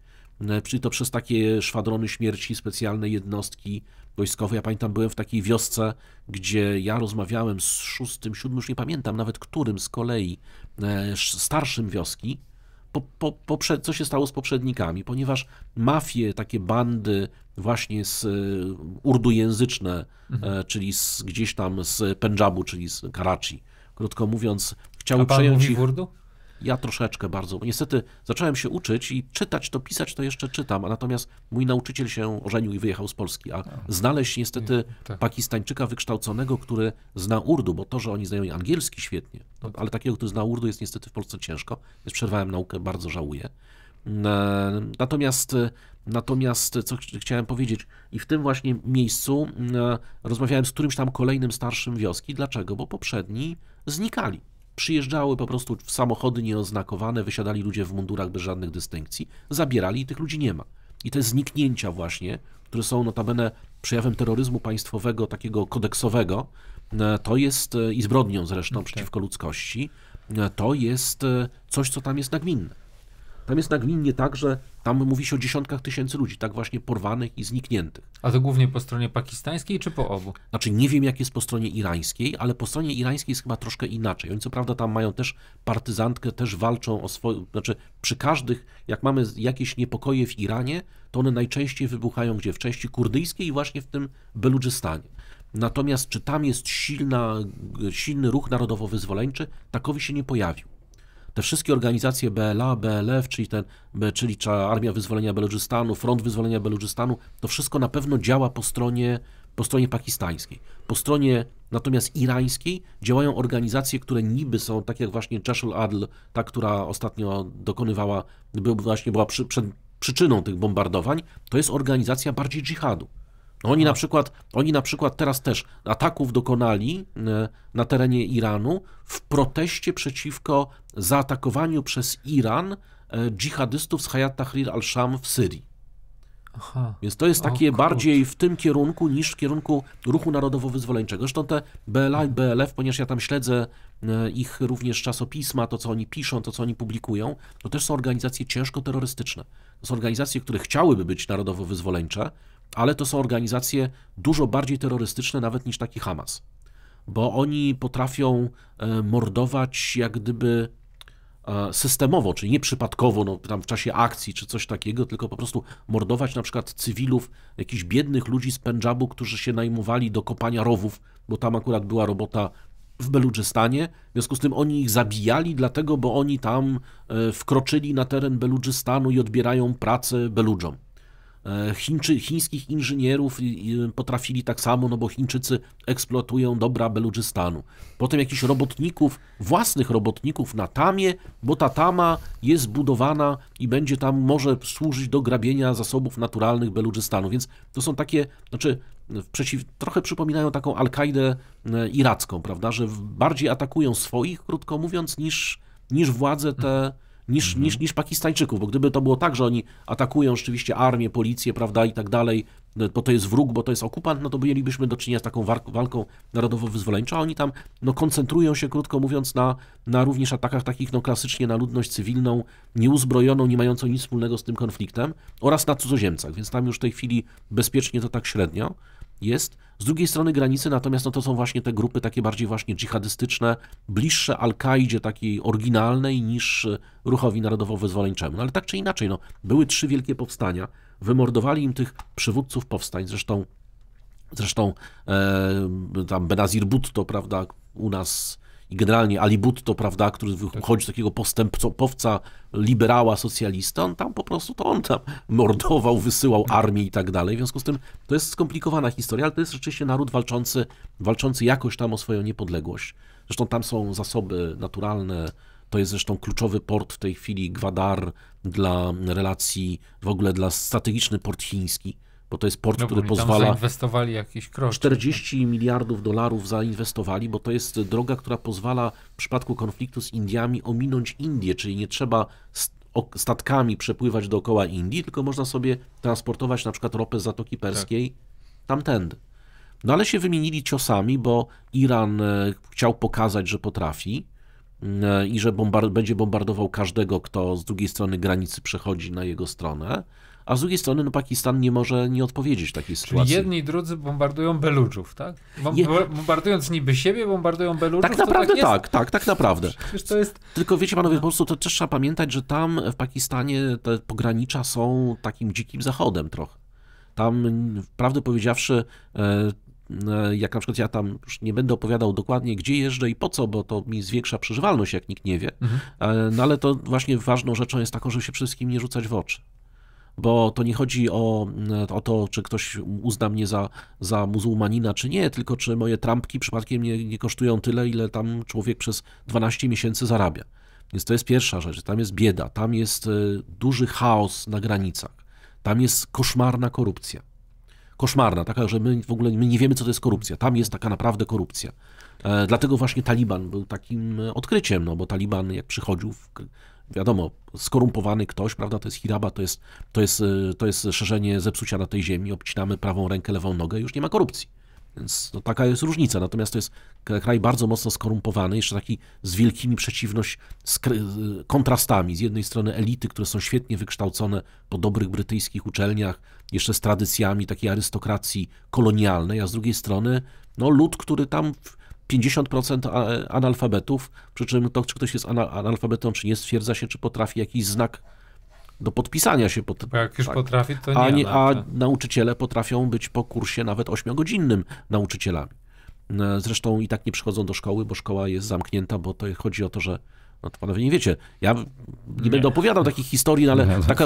Czyli e, to przez takie szwadrony śmierci, specjalne jednostki wojskowe. Ja pamiętam, byłem w takiej wiosce, gdzie ja rozmawiałem z szóstym, siódmym, już nie pamiętam nawet którym z kolei, e, starszym wioski, po, po, co się stało z poprzednikami, ponieważ mafie, takie bandy właśnie z e, urdujęzyczne, e, mhm. czyli z, gdzieś tam z Pendżabu, czyli z Karachi, krótko mówiąc, chciały A pan przejąć mówi ich... w urdu? Ja troszeczkę bardzo. Niestety zacząłem się uczyć i czytać to, pisać to jeszcze czytam, a natomiast mój nauczyciel się ożenił i wyjechał z Polski, a no. znaleźć niestety mm, tak. Pakistańczyka wykształconego, który zna urdu, bo to, że oni znają angielski świetnie, no, ale takiego, który zna urdu jest niestety w Polsce ciężko, więc przerwałem naukę, bardzo żałuję. Mm, e, natomiast, e, natomiast e, co chciałem powiedzieć, i w tym właśnie miejscu mm, rozmawiałem z którymś tam kolejnym starszym wioski. Dlaczego? Bo poprzedni znikali. Przyjeżdżały po prostu w samochody nieoznakowane, wysiadali ludzie w mundurach bez żadnych dystynkcji, zabierali i tych ludzi nie ma. I te zniknięcia właśnie, które są notabene przejawem terroryzmu państwowego, takiego kodeksowego, e, to jest, e, i zbrodnią zresztą tak. przeciwko ludzkości, e, to jest coś, co tam jest nagminne. Tam jest nagminnie tak, że tam mówi się o dziesiątkach tysięcy ludzi, tak właśnie porwanych i znikniętych. A to głównie po stronie pakistańskiej czy po obu? Znaczy nie wiem jak jest po stronie irańskiej, ale po stronie irańskiej jest chyba troszkę inaczej. Oni co prawda tam mają też partyzantkę, też walczą o swoje, znaczy przy każdych, jak mamy jakieś niepokoje w Iranie, to one najczęściej wybuchają gdzie? W części kurdyjskiej i właśnie w tym Beludżystanie. Natomiast czy tam jest silna, silny ruch narodowo-wyzwoleńczy? Takowy się nie pojawił te wszystkie organizacje BLA, BLF, czyli, ten, czyli Armia Wyzwolenia Beludżystanu, Front Wyzwolenia Beludżystanu, to wszystko na pewno działa po stronie, po stronie pakistańskiej. Po stronie natomiast irańskiej działają organizacje, które niby są, tak jak właśnie Cheshul Adl, ta, która ostatnio dokonywała, by właśnie była przy, przed, przyczyną tych bombardowań, to jest organizacja bardziej dżihadu. No oni, na przykład, oni na przykład teraz też ataków dokonali e, na terenie Iranu w proteście przeciwko zaatakowaniu przez Iran e, dżihadystów z Hayat Tahrir al-Sham w Syrii. Aha. Więc to jest takie o, bardziej w tym kierunku niż w kierunku ruchu narodowo-wyzwoleńczego. Zresztą te BLA i BLF, ponieważ ja tam śledzę e, ich również czasopisma, to co oni piszą, to co oni publikują, to też są organizacje ciężko terrorystyczne. To są organizacje, które chciałyby być narodowo-wyzwoleńcze, ale to są organizacje dużo bardziej terrorystyczne nawet niż taki Hamas, bo oni potrafią e, mordować jak gdyby e, systemowo, czyli nie przypadkowo, no, tam w czasie akcji czy coś takiego, tylko po prostu mordować na przykład cywilów, jakichś biednych ludzi z Pendżabu, którzy się najmowali do kopania rowów, bo tam akurat była robota w Beludżystanie, w związku z tym oni ich zabijali, dlatego, bo oni tam e, wkroczyli na teren Beludżystanu i odbierają pracę Beludżom. E, Chińczy, chińskich inżynierów potrafili tak samo, no bo Chińczycy eksploatują dobra Beludżystanu. Potem jakichś robotników, własnych robotników na tamie, bo ta tama jest budowana i będzie tam może służyć do grabienia zasobów naturalnych Beludżystanu. Więc to są takie, znaczy przeciw, trochę przypominają taką Al-Kaidę e, iracką, prawda, że bardziej atakują swoich, krótko mówiąc, niż, niż władze te niż, mhm. niż, niż Pakistańczyków, bo gdyby to było tak, że oni atakują rzeczywiście armię, policję, prawda, i tak dalej, no, bo to jest wróg, bo to jest okupant, no to mielibyśmy do czynienia z taką walką narodowo-wyzwoleńczą, a oni tam no, koncentrują się, krótko mówiąc, na, na również atakach takich no, klasycznie na ludność cywilną, nieuzbrojoną, nie mającą nic wspólnego z tym konfliktem oraz na cudzoziemcach, więc tam już w tej chwili bezpiecznie to tak średnio jest. Z drugiej strony granicy natomiast no to są właśnie te grupy takie bardziej właśnie dżihadystyczne, bliższe Al-Kaidzie takiej oryginalnej niż e, ruchowi narodowo-wyzwoleńczemu. No ale tak czy inaczej, no, były trzy wielkie powstania, wymordowali im tych przywódców powstań, zresztą, zresztą e, tam Benazir Bhutto, prawda, u nas i generalnie Ali Butto, prawda, który wychodzi tak. z takiego postępowca, liberała, socjalista, on tam po prostu, to on tam mordował, wysyłał armię i tak dalej. W związku z tym to jest skomplikowana historia, ale to jest rzeczywiście naród walczący, walczący jakoś tam o swoją niepodległość. Zresztą tam są zasoby naturalne, to jest zresztą kluczowy port w tej chwili, Gwadar dla relacji, w ogóle dla strategiczny port chiński bo to jest port, no, który pozwala. zainwestowali 40 tak? miliardów dolarów zainwestowali, bo to jest droga, która pozwala w przypadku konfliktu z Indiami ominąć Indię, czyli nie trzeba statkami przepływać dookoła Indii, tylko można sobie transportować na przykład ropę z Zatoki tak. Perskiej tak. tamtędy. No ale się wymienili ciosami, bo Iran e, chciał pokazać, że potrafi mm, e, i że bombard będzie bombardował każdego, kto z drugiej strony granicy przechodzi na jego stronę a z drugiej strony no, Pakistan nie może nie odpowiedzieć w takiej Czyli sytuacji. jedni i drudzy bombardują Beludżów, tak? Bombardując niby siebie, bombardują Beludżów? Tak naprawdę tak, tak, jest... tak, tak, tak naprawdę. Jest... Tylko wiecie panowie, no. po prostu to też trzeba pamiętać, że tam w Pakistanie te pogranicza są takim dzikim zachodem trochę. Tam, prawdę powiedziawszy, e, e, jak na przykład ja tam już nie będę opowiadał dokładnie, gdzie jeżdżę i po co, bo to mi zwiększa przeżywalność, jak nikt nie wie. Mhm. E, no ale to właśnie ważną rzeczą jest taką, żeby się wszystkim nie rzucać w oczy bo to nie chodzi o, o to, czy ktoś uzna mnie za, za muzułmanina, czy nie, tylko czy moje trampki przypadkiem nie, nie kosztują tyle, ile tam człowiek przez 12 miesięcy zarabia. Więc to jest pierwsza rzecz. Tam jest bieda, tam jest y, duży chaos na granicach, tam jest koszmarna korupcja. Koszmarna, taka, że my w ogóle my nie wiemy, co to jest korupcja. Tam jest taka naprawdę korupcja. E, dlatego właśnie Taliban był takim e, odkryciem, no bo Taliban, jak przychodził w wiadomo, skorumpowany ktoś, prawda, to jest hiraba, to jest, to jest, y, to jest szerzenie zepsucia na tej ziemi, obcinamy prawą rękę, lewą nogę, już nie ma korupcji. Więc no, taka jest różnica. Natomiast to jest kraj bardzo mocno skorumpowany, jeszcze taki z wielkimi przeciwność, z y, kontrastami. Z jednej strony elity, które są świetnie wykształcone po dobrych brytyjskich uczelniach, jeszcze z tradycjami takiej arystokracji kolonialnej, a z drugiej strony no, lud, który tam 50% analfabetów, przy czym to, czy ktoś jest analfabetą, czy nie, stwierdza się, czy potrafi jakiś znak do podpisania się. Pod, Bo jak już tak. potrafi, to nie. A, nie, a tak. nauczyciele potrafią być po kursie nawet 8-godzinnym nauczycielami. E, zresztą i tak nie przychodzą do szkoły, bo szkoła jest zamknięta, bo to chodzi o to, że no to panowie nie wiecie. Ja nie, będę opowiadał takich historii, no ale, no, taka,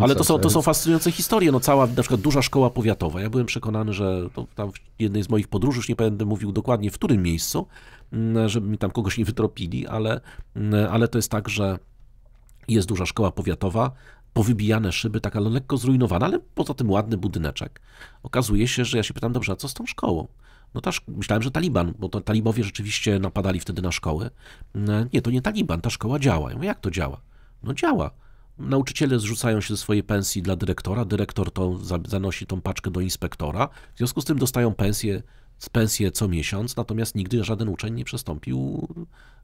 ale to, są, to są fascynujące historie. No cała na przykład duża szkoła powiatowa. Ja byłem przekonany, że to tam w jednej z moich podróży, już nie będę mówił dokładnie w którym miejscu, mm, żeby mi tam kogoś nie wytropili, ale, mm, ale to jest tak, że jest duża szkoła powiatowa, powybijane szyby, taka lekko zrujnowana, ale poza tym ładny budyneczek. Okazuje się, że ja się pytam, dobrze, a co z tą szkołą? No też myślałem, że Taliban, bo to talibowie rzeczywiście napadali wtedy na szkoły. No, nie, to nie Taliban, ta szkoła działa. Ja mówię, jak to działa? No działa. Nauczyciele zrzucają się ze swojej pensji dla dyrektora, dyrektor to zanosi tą paczkę do inspektora, w związku z tym dostają pensję, pensję co miesiąc, natomiast nigdy żaden uczeń nie przestąpił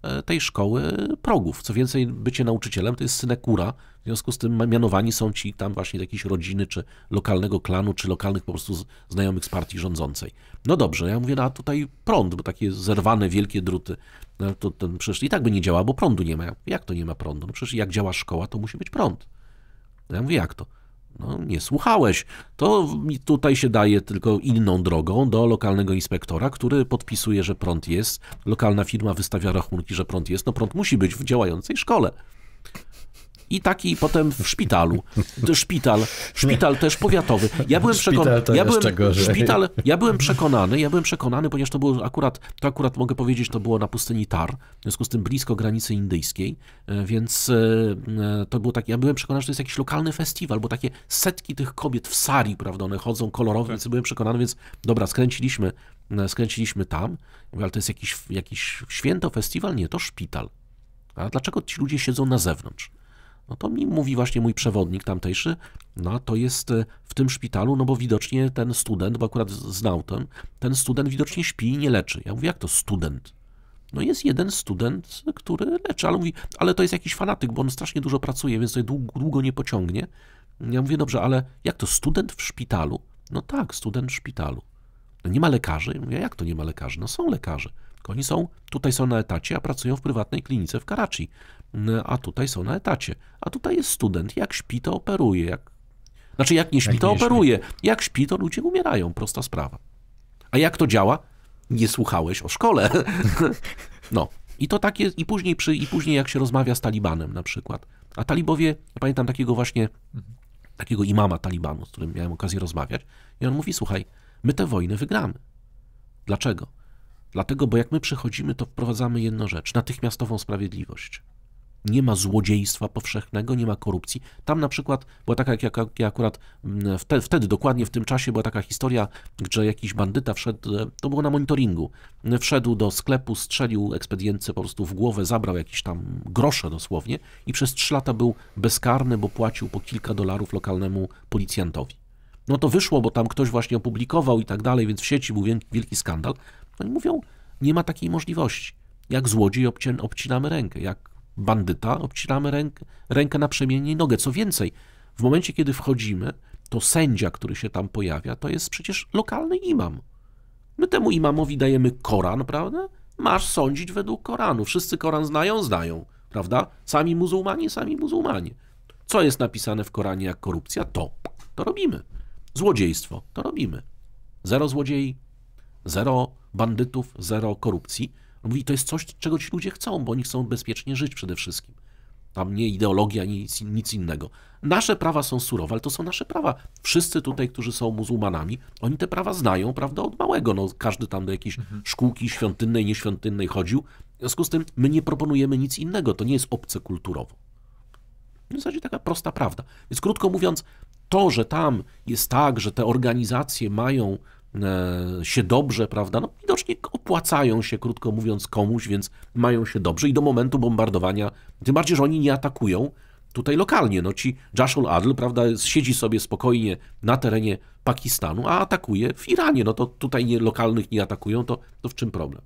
E, tej szkoły progów. Co więcej, bycie nauczycielem to jest synekura, w związku z tym mianowani są ci tam właśnie jakiejś rodziny, czy lokalnego klanu, czy lokalnych po prostu znajomych z partii rządzącej. No dobrze, ja mówię, no a tutaj prąd, bo takie zerwane wielkie druty, no to, ten przecież i tak by nie działa, bo prądu nie ma. Jak to nie ma prądu? No przecież jak działa szkoła, to musi być prąd. No ja mówię, jak to? No, nie słuchałeś. To tutaj się daje tylko inną drogą do lokalnego inspektora, który podpisuje, że prąd jest. Lokalna firma wystawia rachunki, że prąd jest. No prąd musi być w działającej szkole i taki potem w szpitalu. Szpital, szpital też powiatowy. Ja byłem, przekonany ja, byłem... Szpital... ja byłem przekonany, ja byłem przekonany, ponieważ to było akurat, to akurat mogę powiedzieć, to było na pustyni Tar, w związku z tym blisko granicy indyjskiej, e, więc e, e, to było tak, ja byłem przekonany, że to jest jakiś lokalny festiwal, bo takie setki tych kobiet w sari, prawda, one chodzą kolorowo tak. więc byłem przekonany, więc dobra, skręciliśmy, skręciliśmy tam, ale to jest jakiś, jakiś święto, festiwal? Nie, to szpital. A dlaczego ci ludzie siedzą na zewnątrz? No to mi mówi właśnie mój przewodnik tamtejszy, no to jest e, w tym szpitalu, no bo widocznie ten student, bo akurat znał ten, ten student widocznie śpi i nie leczy. Ja mówię, jak to student? No jest jeden student, który leczy, ale mówi, ale to jest jakiś fanatyk, bo on strasznie dużo pracuje, więc to długo, długo nie pociągnie. Ja mówię, dobrze, ale jak to student w szpitalu? No tak, student w szpitalu. No nie ma lekarzy? Ja mówię, jak to nie ma lekarzy? No są lekarze. Oni są, tutaj są na etacie, a pracują w prywatnej klinice w Karachi. No, a tutaj są na etacie. A tutaj jest student. Jak śpi, to operuje. Jak... Znaczy, jak nie śpi, to operuje. Jak śpi, to ludzie umierają. Prosta sprawa. A jak to działa? Nie słuchałeś o szkole. no. I to takie, i później, przy, i później jak się rozmawia z Talibanem na przykład. A talibowie, ja pamiętam takiego właśnie, takiego imama Talibanu, z którym miałem okazję rozmawiać, i on mówi, słuchaj, my te wojny wygramy. Dlaczego? Dlatego, bo jak my przychodzimy, to wprowadzamy jedną rzecz, natychmiastową sprawiedliwość nie ma złodziejstwa powszechnego, nie ma korupcji. Tam na przykład była taka, jak ja akurat mm, wtedy, wtedy, dokładnie w tym czasie była taka historia, że jakiś bandyta wszedł, e, to było na monitoringu, wszedł do sklepu, strzelił ekspedientce po prostu w głowę, zabrał jakieś tam grosze dosłownie i przez trzy lata był bezkarny, bo płacił po kilka dolarów lokalnemu policjantowi. No to wyszło, bo tam ktoś właśnie opublikował i tak dalej, więc w sieci był wielki skandal. Oni no mówią, nie ma takiej możliwości. Jak złodziej obcinamy rękę, jak bandyta, obcinamy rękę, rękę na przemiennie i nogę. Co więcej, w momencie, kiedy wchodzimy, to sędzia, który się tam pojawia, to jest przecież lokalny imam. My temu imamowi dajemy Koran, prawda? Masz sądzić według Koranu. Wszyscy Koran znają? Znają, prawda? Sami muzułmanie, sami muzułmanie. Co jest napisane w Koranie jak korupcja? To. To robimy. Złodziejstwo. To robimy. Zero złodziei, zero bandytów, zero korupcji. No mówi, to jest coś, czego ci ludzie chcą, bo oni chcą bezpiecznie żyć przede wszystkim. Tam nie ideologia, nic, nic innego. Nasze prawa są surowe, ale to są nasze prawa. Wszyscy tutaj, którzy są muzułmanami, oni te prawa znają, prawda, od małego. No, każdy tam do jakiejś mhm. szkółki świątynnej, nieświątynnej chodził. W związku z tym my nie proponujemy nic innego, to nie jest obce kulturowo. W zasadzie taka prosta prawda. Więc krótko mówiąc, to, że tam jest tak, że te organizacje mają E, się dobrze, prawda? No, widocznie opłacają się, krótko mówiąc, komuś, więc mają się dobrze i do momentu bombardowania, tym bardziej, że oni nie atakują tutaj lokalnie. No ci Jashul Adl, prawda, siedzi sobie spokojnie na terenie Pakistanu, a atakuje w Iranie. No to tutaj nie, lokalnych nie atakują, to, to w czym problem?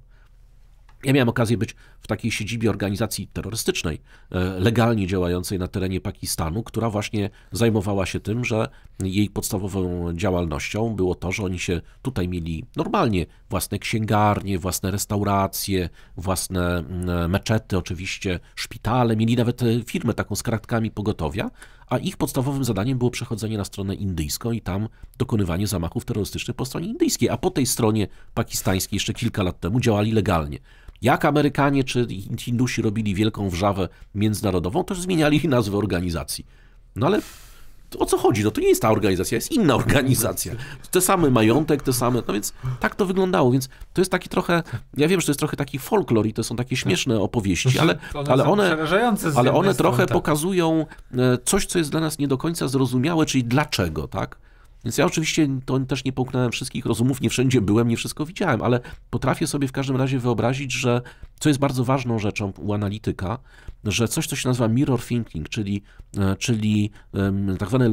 Ja miałem okazję być w takiej siedzibie organizacji terrorystycznej, e, legalnie działającej na terenie Pakistanu, która właśnie zajmowała się tym, że jej podstawową działalnością było to, że oni się tutaj mieli normalnie własne księgarnie, własne restauracje, własne mm, e, meczety, oczywiście szpitale, mieli nawet e, firmę taką z kratkami pogotowia, a ich podstawowym zadaniem było przechodzenie na stronę indyjską i tam dokonywanie zamachów terrorystycznych po stronie indyjskiej, a po tej stronie pakistańskiej jeszcze kilka lat temu działali legalnie. Jak Amerykanie czy Hindusi robili wielką wrzawę międzynarodową, to zmieniali nazwę organizacji. No ale o co chodzi? No to nie jest ta organizacja, jest inna organizacja. Te same majątek, te same, no więc tak to wyglądało, więc to jest taki trochę, ja wiem, że to jest trochę taki folklor i to są takie śmieszne opowieści, ale, ale one, ale one trochę tak. pokazują e, coś, co jest dla nas nie do końca zrozumiałe, czyli dlaczego, tak? Więc ja oczywiście to też nie połknąłem wszystkich rozumów, nie wszędzie byłem, nie wszystko widziałem, ale potrafię sobie w każdym razie wyobrazić, że co jest bardzo ważną rzeczą u analityka, że coś, co się nazywa mirror thinking, czyli, e, czyli tak zwane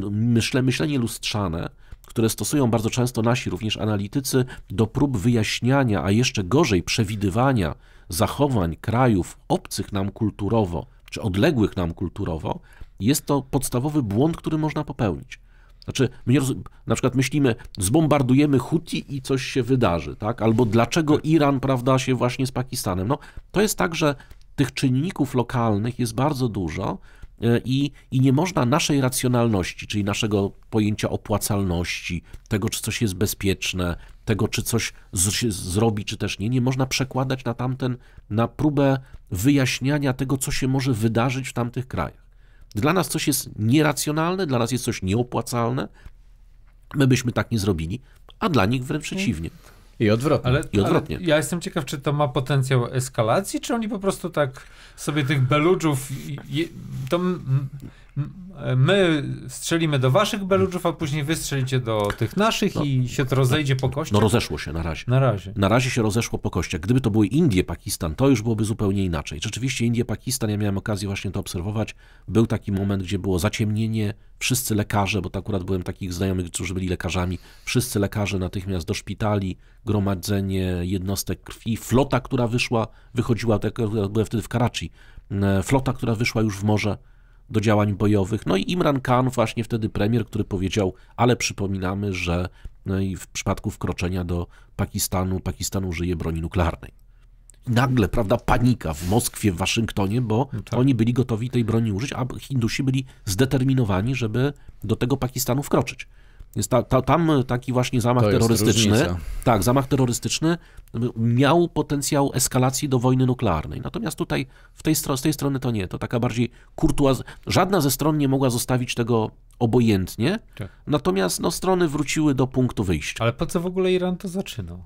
myślenie lustrzane, które stosują bardzo często nasi również analitycy do prób wyjaśniania, a jeszcze gorzej przewidywania zachowań krajów obcych nam kulturowo, czy odległych nam kulturowo, jest to podstawowy błąd, który można popełnić. Znaczy, my nie rozum... na przykład myślimy, zbombardujemy Huti i coś się wydarzy, tak? Albo dlaczego tak. Iran, prawda, się właśnie z Pakistanem. No, to jest tak, że tych czynników lokalnych jest bardzo dużo e, i, i nie można naszej racjonalności, czyli naszego pojęcia opłacalności, tego, czy coś jest bezpieczne, tego, czy coś z, się zrobi, czy też nie, nie można przekładać na tamten, na próbę wyjaśniania tego, co się może wydarzyć w tamtych krajach. Dla nas coś jest nieracjonalne, dla nas jest coś nieopłacalne. My byśmy tak nie zrobili, a dla nich wręcz mhm. przeciwnie. I odwrotnie. Ale, I odwrotnie. Ale ja jestem ciekaw, czy to ma potencjał eskalacji, czy oni po prostu tak sobie tych beludżów. Je, to my strzelimy do waszych beludżów, a później wy strzelicie do tych naszych no, i się to rozejdzie po kościach? No rozeszło się na razie. Na razie. Na razie się rozeszło po kościach. Gdyby to były Indie, Pakistan, to już byłoby zupełnie inaczej. Rzeczywiście Indie, Pakistan, ja miałem okazję właśnie to obserwować, był taki moment, gdzie było zaciemnienie, wszyscy lekarze, bo to akurat byłem takich znajomych, którzy byli lekarzami, wszyscy lekarze natychmiast do szpitali, gromadzenie jednostek krwi, flota, która wyszła, wychodziła, byłem wtedy w Karachi, e, flota, która wyszła już w morze, do działań bojowych. No i Imran Khan, właśnie wtedy premier, który powiedział, ale przypominamy, że no w przypadku wkroczenia do Pakistanu, Pakistan użyje broni nuklearnej. I nagle, prawda, panika w Moskwie, w Waszyngtonie, bo no tak. oni byli gotowi tej broni użyć, a Hindusi byli zdeterminowani, żeby do tego Pakistanu wkroczyć. Jest ta, ta, tam taki właśnie zamach to terrorystyczny. Tak, zamach terrorystyczny miał potencjał eskalacji do wojny nuklearnej. Natomiast tutaj w tej, z tej strony to nie, to taka bardziej kurtuaz. Żadna ze stron nie mogła zostawić tego obojętnie, tak. natomiast no, strony wróciły do punktu wyjścia. Ale po co w ogóle Iran to zaczynał?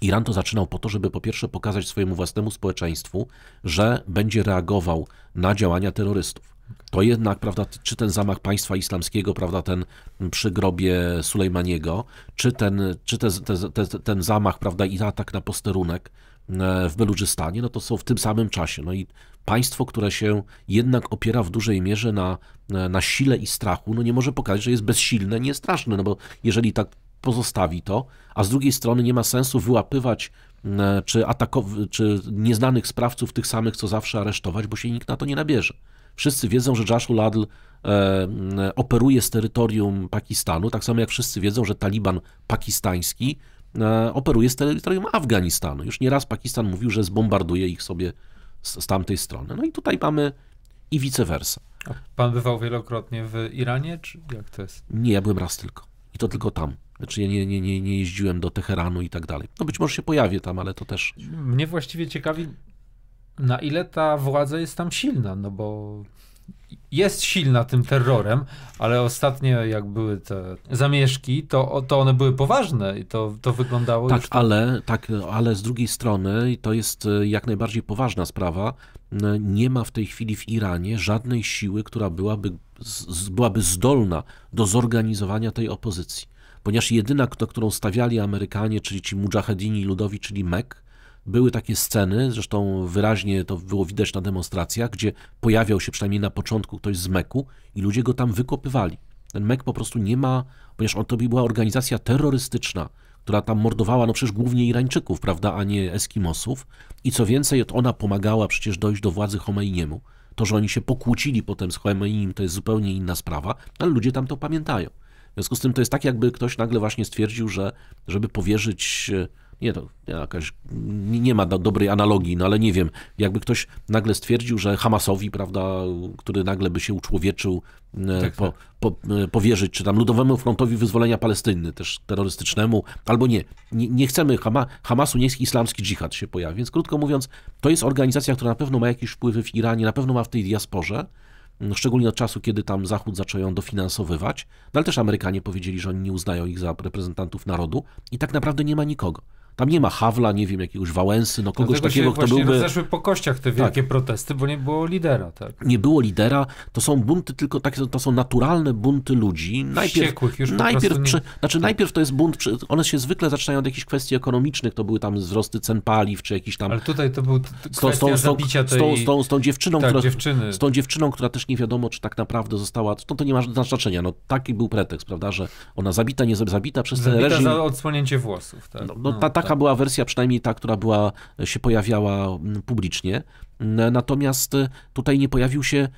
Iran to zaczynał po to, żeby po pierwsze pokazać swojemu własnemu społeczeństwu, że będzie reagował na działania terrorystów to jednak, prawda, czy ten zamach państwa islamskiego, prawda, ten przy grobie Sulejmaniego, czy ten, czy te, te, te, ten zamach, prawda, i atak na posterunek e, w Beludżystanie, no to są w tym samym czasie. No i państwo, które się jednak opiera w dużej mierze na, e, na sile i strachu, no nie może pokazać, że jest bezsilne, nie no bo jeżeli tak pozostawi to, a z drugiej strony nie ma sensu wyłapywać e, czy, atakow- czy nieznanych sprawców tych samych, co zawsze aresztować, bo się nikt na to nie nabierze. Wszyscy wiedzą, że Joshua Ladl e, operuje z terytorium Pakistanu, tak samo jak wszyscy wiedzą, że Taliban pakistański e, operuje z terytorium Afganistanu. Już nieraz Pakistan mówił, że zbombarduje ich sobie z, z tamtej strony. No i tutaj mamy i vice versa. A pan bywał wielokrotnie w Iranie, czy jak to jest? Nie, ja byłem raz tylko. I to tylko tam. Znaczy ja nie, nie, nie, nie jeździłem do Teheranu i tak dalej. No być może się pojawię tam, ale to też... Mnie właściwie ciekawi na ile ta władza jest tam silna, no bo jest silna tym terrorem, ale ostatnio jak były te zamieszki, to, to one były poważne i to, to wyglądało tak, tam... ale Tak, ale z drugiej strony, i to jest e, jak najbardziej poważna sprawa, nie ma w tej chwili w Iranie żadnej siły, która byłaby, z, byłaby zdolna do zorganizowania tej opozycji. Ponieważ jedyna, na którą stawiali Amerykanie, czyli ci mujahedini ludowi, czyli MEK, były takie sceny, zresztą wyraźnie to było widać na demonstracjach, gdzie pojawiał się przynajmniej na początku ktoś z Meku i ludzie go tam wykopywali. Ten Mek po prostu nie ma, ponieważ on to była organizacja terrorystyczna, która tam mordowała, no przecież głównie Irańczyków, prawda, a nie Eskimosów. I co więcej, ona pomagała przecież dojść do władzy Homeiniemu. To, że oni się pokłócili potem z Homeinim, to jest zupełnie inna sprawa, ale ludzie tam to pamiętają. W związku z tym to jest tak, jakby ktoś nagle właśnie stwierdził, że żeby powierzyć e, nie to jakaś, nie ma dobrej analogii, no ale nie wiem, jakby ktoś nagle stwierdził, że Hamasowi, prawda, który nagle by się uczłowieczył, e, tak, po, tak. Po, e, powierzyć, czy tam Ludowemu Frontowi Wyzwolenia Palestyny, też terrorystycznemu, albo nie. Nie, nie chcemy Hama, Hamasu, nie jest islamski dżihad się pojawi. Więc krótko mówiąc, to jest organizacja, która na pewno ma jakieś wpływy w Iranie, na pewno ma w tej diasporze, mm, szczególnie od czasu, kiedy tam Zachód zaczął ją dofinansowywać, no ale też Amerykanie powiedzieli, że oni nie uznają ich za reprezentantów narodu i tak naprawdę nie ma nikogo. Tam nie ma Hawla, nie wiem, jakiegoś Wałęsy, no kogoś Dlatego takiego, kto byłby... zeszły po kościach te wielkie tak. protesty, bo nie było lidera, tak? Nie było lidera, to są bunty tylko takie, to są naturalne bunty ludzi. Najpierw, Wściekłych już najpierw nie... przy, Znaczy najpierw to jest bunt, one się zwykle zaczynają od jakichś kwestii ekonomicznych, to były tam wzrosty cen paliw, czy jakiś tam... Ale tutaj to był kwestia zabicia tej... Z tą, dziewczyną, tak, która, dziewczyny. Z tą dziewczyną, która też nie wiadomo, czy tak naprawdę została... to to nie ma znaczenia, no taki był pretekst, prawda, że ona zabita, nie zabita przez zabita ten reżim... za odsłonięcie włosów, tak? No, no, no ta, tak Taka była wersja, przynajmniej ta, która była, się pojawiała mm, publicznie. Natomiast y, tutaj nie pojawił się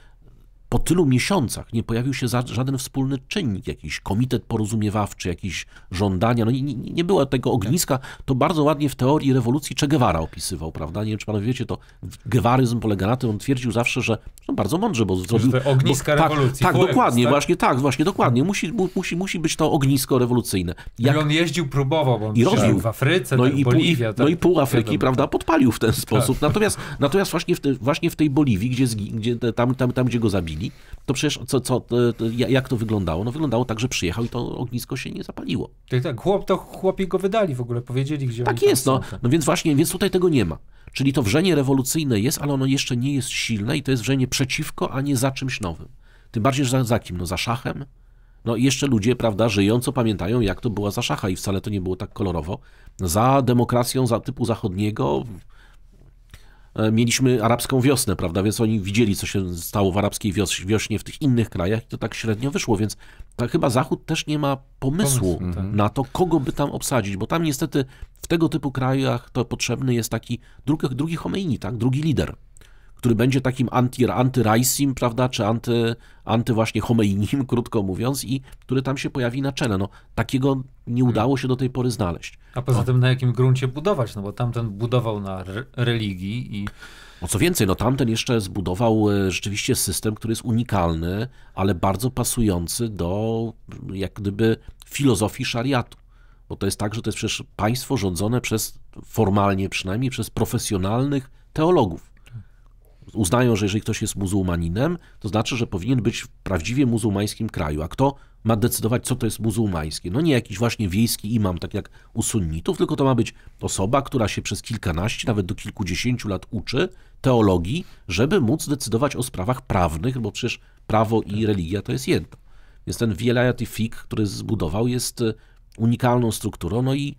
po tylu miesiącach nie pojawił się żaden wspólny czynnik, jakiś komitet porozumiewawczy, jakieś żądania. No nie, nie, nie było tego ogniska. To bardzo ładnie w teorii rewolucji Che Guevara opisywał, prawda? Nie wiem, czy panowie wiecie, to gewaryzm polega na tym, on twierdził zawsze, że no bardzo mądrze, bo zrobił... Że ogniska bo, tak, rewolucji. Tak, tak dokładnie, tak? właśnie tak, właśnie dokładnie. Mhm. Musi, mu, musi, musi być to ognisko rewolucyjne. No Jak... I on jeździł, próbował, bo on I robił. w Afryce, no tak, i Boliwia. Pół, no i pół Afryki, prawda, podpalił w ten tak. sposób. Natomiast, natomiast właśnie, w te, właśnie w tej Boliwii, gdzie, gdzie tam, tam, tam, gdzie go zabili, zapalili, to przecież co, co, e, jak to wyglądało? No wyglądało tak, że przyjechał i to ognisko się nie zapaliło. Tak, tak. Chłop, to chłopi go wydali w ogóle, powiedzieli gdzie Tak jest, no. Tak. no więc właśnie, więc tutaj tego nie ma. Czyli to wrzenie rewolucyjne jest, ale ono jeszcze nie jest silne i to jest wrzenie przeciwko, a nie za czymś nowym. Tym bardziej, że za, za kim? No za szachem? No jeszcze ludzie, prawda, żyjąco pamiętają, jak to była za szacha i wcale to nie było tak kolorowo. Za demokracją za typu zachodniego, E, mieliśmy arabską wiosnę, prawda? Więc oni widzieli, co się stało w arabskiej wios- wiośnie w tych innych krajach i to tak średnio wyszło, więc chyba Zachód też nie ma pomysłu Pomysł, tak. na to, kogo by tam obsadzić, bo tam niestety w tego typu krajach to potrzebny jest taki drugi, drugi Homeini, tak? Drugi lider który będzie takim anti anty-Raisim, prawda, czy anty, anty właśnie Homeinim, krótko mówiąc, i który tam się pojawi na czele. No, takiego nie hmm. udało się do tej pory znaleźć. A poza no. tym na jakim gruncie budować, no bo tamten budował na re religii i... O no, co więcej, no tamten jeszcze zbudował e, rzeczywiście system, który jest unikalny, ale bardzo pasujący do jak gdyby filozofii szariatu. Bo to jest tak, że to jest przecież państwo rządzone przez, formalnie przynajmniej, przez profesjonalnych teologów uznają, że jeżeli ktoś jest muzułmaninem, to znaczy, że powinien być w prawdziwie muzułmańskim kraju. A kto ma decydować, co to jest muzułmańskie? No nie jakiś właśnie wiejski imam, tak jak u sunnitów, tylko to ma być osoba, która się przez kilkanaście, nawet do kilkudziesięciu lat uczy teologii, żeby móc decydować o sprawach prawnych, bo przecież prawo i religia to jest jedno. Więc ten Wielajat Fik, który zbudował, jest e, unikalną strukturą, no i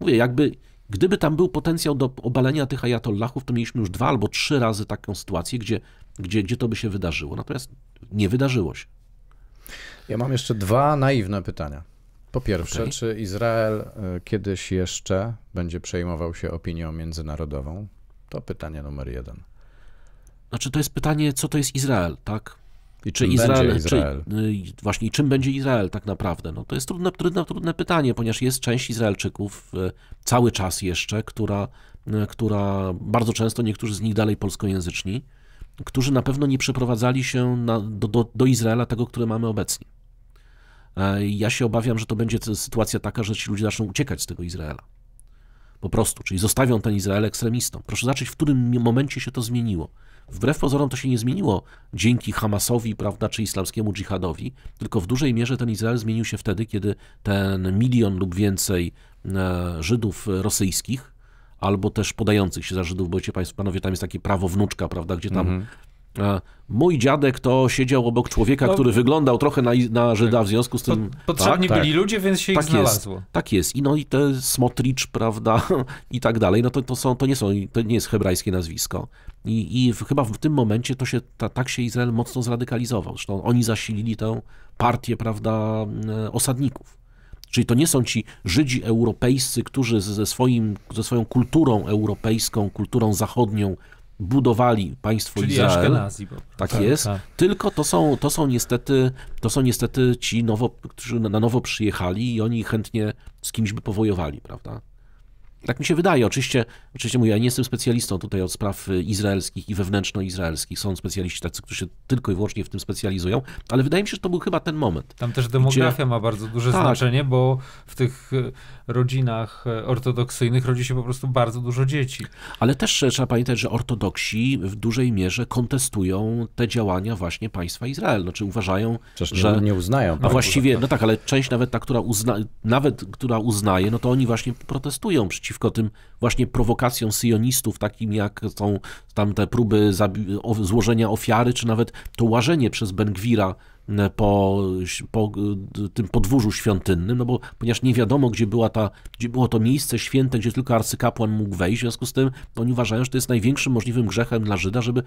mówię, jakby Gdyby tam był potencjał do obalenia tych ajatollahów, to mieliśmy już dwa albo trzy razy taką sytuację, gdzie, gdzie, gdzie to by się wydarzyło. Natomiast nie wydarzyło się. Ja mam jeszcze dwa naiwne pytania. Po pierwsze, okay. czy Izrael y, kiedyś jeszcze będzie przejmował się opinią międzynarodową? To pytanie numer jeden. Znaczy, to jest pytanie, co to jest Izrael, tak? I czy Izrael, Izrael, Czy, właśnie czym będzie Izrael tak naprawdę? No, to jest trudne, trudne, trudne pytanie, ponieważ jest część Izraelczyków y, cały czas jeszcze, która, y, która bardzo często niektórzy z nich dalej polskojęzyczni, którzy na pewno nie przeprowadzali się na, do, do, do Izraela tego, który mamy obecnie. E, ja się obawiam, że to będzie sytuacja taka, że ci ludzie zaczną uciekać z tego Izraela. Po prostu, czyli zostawią ten Izrael ekstremistom. Proszę zobaczyć, w którym momencie się to zmieniło. Wbrew pozorom to się nie zmieniło dzięki Hamasowi prawda, czy islamskiemu dżihadowi, tylko w dużej mierze ten Izrael zmienił się wtedy, kiedy ten milion lub więcej e, Żydów rosyjskich, albo też podających się za Żydów, bo wiecie Państwo, panowie, tam jest takie prawo wnuczka, prawda, gdzie tam mhm. Mój dziadek to siedział obok człowieka, no, który wyglądał trochę na, na tak. Żyda, w związku z tym... Potrzebni tak, tak. byli tak. ludzie, więc się tak ich znalazło. Jest, tak jest. I no i te Smotrich, prawda, i tak dalej, no to, to, są, to, nie, są, to nie jest hebrajskie nazwisko. I, i w, chyba w tym momencie to się, ta, tak się Izrael mocno zradykalizował. Zresztą oni zasilili tę partię, prawda, e, osadników. Czyli to nie są ci Żydzi europejscy, którzy ze, swoim, ze swoją kulturą europejską, kulturą zachodnią budowali państwo Czyli Izrael. Ashkenazi, bo... Tak, tak, jest. Tak. Tylko to są, to, są niestety, to są niestety ci, nowo, którzy na nowo przyjechali i oni chętnie z kimś by powojowali, prawda? Tak mi się wydaje. Oczywiście, oczywiście mówię, ja nie jestem specjalistą tutaj od spraw y, izraelskich i wewnętrzno-izraelskich. Są specjaliści tacy, którzy się tylko i wyłącznie w tym specjalizują, ale wydaje mi się, że to był chyba ten moment. Tam też demografia gdzie... ma bardzo duże tak. znaczenie, bo w tych y, rodzinach y, ortodoksyjnych rodzi się po prostu bardzo dużo dzieci. Ale też e, trzeba pamiętać, że ortodoksi w dużej mierze kontestują te działania właśnie państwa Izrael. Znaczy uważają, Przecież że... Nie, nie uznają. No A tak właściwie, tak. no tak, ale część nawet ta, która uzna... nawet która uznaje, no to oni właśnie protestują przeciwko przeciwko tym właśnie prowokacjom syjonistów, takim jak są tam te próby złożenia ofiary, czy nawet to łażenie przez Bengwira po, po, tym podwórzu świątynnym, no bo ponieważ nie wiadomo, gdzie, była ta, gdzie było to miejsce święte, gdzie tylko arcykapłan mógł wejść, w związku z tym oni uważają, że to jest największym możliwym grzechem dla Żyda, żeby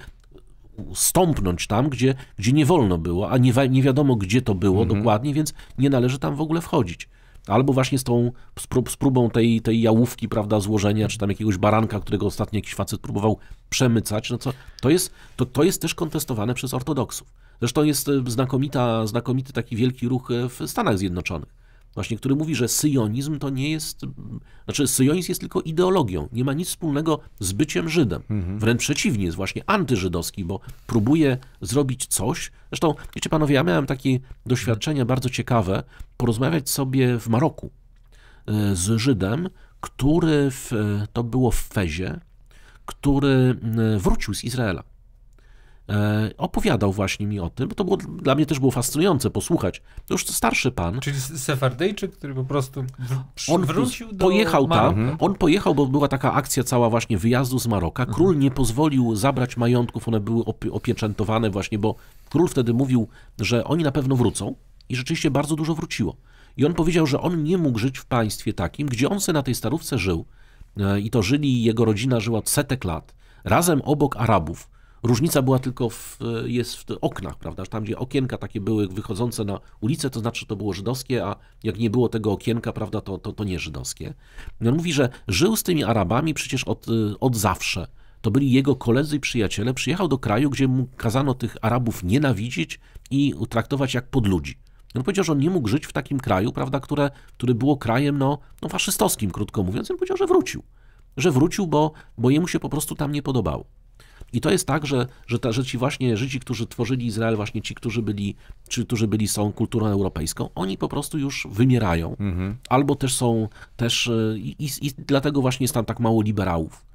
stąpnąć tam, gdzie, gdzie nie wolno było, a nie, nie wiadomo, gdzie to było mhm. dokładnie, więc nie należy tam w ogóle wchodzić albo właśnie z tą z, prób, z próbą tej, tej jałówki, prawda, złożenia, czy tam jakiegoś baranka, którego ostatnio jakiś facet próbował przemycać, no co, to jest, to, to jest też kontestowane przez ortodoksów. Zresztą jest e, znakomita, znakomity taki wielki ruch e, w Stanach Zjednoczonych właśnie, który mówi, że syjonizm to nie jest, znaczy syjonizm jest tylko ideologią, nie ma nic wspólnego z byciem Żydem. Mhm. Wręcz przeciwnie, jest właśnie antyżydowski, bo próbuje zrobić coś. Zresztą, wiecie panowie, ja miałem takie doświadczenie bardzo ciekawe, porozmawiać sobie w Maroku e, z Żydem, który w, e, to było w Fezie, który e, wrócił z Izraela. E, opowiadał właśnie mi o tym, bo to było, dla mnie też było fascynujące posłuchać. To już starszy pan. Czyli Sefardejczyk, który po prostu on wrócił do Pojechał Maroka. Mhm. on pojechał, bo była taka akcja cała właśnie wyjazdu z Maroka. Mhm. Król mhm. nie pozwolił zabrać majątków, one były op opieczętowane właśnie, bo król wtedy mówił, że oni na pewno wrócą i rzeczywiście bardzo dużo wróciło. I on powiedział, że on nie mógł żyć w państwie takim, gdzie on se na tej starówce żył e, i to żyli, jego rodzina żyła od setek lat, razem obok Arabów Różnica była tylko w, jest w oknach, prawda? Tam, gdzie okienka takie były wychodzące na ulicę, to znaczy, że to było żydowskie, a jak nie było tego okienka, prawda, to, to, to nie żydowskie. I on mówi, że żył z tymi Arabami przecież od, od zawsze. To byli jego koledzy i przyjaciele. Przyjechał do kraju, gdzie mu kazano tych Arabów nienawidzić i traktować jak podludzi. I on powiedział, że on nie mógł żyć w takim kraju, prawda, które, który było krajem, no, no faszystowskim, krótko mówiąc. I on powiedział, że wrócił. Że wrócił, bo, bo jemu się po prostu tam nie podobało. I to jest tak, że, że, ta, że ci właśnie Żydzi, którzy tworzyli Izrael, właśnie ci, którzy byli, czy którzy byli są kulturą europejską, oni po prostu już wymierają. Mhm. Albo też są, też e, i, i, i dlatego właśnie jest tam tak mało liberałów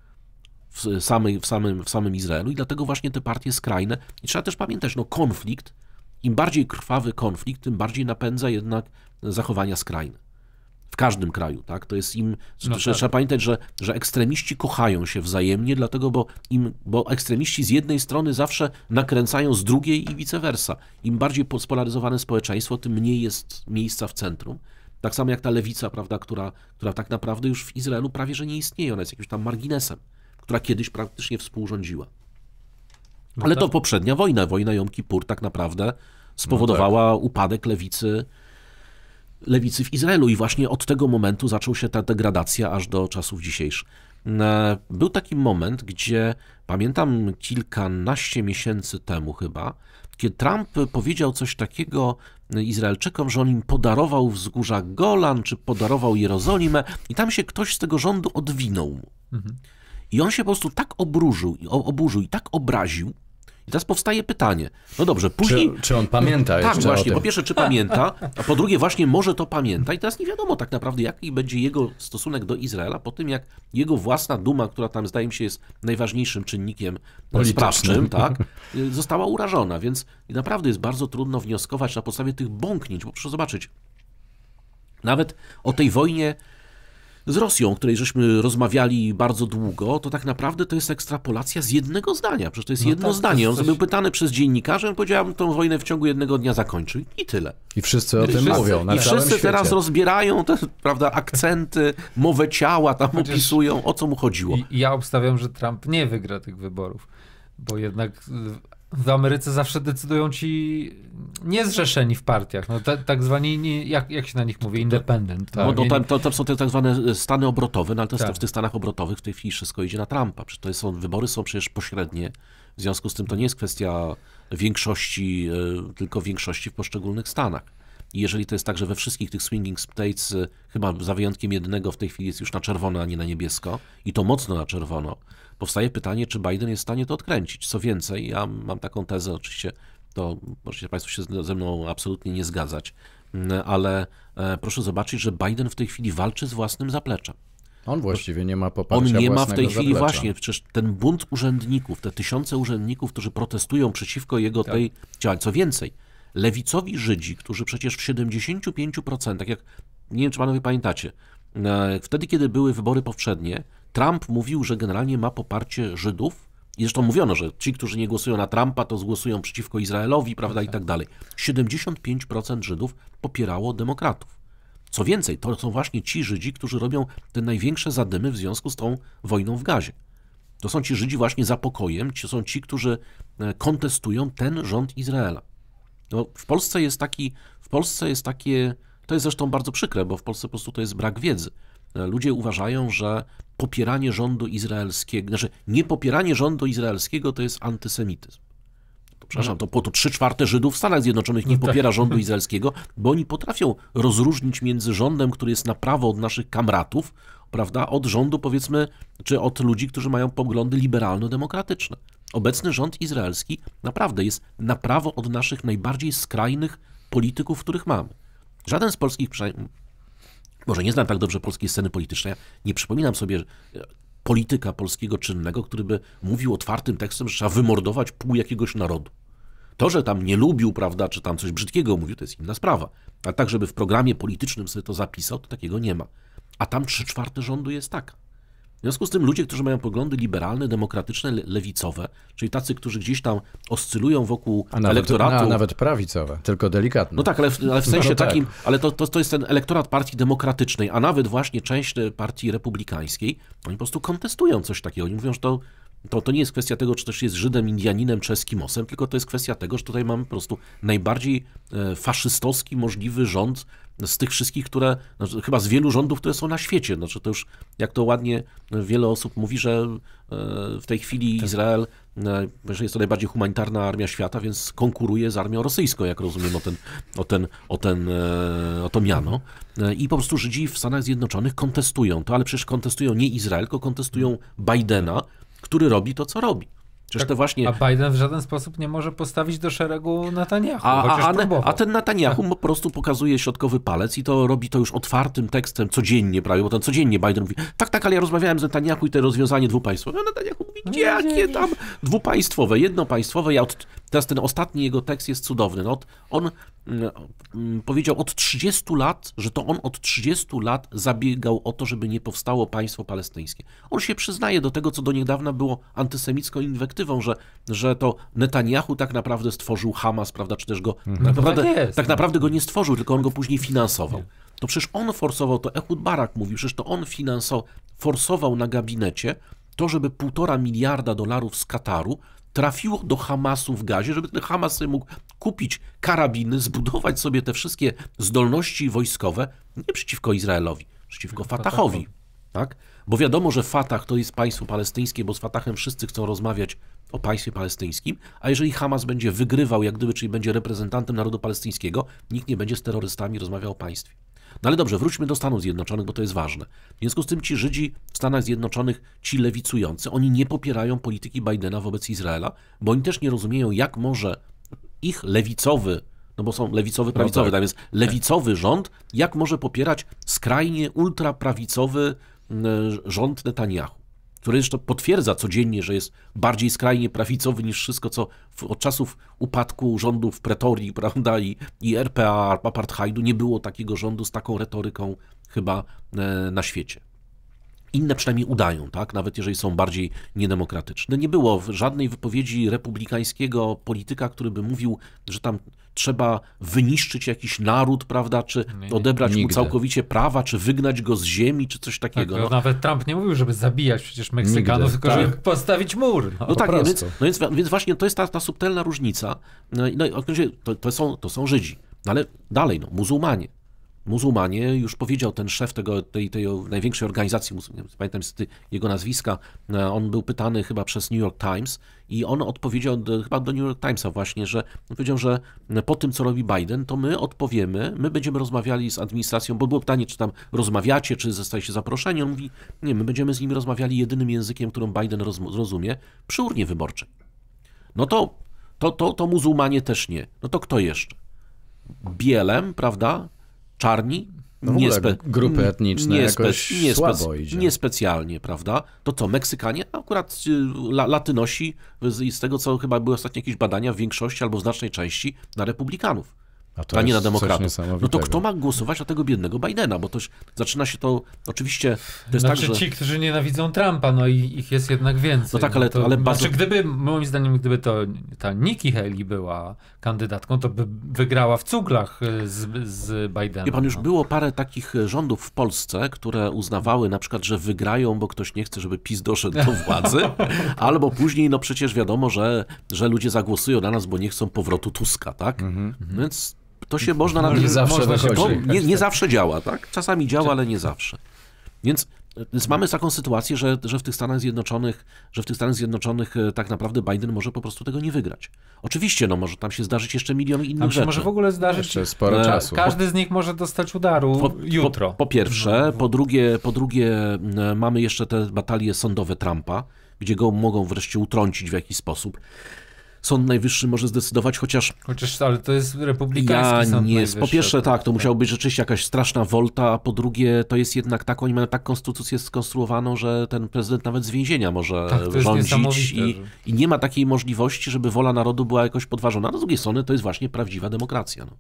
w, e, samym w, samym, w samym Izraelu i dlatego właśnie te partie skrajne. I trzeba też pamiętać, no konflikt, im bardziej krwawy konflikt, tym bardziej napędza jednak zachowania skrajne. W każdym kraju, tak? To jest im. No tak. trzeba, tak. pamiętać, że, że ekstremiści kochają się wzajemnie, dlatego, bo im, bo ekstremiści z jednej strony zawsze nakręcają z drugiej i vice versa. Im bardziej spolaryzowane społeczeństwo, tym mniej jest miejsca w centrum. Tak samo jak ta lewica, prawda, która, która tak naprawdę już w Izraelu prawie że nie istnieje, ona jest jakimś tam marginesem, która kiedyś praktycznie współrządziła. No Ale tak. to poprzednia wojna, wojna Jom Kippur tak naprawdę spowodowała no tak. upadek lewicy lewicy w Izraelu i właśnie od tego momentu zaczął się ta degradacja aż do czasów dzisiejszych. E, był taki moment, gdzie pamiętam kilkanaście miesięcy temu chyba, kiedy Trump powiedział coś takiego Izraelczykom, że on im podarował wzgórza Golan, czy podarował Jerozolimę, i tam się ktoś z tego rządu odwinął. Mhm. I on się po prostu tak obrużył, oburzył i tak obraził, i teraz powstaje pytanie, no dobrze, później... Czy, czy on pamięta Tak, właśnie, po pierwsze, czy pamięta, a po drugie właśnie może to pamięta i teraz nie wiadomo tak naprawdę, jaki będzie jego stosunek do Izraela po tym, jak jego własna duma, która tam zdaje mi się jest najważniejszym czynnikiem sprawczym, tak, y, została urażona, więc naprawdę jest bardzo trudno wnioskować na podstawie tych bąknięć, bo proszę zobaczyć, nawet o tej wojnie z Rosją, o której żeśmy rozmawiali bardzo długo, to tak naprawdę to jest ekstrapolacja z jednego zdania. Przecież to jest no jedno tak, zdanie. on coś... był pytany przez dziennikarzy, on powiedział, że tą wojnę w ciągu jednego dnia zakończy i tyle. I wszyscy o tym wszyscy, mówią. Na I wszyscy teraz rozbierają te prawda, akcenty, mowę ciała, tam Chociaż opisują, o co mu chodziło. I, ja obstawiam, że Trump nie wygra tych wyborów, bo jednak w Ameryce zawsze decydują ci niezrzeszeni w partiach, no, te, tak zwani, nie, jak, jak się na nich mówi, independent. No, tak? No, no, tam, to, tam są te tak zwane e, stany obrotowe, no ale to tak. w tych stanach obrotowych w tej chwili wszystko idzie na Trumpa. Przecież to są, wybory są przecież pośrednie, w związku z tym to nie jest kwestia większości, e, tylko większości w poszczególnych stanach. I jeżeli to jest tak, że we wszystkich tych swinging states, e, chyba za wyjątkiem jednego w tej chwili jest już na czerwono, a nie na niebiesko, i to mocno na czerwono, powstaje pytanie, czy Biden jest w stanie to odkręcić. Co więcej, ja mam taką tezę, oczywiście to możecie Państwo się ze mną absolutnie nie zgadzać, mm, ale e, proszę zobaczyć, że Biden w tej chwili walczy z własnym zapleczem. On właściwie nie ma poparcia On nie ma w tej chwili zaplecza. właśnie, przecież ten bunt urzędników, te tysiące urzędników, którzy protestują przeciwko jego tak. tej działaniu. Co więcej, lewicowi Żydzi, którzy przecież w 75%, tak jak, nie wiem czy panowie pamiętacie, e, wtedy kiedy były wybory powszednie, Trump mówił, że generalnie ma poparcie Żydów. I zresztą mówiono, że ci, którzy nie głosują na Trumpa, to zgłosują przeciwko Izraelowi, prawda, i tak dalej. 75% Żydów popierało demokratów. Co więcej, to są właśnie ci Żydzi, którzy robią te największe zadymy w związku z tą wojną w gazie. To są ci Żydzi właśnie za pokojem, to są ci, którzy e, kontestują ten rząd Izraela. No, w Polsce jest taki, w Polsce jest takie, to jest zresztą bardzo przykre, bo w Polsce po prostu to jest brak wiedzy. E, ludzie uważają, że popieranie rządu izraelskiego, znaczy niepopieranie rządu izraelskiego to jest antysemityzm. przepraszam, no. to po to trzy czwarte Żydów w Stanach Zjednoczonych nie no tak. popiera rządu izraelskiego, bo oni potrafią rozróżnić między rządem, który jest na prawo od naszych kamratów, prawda, od rządu powiedzmy, czy od ludzi, którzy mają poglądy liberalno-demokratyczne. Obecny rząd izraelski naprawdę jest na prawo od naszych najbardziej skrajnych polityków, których mamy. Żaden z polskich może nie znam tak dobrze polskiej sceny politycznej, nie przypominam sobie e, polityka polskiego czynnego, który by mówił otwartym tekstem, że trzeba wymordować pół jakiegoś narodu. To, że tam nie lubił, prawda, czy tam coś brzydkiego mówił, to jest inna sprawa. Ale tak, żeby w programie politycznym sobie to zapisał, to takiego nie ma. A tam trzy czwarte rządu jest taka. W związku z tym ludzie, którzy mają poglądy liberalne, demokratyczne, lewicowe, czyli tacy, którzy gdzieś tam oscylują wokół a nawet, elektoratu. A nawet prawicowe, tylko delikatne. No tak, ale w, ale w no sensie no tak. takim, ale to, to, to jest ten elektorat partii demokratycznej, a nawet właśnie część e, partii republikańskiej, oni po prostu kontestują coś takiego. Oni mówią, że to to, to nie jest kwestia tego, czy też jest Żydem, Indianinem czy Eskimosem, tylko to jest kwestia tego, że tutaj mamy po prostu najbardziej e, faszystowski możliwy rząd z tych wszystkich, które, znaczy, chyba z wielu rządów, które są na świecie. Znaczy to już, jak to ładnie e, wiele osób mówi, że e, w tej chwili tak. Izrael, że jest to najbardziej humanitarna armia świata, więc konkuruje z armią rosyjską, jak rozumiem, o ten, o ten, o ten, o to miano. I po prostu Żydzi w Stanach Zjednoczonych kontestują to, ale przecież kontestują nie Izrael, tylko kontestują Bidena, który robi to, co robi. Tak, właśnie... A Biden w żaden sposób nie może postawić do szeregu Netanyahu, a, a, a ten Netanyahu po prostu pokazuje środkowy palec i to robi to już otwartym tekstem codziennie prawie, bo ten codziennie Biden mówi, tak, tak, ale ja rozmawiałem z Netanyahu i to rozwiązanie dwupaństwowe. A Netanyahu mówi, jakie no tam dwupaństwowe, jednopaństwowe, ja od Teraz ten ostatni jego tekst jest cudowny. No, on mm, mm, powiedział od 30 lat, że to on od 30 lat zabiegał o to, żeby nie powstało państwo palestyńskie. On się przyznaje do tego, co do niedawna było antysemicką inwektywą, że, że to Netanyahu tak naprawdę stworzył Hamas, prawda, czy też go, mhm. tak, no naprawdę, tak, jest, tak no. naprawdę go nie stworzył, tylko on go później finansował. To przecież on forsował, to Ehud Barak mówił, przecież to on finansował, forsował na gabinecie to, żeby półtora miliarda dolarów z Kataru trafiło do Hamasu w Gazie, żeby ten Hamas mógł kupić karabiny, zbudować sobie te wszystkie zdolności wojskowe, nie przeciwko Izraelowi, przeciwko Fatahowi. Tak? Bo wiadomo, że Fatah to jest państwo palestyńskie, bo z Fatahem wszyscy chcą rozmawiać o państwie palestyńskim, a jeżeli Hamas będzie wygrywał, jak gdyby, czyli będzie reprezentantem narodu palestyńskiego, nikt nie będzie z terrorystami rozmawiał o państwie. No ale dobrze, wróćmy do Stanów Zjednoczonych, bo to jest ważne. W związku z tym ci Żydzi w Stanach Zjednoczonych, ci lewicujący, oni nie popierają polityki Bidena wobec Izraela, bo oni też nie rozumieją, jak może ich lewicowy, no bo są lewicowy, no prawicowy, no tak. tam jest lewicowy rząd, jak może popierać skrajnie ultraprawicowy mm, rząd Netanyahu który zresztą potwierdza codziennie, że jest bardziej skrajnie prawicowy niż wszystko, co w, od czasów upadku rządów Pretorii prawda, i, i RPA, apartheidu, nie było takiego rządu z taką retoryką chyba e, na świecie inne przynajmniej udają, tak? nawet jeżeli są bardziej niedemokratyczne. Nie było żadnej wypowiedzi republikańskiego polityka, który by mówił, że tam trzeba wyniszczyć jakiś naród, prawda, czy odebrać Nigdy. mu całkowicie prawa, czy wygnać go z ziemi, czy coś tak, takiego. Tak, no. Nawet Trump nie mówił, żeby zabijać przecież Meksykanów, Nigdy. tylko tak. żeby postawić mur. No, no tak, więc, no więc, więc, właśnie to jest ta, ta subtelna różnica. No, no, to, to, są, to są Żydzi, no ale dalej, no, muzułmanie muzułmanie, już powiedział ten szef tego, tej, tej największej organizacji, pamiętam jego nazwiska, e, on był pytany chyba przez New York Times i on odpowiedział do, chyba do New York Timesa właśnie, że powiedział, że po tym, co robi Biden, to my odpowiemy, my będziemy rozmawiali z administracją, bo było pytanie, czy tam rozmawiacie, czy zostajecie zaproszeni. On mówi, nie, my będziemy z nimi rozmawiali jedynym językiem, którą Biden rozumie, przy urnie wyborczej. No to, to, to, to muzułmanie też nie. No to kto jeszcze? Bielem, prawda? czarni, no grupy etniczne niespe... jakoś nie słabo idzie. Niespecjalnie, prawda? To co, Meksykanie? Akurat y, la, Latynosi, y, z, z tego co chyba były ostatnie jakieś badania, w większości albo w znacznej części na Republikanów. A, to a nie na demokratów. No to kto ma głosować na tego biednego Bidena? Bo to zaczyna się to, oczywiście, to jest znaczy, tak, że... ci, którzy nienawidzą Trumpa, no i ich jest jednak więcej. No tak, ale... No to, ale znaczy bardzo... Znaczy, gdyby, moim zdaniem, gdyby to ta Nikki Haley była, kandydatką, to by wygrała w cuglach y, z, z Bidenem. Wie pan, już no. było parę takich e, rządów w Polsce, które uznawały na przykład, że wygrają, bo ktoś nie chce, żeby PiS doszedł do władzy, albo później, no przecież wiadomo, że, że ludzie zagłosują na nas, bo nie chcą powrotu Tuska, tak? Mhm. mhm. Więc to się można... No, nie, zawsze nie, nie tak, tak. zawsze działa, tak? Czasami działa, tak. ale nie zawsze. Więc więc mamy taką sytuację, że, że w tych Stanach Zjednoczonych, że w tych Stanach Zjednoczonych e, tak naprawdę Biden może po prostu tego nie wygrać. Oczywiście, no może tam się zdarzyć jeszcze milion innych tam się rzeczy. może w ogóle zdarzyć jeszcze sporo e, czasu. Każdy z nich może dostać udaru po, jutro. Po, po pierwsze, no, no. po drugie, po drugie mamy jeszcze te batalie sądowe Trumpa, gdzie go mogą wreszcie utrącić w jakiś sposób. Sąd Najwyższy może zdecydować, chociaż... Chociaż, ale to jest republikański ja Sąd nie, Najwyższy. Po pierwsze, tak, tak to tak. musiałoby być rzeczywiście jakaś straszna wolta, a po drugie, to jest jednak tak, oni mają tak konstytucję skonstruowaną, że ten prezydent nawet z więzienia może tak, rządzić i, i, nie ma takiej możliwości, żeby wola narodu była jakoś podważona. No, z drugiej strony, to jest właśnie prawdziwa demokracja. No.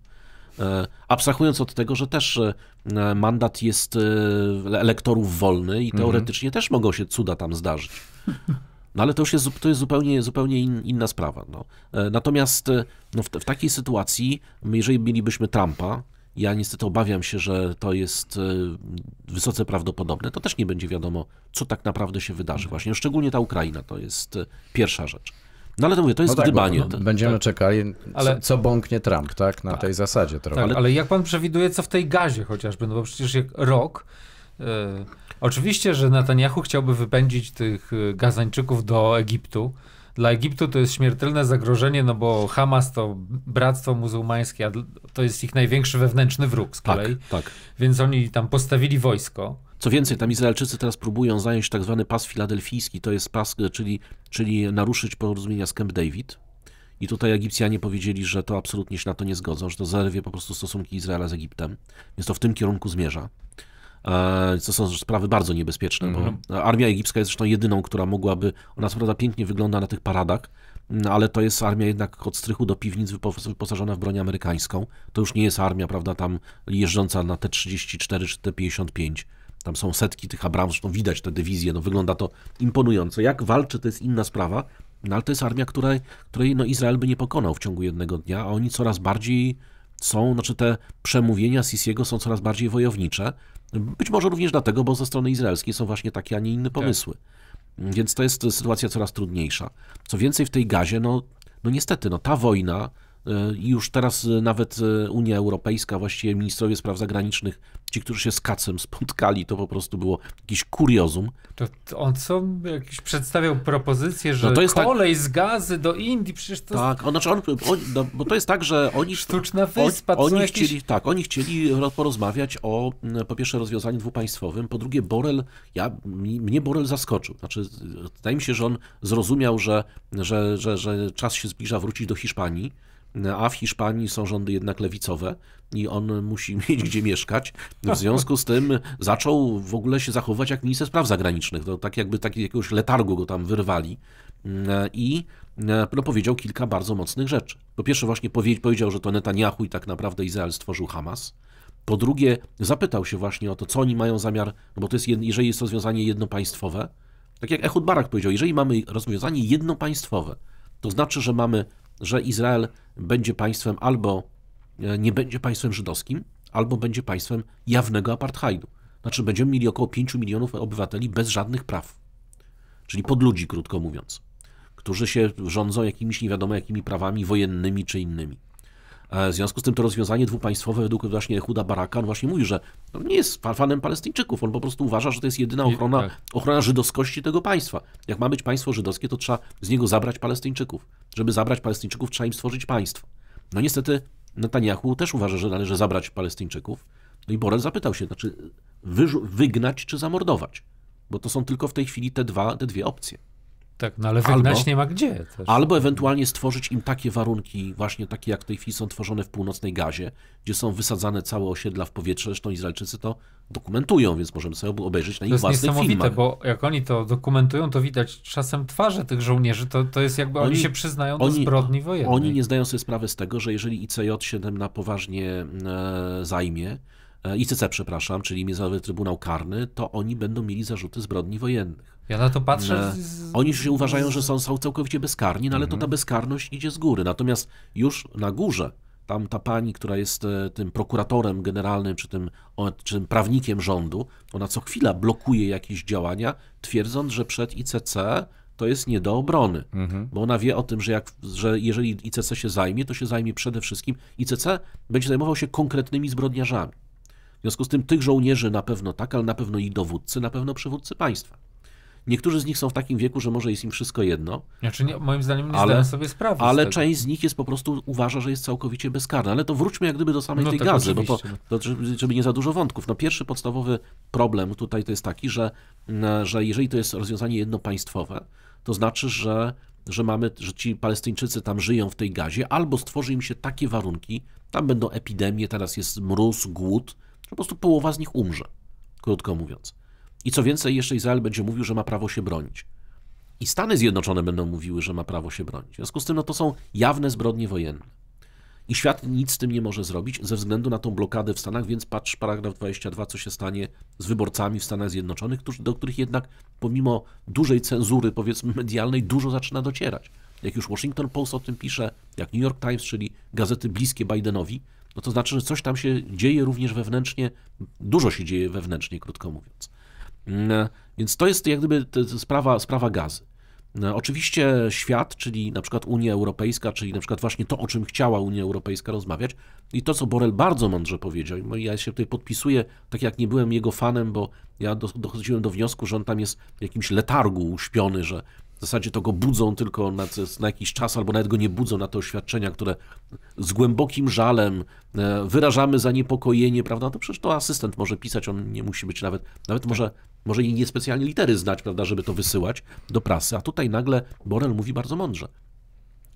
E, abstrahując od tego, że też e, mandat jest e, elektorów wolny i mhm. teoretycznie mhm. też mogą się cuda tam zdarzyć. No ale to już jest, to jest zupełnie, zupełnie in, inna sprawa. No. E, natomiast e, no, w, w takiej sytuacji, jeżeli mielibyśmy Trumpa, ja niestety obawiam się, że to jest e, wysoce prawdopodobne. To też nie będzie wiadomo, co tak naprawdę się wydarzy. Właśnie, szczególnie ta Ukraina to jest pierwsza rzecz. No ale to mówię, to jest no tak, dbanie. No, będziemy tak. czekali, co, ale... co bąknie Trump, tak? Na tak. tej zasadzie trochę. Tak, ale... jak pan przewiduje, co w tej gazie chociażby? No bo przecież jak rok. Yy Oczywiście, że Netanyahu chciałby wypędzić tych y, Gazańczyków do Egiptu. Dla Egiptu to jest śmiertelne zagrożenie, no bo Hamas to bractwo muzułmańskie, a to jest ich największy wewnętrzny wróg z tak, kolei. Tak, tak. Więc oni tam postawili wojsko. Co więcej, tam Izraelczycy teraz próbują zająć tak zwany pas filadelfijski, to jest pas, y, czyli, czyli naruszyć porozumienia z Camp David. I tutaj Egipcjanie powiedzieli, że to absolutnie się na to nie zgodzą, że to zerwie po prostu stosunki Izraela z Egiptem, więc to w tym kierunku zmierza. E, co są sprawy bardzo niebezpieczne, bo mhm. armia egipska jest zresztą jedyną, która mogłaby, ona co pięknie wygląda na tych paradach, ale to jest armia jednak od strychu do piwnic wyposażona w broń amerykańską. To już nie jest armia, prawda, tam jeżdżąca na T-34 czy T-55. Tam są setki tych Abrams, zresztą widać te dywizje, no wygląda to imponująco. Jak walczy, to jest inna sprawa, no ale to jest armia, której, której no Izrael by nie pokonał w ciągu jednego dnia, a oni coraz bardziej są, znaczy te przemówienia Sisiego są coraz bardziej wojownicze. Być może również dlatego, bo ze strony izraelskiej są właśnie takie, a nie inne tak. pomysły. Tak. Więc to jest sytuacja coraz trudniejsza. Co więcej, w tej gazie, no, no niestety, no, ta wojna E, już teraz e, nawet e, Unia Europejska, właściwie ministrowie spraw zagranicznych, ci, którzy się z Kacem spotkali, to po prostu było jakiś kuriozum. To, on co, jakiś przedstawiał propozycję, no że no to jest tak- kolej tak... z gazy do Indii, przecież to... Tak, on, znaczy on, on no, bo to jest tak, że oni... Sztuczna wyspa, on, oni jakieś... chcieli, Tak, oni chcieli porozmawiać o po pierwsze rozwiązaniu dwupaństwowym, po drugie Borel, ja, mnie Borel zaskoczył. Znaczy, wydaje mi się, że on zrozumiał, że, że, że, że czas się zbliża wrócić do Hiszpanii, a w Hiszpanii są rządy jednak lewicowe i on musi mieć gdzie mieszkać. W związku z tym zaczął w ogóle się zachowywać jak minister spraw zagranicznych. To tak jakby taki, jakiegoś letargu go tam wyrwali i no, e, powiedział kilka bardzo mocnych rzeczy. Po pierwsze właśnie powiedział, że to Netanyahu i tak naprawdę Izrael stworzył Hamas. Po drugie zapytał się właśnie o to, co oni mają zamiar, no bo to jest, jeżeli jest rozwiązanie jednopaństwowe, tak jak Ehud Barak powiedział, jeżeli mamy rozwiązanie jednopaństwowe, to znaczy, że mamy że Izrael będzie państwem albo e, nie będzie państwem żydowskim, albo będzie państwem jawnego apartheidu. Znaczy będziemy mieli około 5 milionów obywateli bez żadnych praw. Czyli pod ludzi, krótko mówiąc, którzy się rządzą jakimiś nie wiadomo jakimi prawami wojennymi czy innymi. E, w związku z tym to rozwiązanie dwupaństwowe według właśnie Huda Baraka, on właśnie mówi, że no, nie jest fanem Palestyńczyków, on po prostu uważa, że to jest jedyna ochrona, tak. ochrona żydowskości tego państwa. Jak ma być państwo żydowskie, to trzeba z niego zabrać Palestyńczyków. Żeby zabrać Palestyńczyków, trzeba im stworzyć państwo. No niestety Netanyahu też uważa, że należy zabrać Palestyńczyków. No i Borel zapytał się, znaczy wygnać czy zamordować? Bo to są tylko w tej chwili te, dwa, te dwie opcje. Tak, no ale wygnać albo, nie ma gdzie. Też. Albo ewentualnie stworzyć im takie warunki, właśnie takie jak w tej chwili są tworzone w północnej Gazie, gdzie są wysadzane całe osiedla w powietrze. Zresztą Izraelczycy to dokumentują, więc możemy sobie obejrzeć na ich własnych filmach. To jest niesamowite, bo jak oni to dokumentują, to widać czasem twarze tych żołnierzy. To, to jest jakby oni, oni się przyznają oni, do zbrodni wojennej. Oni nie zdają sobie sprawy z tego, że jeżeli ICJ-7 na poważnie e, zajmie, e, ICC, przepraszam, czyli Międzynarodowy Trybunał Karny, to oni będą mieli zarzuty zbrodni wojennych. Ja na to patrzę. Z... Oni się uważają, że są, są całkowicie bezkarni, no ale mhm. to ta mhm. bezkarność idzie z góry. Natomiast już na górze, tam ta pani, która jest e, tym prokuratorem generalnym, czy tym, czy tym prawnikiem rządu, ona co chwila blokuje jakieś działania, twierdząc, że przed ICC to jest nie do obrony, mhm. bo ona wie o tym, że, jak, że jeżeli ICC się zajmie, to się zajmie przede wszystkim, ICC będzie zajmował się konkretnymi zbrodniarzami. W związku z tym tych żołnierzy na pewno tak, ale na pewno i dowódcy, na pewno przywódcy państwa. Niektórzy z nich są w takim wieku, że może jest im wszystko jedno. Znaczy, nie, moim zdaniem nie ale, zdają sobie sprawy. Ale z część z nich jest po prostu uważa, że jest całkowicie bezkarna. Ale to wróćmy jak gdyby do samej no tej tak, gazy, bo po, to, no. żeby nie za dużo wątków. No pierwszy podstawowy problem tutaj to jest taki, że, mm, że jeżeli to jest rozwiązanie jednopaństwowe, to znaczy, że że, mamy, że ci Palestyńczycy tam żyją w tej gazie, albo stworzy im się takie warunki, tam będą epidemie, teraz jest mróz, głód, że po prostu połowa z nich umrze, krótko mówiąc. I co więcej, jeszcze Izrael będzie mówił, że ma prawo się bronić. I Stany Zjednoczone będą mówiły, że ma prawo się bronić. W związku z tym no, to są jawne zbrodnie wojenne. I świat nic z tym nie może zrobić ze względu na tą blokadę w Stanach, więc patrz paragraf 22, co się stanie z wyborcami w Stanach Zjednoczonych, do których jednak pomimo dużej cenzury, powiedzmy medialnej, dużo zaczyna docierać. Jak już Washington Post o tym pisze, jak New York Times, czyli gazety bliskie Bidenowi, no to znaczy, że coś tam się dzieje również wewnętrznie, dużo się dzieje wewnętrznie, krótko mówiąc. Więc to jest jak gdyby sprawa, sprawa gazy. Oczywiście świat, czyli na przykład Unia Europejska, czyli na przykład właśnie to, o czym chciała Unia Europejska rozmawiać i to, co Borel bardzo mądrze powiedział, ja się tutaj podpisuję, tak jak nie byłem jego fanem, bo ja dochodziłem do wniosku, że on tam jest w jakimś letargu uśpiony, że w zasadzie to go budzą tylko na, na jakiś czas, albo nawet go nie budzą na te oświadczenia, które z głębokim żalem e, wyrażamy zaniepokojenie, prawda? No to przecież to asystent może pisać, on nie musi być nawet, nawet tak. może może i niespecjalnie litery znać, prawda, żeby to wysyłać do prasy, a tutaj nagle Borel mówi bardzo mądrze,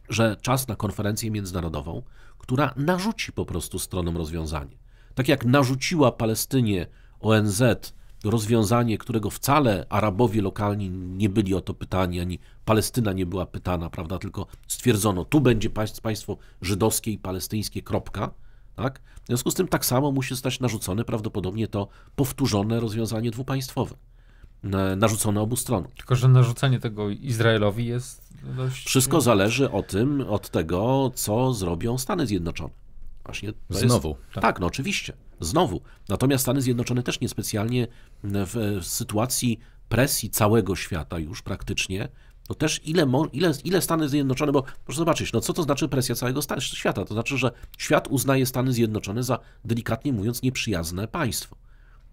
że czas na konferencję międzynarodową, która narzuci po prostu stronom rozwiązanie. Tak jak narzuciła Palestynie ONZ rozwiązanie, którego wcale Arabowie lokalni nie byli o to pytani, ani Palestyna nie była pytana, prawda, tylko stwierdzono, tu będzie państwo żydowskie i palestyńskie, kropka, tak? W związku z tym tak samo musi zostać narzucone prawdopodobnie to powtórzone rozwiązanie dwupaństwowe narzucone obu stronom. Tylko, że narzucenie tego Izraelowi jest dość... Wszystko zależy o tym, od tego, co zrobią Stany Zjednoczone. Właśnie Znowu. Jest... Tak. tak. no oczywiście. Znowu. Natomiast Stany Zjednoczone też niespecjalnie w, w sytuacji presji całego świata już praktycznie no też ile, ile, ile Stany Zjednoczone, bo proszę zobaczyć, no co to znaczy presja całego świata? To znaczy, że świat uznaje Stany Zjednoczone za, delikatnie mówiąc, nieprzyjazne państwo.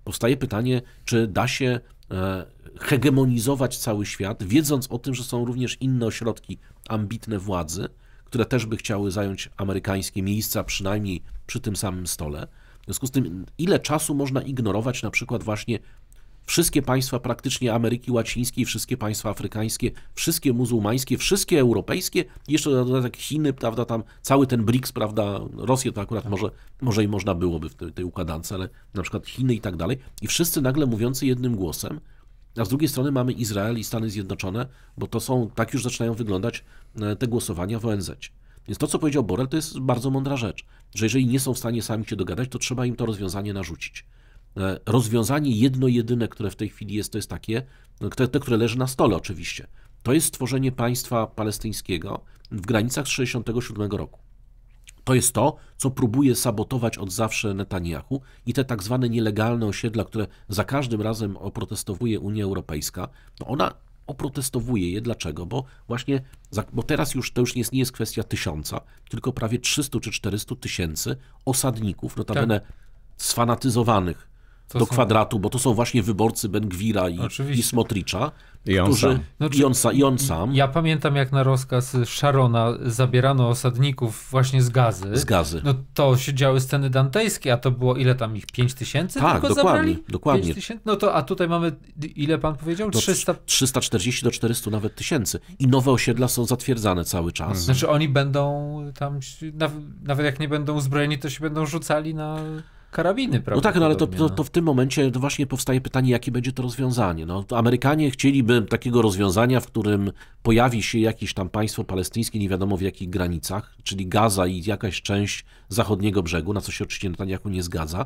Powstaje pytanie, czy da się e, hegemonizować cały świat, wiedząc o tym, że są również inne ośrodki ambitne władzy, które też by chciały zająć amerykańskie miejsca, przynajmniej przy tym samym stole. W związku z tym, ile czasu można ignorować na przykład właśnie Wszystkie państwa praktycznie Ameryki Łacińskiej, wszystkie państwa afrykańskie, wszystkie muzułmańskie, wszystkie europejskie, jeszcze dodatek Chiny, prawda, tam cały ten BRICS, prawda, Rosję to akurat może, może i można byłoby w tej, tej układance, ale na przykład Chiny i tak dalej. I wszyscy nagle mówiący jednym głosem, a z drugiej strony mamy Izrael i Stany Zjednoczone, bo to są, tak już zaczynają wyglądać e, te głosowania w ONZ. Więc to, co powiedział Borel, to jest bardzo mądra rzecz, że jeżeli nie są w stanie sami się dogadać, to trzeba im to rozwiązanie narzucić. E, rozwiązanie jedno jedyne, które w tej chwili jest, to jest takie, no, te, te które leży na stole oczywiście, to jest stworzenie państwa palestyńskiego w granicach 1967 roku. To jest to, co próbuje sabotować od zawsze Netanyahu i te tak zwane nielegalne osiedla, które za każdym razem oprotestowuje Unia Europejska, no ona oprotestowuje je. Dlaczego? Bo właśnie, bo teraz już to już nie jest, nie jest kwestia tysiąca, tylko prawie 300 czy 400 tysięcy osadników, notabene tak. sfanatyzowanych to do są... kwadratu, bo to są właśnie wyborcy Bengwira i, Oczywiście. i Smotricza. I on, którzy, sam. Znaczy, i, on, I on sam. Ja pamiętam, jak na rozkaz Sharona zabierano osadników właśnie z gazy. Z gazy. No to się działy sceny dantejskie, a to było ile tam ich? 5 tysięcy tak, tylko dokładnie, zabrali? dokładnie. 5 No to, a tutaj mamy, ile pan powiedział? Do 340 do 400 nawet tysięcy. I nowe osiedla są zatwierdzane cały czas. Mhm. Znaczy oni będą tam, nawet jak nie będą uzbrojeni, to się będą rzucali na karabiny, prawda? No tak, no ale to, to, no. to, w tym momencie właśnie powstaje pytanie, jakie będzie to rozwiązanie. No, to Amerykanie chcieliby takiego rozwiązania, w którym pojawi się jakieś tam państwo palestyńskie, nie wiadomo w jakich granicach, czyli Gaza i jakaś część zachodniego brzegu, na co się oczywiście Netanyahu nie zgadza.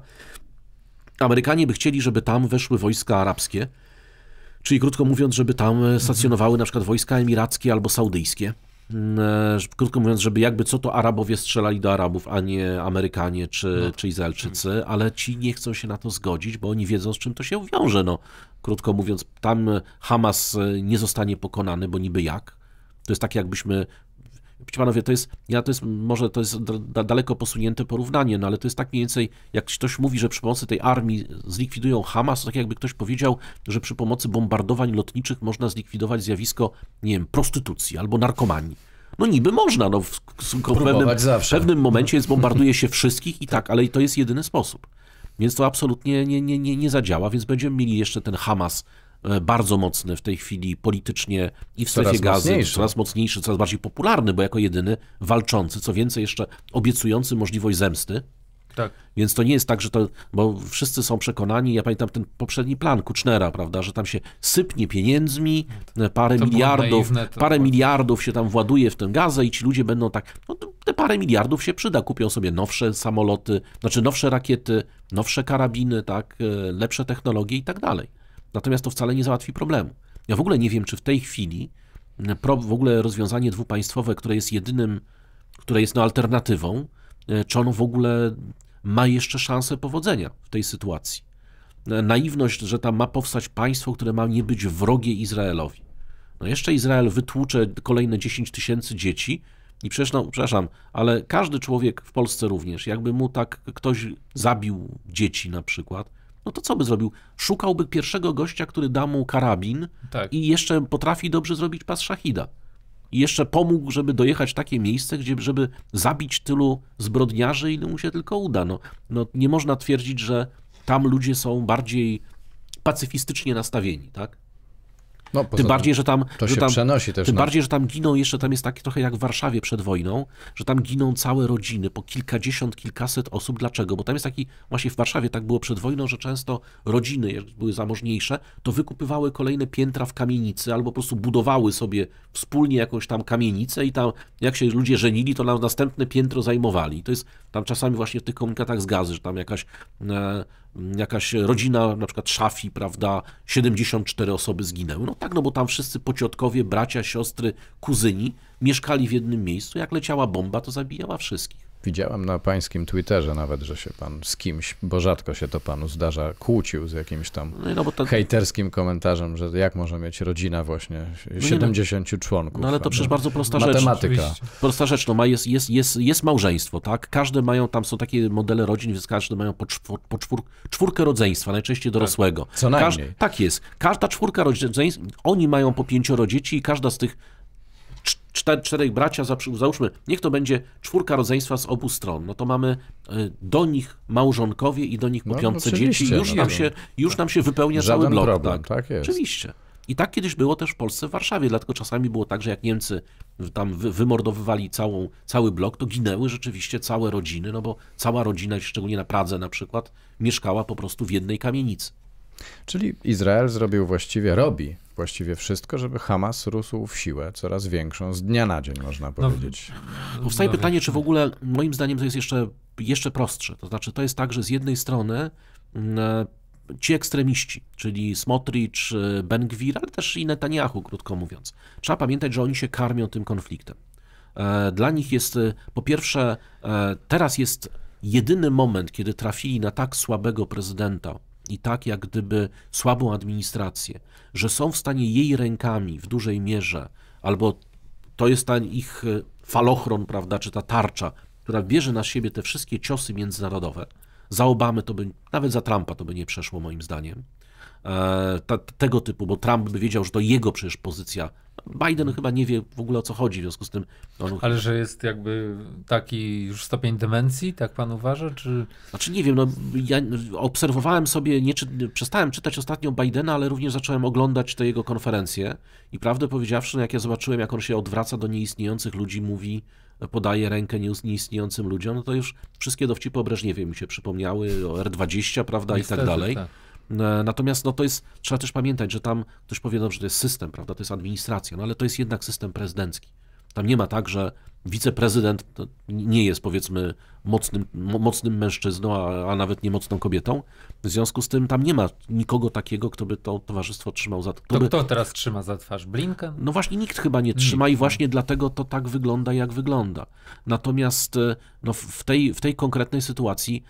Amerykanie by chcieli, żeby tam weszły wojska arabskie, czyli krótko mówiąc, żeby tam stacjonowały na przykład wojska emirackie albo saudyjskie Mm, e, krótko mówiąc, żeby jakby co to Arabowie strzelali do Arabów, a nie Amerykanie czy, no. czy Izraelczycy, ale ci nie chcą się na to zgodzić, bo oni wiedzą, z czym to się wiąże. No, krótko mówiąc, tam Hamas e, nie zostanie pokonany, bo niby jak. To jest tak, jakbyśmy wiecie panowie, to jest, ja to jest, może to jest da, daleko posunięte porównanie, no ale to jest tak mniej więcej, jak ktoś mówi, że przy pomocy tej armii zlikwidują Hamas, to tak jakby ktoś powiedział, że przy pomocy bombardowań lotniczych można zlikwidować zjawisko, nie wiem, prostytucji albo narkomanii. No niby można, no w, w, pewnym, w pewnym momencie zbombarduje się wszystkich i tak, tak ale to jest jedyny sposób. Więc to absolutnie nie, nie, nie, nie zadziała, więc będziemy mieli jeszcze ten Hamas E, bardzo mocny w tej chwili politycznie i w strefie coraz gazy, mocniejszy. coraz mocniejszy, coraz bardziej popularny, bo jako jedyny walczący, co więcej jeszcze obiecujący możliwość zemsty. Tak. Więc to nie jest tak, że to, bo wszyscy są przekonani, ja pamiętam ten poprzedni plan Kucznera, prawda, że tam się sypnie pieniędzmi, parę to miliardów, naiwne, parę było. miliardów się tam właduje w tę gazę i ci ludzie będą tak, no te parę miliardów się przyda, kupią sobie nowsze samoloty, znaczy nowsze rakiety, nowsze karabiny, tak, e, lepsze technologie i tak dalej. Natomiast to wcale nie załatwi problemu. Ja w ogóle nie wiem, czy w tej chwili mm, w ogóle rozwiązanie dwupaństwowe, które jest jedynym, które jest no alternatywą, e, czy ono w ogóle ma jeszcze szansę powodzenia w tej sytuacji. E, naiwność, że tam ma powstać państwo, które ma nie być wrogie Izraelowi. No jeszcze Izrael wytłucze kolejne 10 tysięcy dzieci i przecież, no, przepraszam, ale każdy człowiek w Polsce również, jakby mu tak ktoś zabił dzieci na przykład, no to co by zrobił? Szukałby pierwszego gościa, który da mu karabin tak. i jeszcze potrafi dobrze zrobić pas szachida. I jeszcze pomógł, żeby dojechać w takie miejsce, gdzie, żeby zabić tylu zbrodniarzy, ile mu się tylko uda. No, no nie można twierdzić, że tam ludzie są bardziej pacyfistycznie nastawieni, tak? No, tym bardziej, że tam... To że tam, przenosi też. Tym bardziej, że tam giną jeszcze, tam jest takie trochę jak w Warszawie przed wojną, że tam giną całe rodziny, po kilkadziesiąt, kilkaset osób. Dlaczego? Bo tam jest taki, właśnie w Warszawie tak było przed wojną, że często rodziny, jak były zamożniejsze, to wykupywały kolejne piętra w kamienicy albo po prostu budowały sobie wspólnie jakąś tam kamienicę i tam jak się ludzie żenili, to na następne piętro zajmowali. To jest tam czasami właśnie w tych komunikatach z gazy, że tam jakaś, e, jakaś rodzina, na przykład Szafi, prawda, 74 osoby zginęły. No tak, no bo tam wszyscy pociotkowie, bracia, siostry, kuzyni mieszkali w jednym miejscu. Jak leciała bomba, to zabijała wszystkich. Widziałem na pańskim Twitterze nawet, że się pan z kimś, bo rzadko się to panu zdarza, kłócił z jakimś tam no, no ten... hejterskim komentarzem, że jak może mieć rodzina właśnie 70 no, no- członków. No ale to przecież no. bardzo prosta Matematyka. rzecz. Matematyka. Prosta rzecz, no ma, jest, jest, jest, jest małżeństwo, tak? Każdy mają, tam są takie modele rodzin, więc każdy mają po, czwór, po czwór, czwórkę rodzeństwa, najczęściej tak, dorosłego. Tak, co najmniej. Każ, tak jest. Każda czwórka rodzeństwa, oni mają po pięcioro dzieci i każda z tych czter, czterech bracia, załóżmy, niech to będzie czwórka rodzeństwa z obu stron, no to mamy e, do nich małżonkowie i do nich no, no kupiące no, dzieci. Już, no, nam, tak. się, już tak. nam się wypełnia Żaden cały blok. Problem, tak, tak jest. Oczywiście. I tak kiedyś było też w Polsce, w Warszawie, dlatego czasami było tak, że jak Niemcy tam wymordowywali całą, cały blok, to ginęły rzeczywiście całe rodziny, no bo cała rodzina, szczególnie na Pradze na przykład, mieszkała po prostu w jednej kamienicy. Czyli Izrael zrobił właściwie, robi właściwie wszystko, żeby Hamas rósł w siłę coraz większą z dnia na dzień, można no, powiedzieć. No, powstaje no, pytanie, no. czy w ogóle, moim zdaniem to jest jeszcze, jeszcze prostsze. To znaczy, to jest tak, że z jednej strony mm, e, ci ekstremiści, czyli Smotrich, Ben-Gvir, ale też i Netanyahu, krótko mówiąc, trzeba pamiętać, że oni się karmią tym konfliktem. E, dla nich jest, e, po pierwsze, teraz jest jedyny moment, kiedy trafili na tak słabego prezydenta, i tak jak gdyby słabą administrację, że są w stanie jej rękami w dużej mierze, albo to jest ten ich e, falochron, prawda, czy ta tarcza, która bierze na siebie te wszystkie ciosy międzynarodowe. Za Obamy to by, nawet za Trumpa to by nie przeszło moim zdaniem. E, ta, tego typu, bo Trump by wiedział, że to jego przecież pozycja Biden chyba nie wie w ogóle o co chodzi, w związku z tym. On... Ale że jest jakby taki już stopień demencji, tak pan uważa? Czy... Znaczy nie wiem, no, ja obserwowałem sobie, nie czy... przestałem czytać ostatnio Bidena, ale również zacząłem oglądać te jego konferencje i prawdę powiedziawszy, no, jak ja zobaczyłem, jak on się odwraca do nieistniejących ludzi, mówi podaje rękę nieistniejącym ludziom, no to już wszystkie dowcipy obraźniewie mi się przypomniały, o R20, prawda, Niestety, i tak dalej. Tak. E, natomiast no to jest, trzeba też pamiętać, że tam ktoś powie, dobrze, to jest system, prawda, to jest administracja, no ale to jest jednak system prezydencki. Tam nie ma tak, że wiceprezydent nie jest powiedzmy mocnym, mocnym mężczyzną, a, a nawet nie mocną kobietą. W związku z tym tam nie ma nikogo takiego, kto by to towarzystwo trzymał za twarz. To by... kto teraz trzyma za twarz? blinka? No właśnie nikt chyba nie trzyma nikt. i właśnie dlatego to tak wygląda, jak wygląda. Natomiast e, no, w, tej, w tej konkretnej sytuacji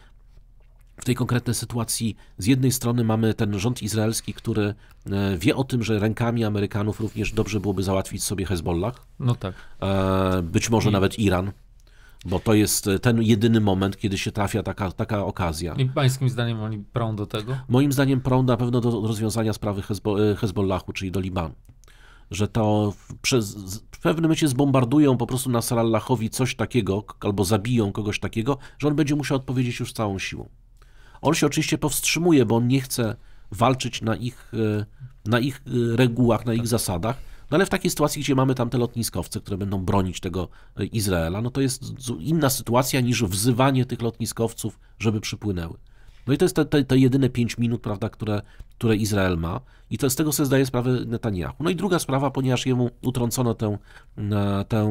w tej konkretnej sytuacji z jednej strony mamy ten rząd izraelski, który e, wie o tym, że rękami Amerykanów również dobrze byłoby załatwić sobie Hezbollah. No tak. E, być może I... nawet Iran. Bo to jest e, ten jedyny moment, kiedy się trafia taka, taka okazja. I pańskim zdaniem oni prą do tego? Moim zdaniem prą na pewno do rozwiązania sprawy Hezbo- Hezbollahu, czyli do Libanu że to przez, w pewnym momencie zbombardują po prostu Nasrallahowi coś takiego, albo zabiją kogoś takiego, że on będzie musiał odpowiedzieć już całą siłą. On się oczywiście powstrzymuje, bo on nie chce walczyć na ich, e, na ich e, regułach, na ich zasadach. No ale w takiej sytuacji, gdzie mamy tamte lotniskowce, które będą bronić tego e, Izraela, no to jest inna sytuacja niż wzywanie tych lotniskowców, żeby przypłynęły. No i to jest te, te, te jedyne 5 minut, prawda, które, które Izrael ma. I to z tego sobie zdaje sprawę Netanyahu. No i druga sprawa, ponieważ jemu utrącono tę, tę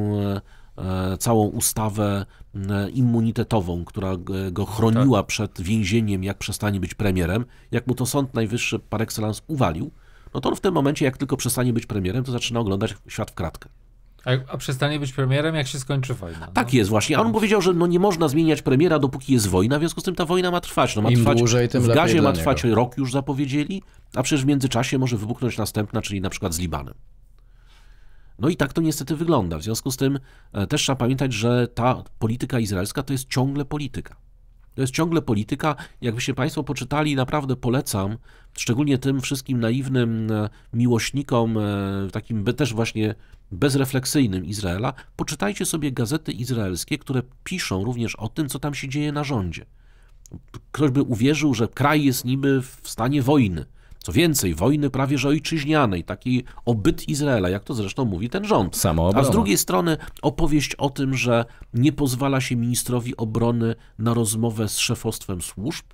E, całą ustawę e, immunitetową, która go chroniła tak. przed więzieniem, jak przestanie być premierem, jak mu to Sąd Najwyższy par excellence uwalił, no to on w tym momencie, jak tylko przestanie być premierem, to zaczyna oglądać świat w kratkę. A, a przestanie być premierem, jak się skończy wojna. No. Tak jest właśnie. A on powiedział, że no nie można zmieniać premiera, dopóki jest wojna, w związku z tym ta wojna ma trwać. No, ma Im trwać dłużej, tym w gazie ma trwać rok już zapowiedzieli, a przecież w międzyczasie może wybuchnąć następna, czyli na przykład z Libanem. No i tak to niestety wygląda. W związku z tym e, też trzeba pamiętać, że ta polityka izraelska to jest ciągle polityka. To jest ciągle polityka. Jakbyście Państwo poczytali, naprawdę polecam, szczególnie tym wszystkim naiwnym e, miłośnikom, e, takim też właśnie bezrefleksyjnym Izraela, poczytajcie sobie gazety izraelskie, które piszą również o tym, co tam się dzieje na rządzie. Ktoś by uwierzył, że kraj jest niby w stanie wojny. Co więcej, wojny prawie że ojczyźnianej, taki obyt Izraela, jak to zresztą mówi ten rząd. A z drugiej strony opowieść o tym, że nie pozwala się ministrowi obrony na rozmowę z szefostwem służb,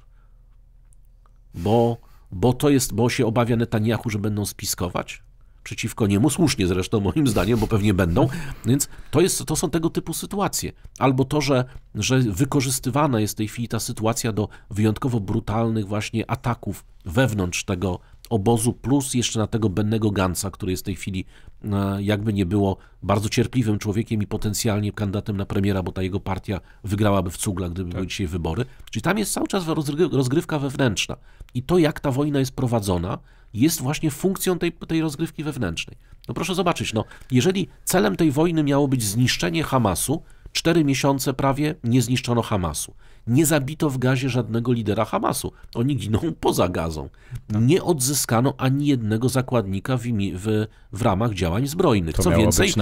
bo, bo to jest, bo się obawia Netanyahu, że będą spiskować przeciwko niemu, słusznie zresztą moim zdaniem, bo pewnie będą, więc to, jest, to są tego typu sytuacje. Albo to, że, że wykorzystywana jest w tej chwili ta sytuacja do wyjątkowo brutalnych właśnie ataków wewnątrz tego obozu, plus jeszcze na tego Bennego Gansa, który jest w tej chwili, e, jakby nie było, bardzo cierpliwym człowiekiem i potencjalnie kandydatem na premiera, bo ta jego partia wygrałaby w cugla, gdyby tak. były dzisiaj wybory. Czyli tam jest cały czas rozgrywka wewnętrzna. I to, jak ta wojna jest prowadzona, jest właśnie funkcją tej, tej rozgrywki wewnętrznej. No proszę zobaczyć, no, jeżeli celem tej wojny miało być zniszczenie Hamasu, cztery miesiące prawie nie zniszczono Hamasu. Nie zabito w gazie żadnego lidera Hamasu. Oni giną poza gazą. Tak. Nie odzyskano ani jednego zakładnika w, w, w ramach działań zbrojnych. To co więcej,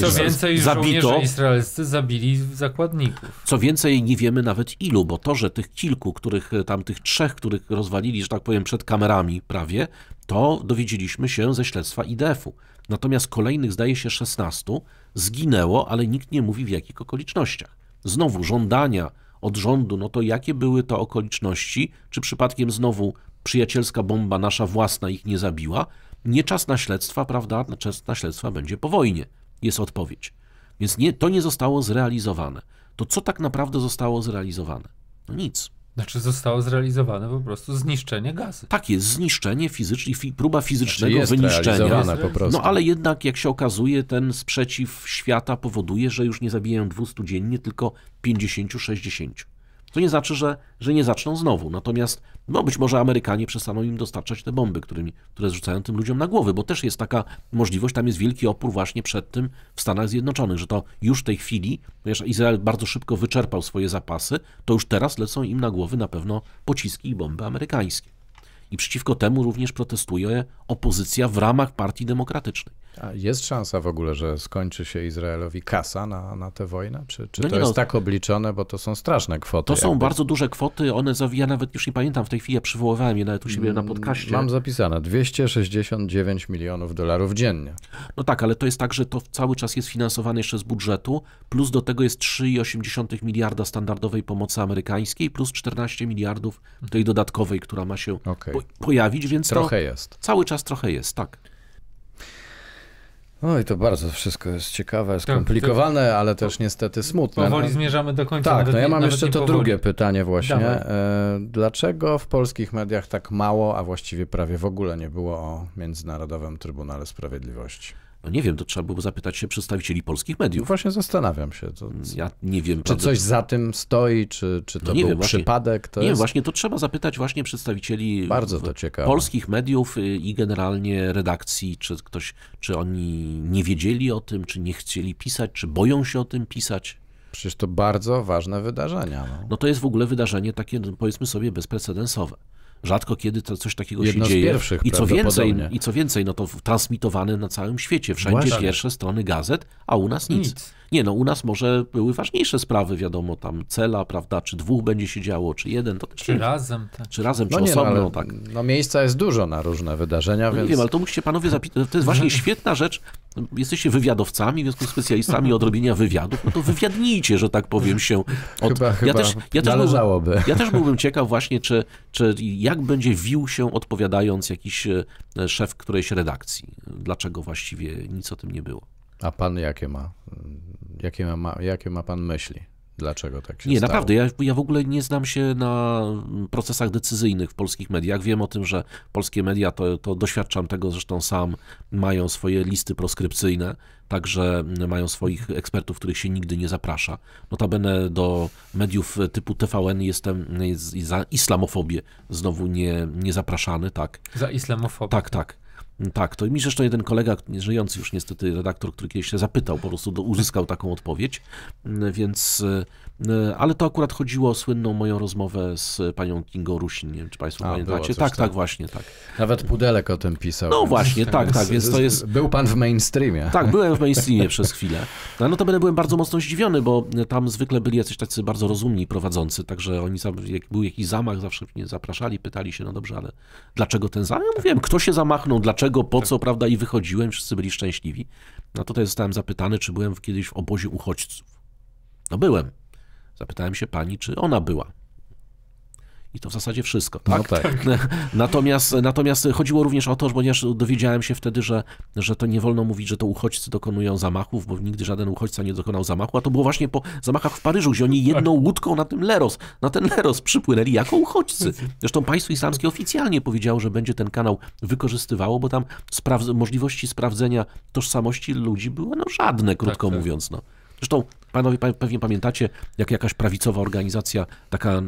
co więcej zabito, izraelscy zabili zakładników. Co więcej, nie wiemy nawet ilu, bo to, że tych kilku, których tam tych trzech, których rozwalili, że tak powiem, przed kamerami prawie, to dowiedzieliśmy się ze śledztwa IDF-u. Natomiast kolejnych, zdaje się, 16 zginęło, ale nikt nie mówi w jakich okolicznościach. Znowu żądania od rządu, no to jakie były to okoliczności? Czy przypadkiem znowu przyjacielska bomba nasza własna ich nie zabiła? Nie czas na śledztwa, prawda? Czas na śledztwa będzie po wojnie, jest odpowiedź. Więc nie, to nie zostało zrealizowane. To co tak naprawdę zostało zrealizowane? No nic. Znaczy zostało zrealizowane po prostu zniszczenie gazy. Tak jest, zniszczenie fizycznie, fi, próba fizycznego znaczy wyniszczenia. No ale jednak, jak się okazuje, ten sprzeciw świata powoduje, że już nie zabijają 200 dziennie, tylko 50-60. To nie znaczy, że, że nie zaczną znowu. Natomiast no być może Amerykanie przestaną im dostarczać te bomby, którymi, które zrzucają tym ludziom na głowy, bo też jest taka możliwość, tam jest wielki opór właśnie przed tym w Stanach Zjednoczonych, że to już w tej chwili, ponieważ Izrael bardzo szybko wyczerpał swoje zapasy, to już teraz lecą im na głowy na pewno pociski i bomby amerykańskie. I przeciwko temu również protestuje opozycja w ramach Partii Demokratycznej. A jest szansa w ogóle, że skończy się Izraelowi kasa na, na tę wojnę? Czy, czy no to jest no. tak obliczone, bo to są straszne kwoty? To jakby. są bardzo duże kwoty, one zawija nawet już nie pamiętam, w tej chwili ja przywoływałem je nawet u siebie na mm, podcaście. Mam zapisane 269 milionów dolarów dziennie. No tak, ale to jest tak, że to cały czas jest finansowane jeszcze z budżetu, plus do tego jest 3,8 miliarda standardowej pomocy amerykańskiej, plus 14 miliardów tej dodatkowej, która ma się okay. po pojawić, więc trochę jest. cały czas trochę jest, tak. Oj, no to bardzo wszystko jest ciekawe, tak, skomplikowane, tak, ale też niestety smutne. Powoli no. zmierzamy do końca. Tak, no ja mam jeszcze to powoli. drugie pytanie właśnie. Dawaj. E, dlaczego w polskich mediach tak mało, a właściwie prawie w ogóle nie było o Międzynarodowym Trybunale Sprawiedliwości? No nie wiem, to trzeba było zapytać się przedstawicieli polskich mediów. Właśnie zastanawiam się. To... Mm, ja nie wiem. Czy coś za tym stoi, czy, czy no to no nie był wiem, właśnie, przypadek? To nie jest... właśnie to trzeba zapytać właśnie przedstawicieli Bardzo to polskich mediów y, i generalnie redakcji, czy ktoś, czy oni nie wiedzieli o tym, czy nie chcieli pisać, czy boją się o tym pisać. Przecież to bardzo ważne wydarzenia. No, no to jest w ogóle wydarzenie takie, no, powiedzmy sobie, bezprecedensowe. Rzadko kiedy to coś takiego Jedno się dzieje. Pierwszych, I co więcej, i co więcej, no to transmitowane na całym świecie. Wszędzie Właśnie. pierwsze strony gazet, a u nas nic. nic. Nie, no u nas może były ważniejsze sprawy, wiadomo, tam cela, prawda, czy dwóch będzie się działo, czy jeden. To też czy razem, tak. Czy razem, no czy nie, no, osobno, no, tak. No miejsca jest dużo na różne wydarzenia, no, więc... Nie wiem, ale to musicie panowie zapisać, to jest właśnie świetna rzecz, jesteście wywiadowcami, w związku z specjalistami odrobienia wywiadów, no to wywiadnijcie, że tak powiem się. Od... Chyba, ja chyba też, ja też należałoby. Byłbym, ja też byłbym ciekaw właśnie, czy, czy jak będzie wił się odpowiadając jakiś e, szef którejś redakcji. Dlaczego właściwie nic o tym nie było. A pan jakie ma mm, jakie ma, jakie ma pan myśli? Dlaczego tak się nie, stało? Nie, naprawdę, ja, ja w ogóle nie znam się na procesach decyzyjnych w polskich mediach. Wiem o tym, że polskie media, to, to doświadczam tego zresztą sam, mają swoje listy proskrypcyjne, także mają swoich ekspertów, których się nigdy nie zaprasza. Notabene do mediów typu TVN jestem za islamofobię znowu nie, nie zapraszany, tak. Za islamofobię. Tak, tak. Tak, to mi zresztą jeden kolega, żyjący już niestety redaktor, który kiedyś się zapytał, po prostu uzyskał taką odpowiedź, mm, więc, y, y, ale to akurat chodziło o słynną moją rozmowę z panią Kingo Rusin, nie wiem, czy państwo A, pamiętacie. Tak, tak, tak, właśnie, tak. Nawet Pudelek o tym pisał. No więc, właśnie, tak, więc, tak, więc to jest... Był pan w mainstreamie. Tak, byłem w mainstreamie przez chwilę. No, no to będę byłem bardzo mocno zdziwiony, bo tam zwykle byli jacyś tacy bardzo rozumni prowadzący, także oni, jak był jakiś zamach, zawsze mnie zapraszali, pytali się, no dobrze, ale dlaczego ten zamach? Ja mówiłem, kto się zamachnął, dlaczego po co, prawda, i wychodziłem, wszyscy byli szczęśliwi. No tutaj zostałem zapytany, czy byłem kiedyś w obozie uchodźców. No byłem. Zapytałem się pani, czy ona była. I to w zasadzie wszystko, tak? No tak. tak. Natomiast, natomiast chodziło również o to, ponieważ dowiedziałem się wtedy, że, że to nie wolno mówić, że to uchodźcy dokonują zamachów, bo nigdy żaden uchodźca nie dokonał zamachu, a to było właśnie po zamachach w Paryżu, gdzie oni tak. jedną łódką na tym Leros, na ten Leros przypłynęli jako uchodźcy. Zresztą państwo islamskie oficjalnie powiedziało, że będzie ten kanał wykorzystywało, bo tam możliwości sprawdzenia tożsamości ludzi były no żadne, krótko tak, tak. mówiąc. No. Zresztą panowie pewnie pamiętacie, jak jakaś prawicowa organizacja, taka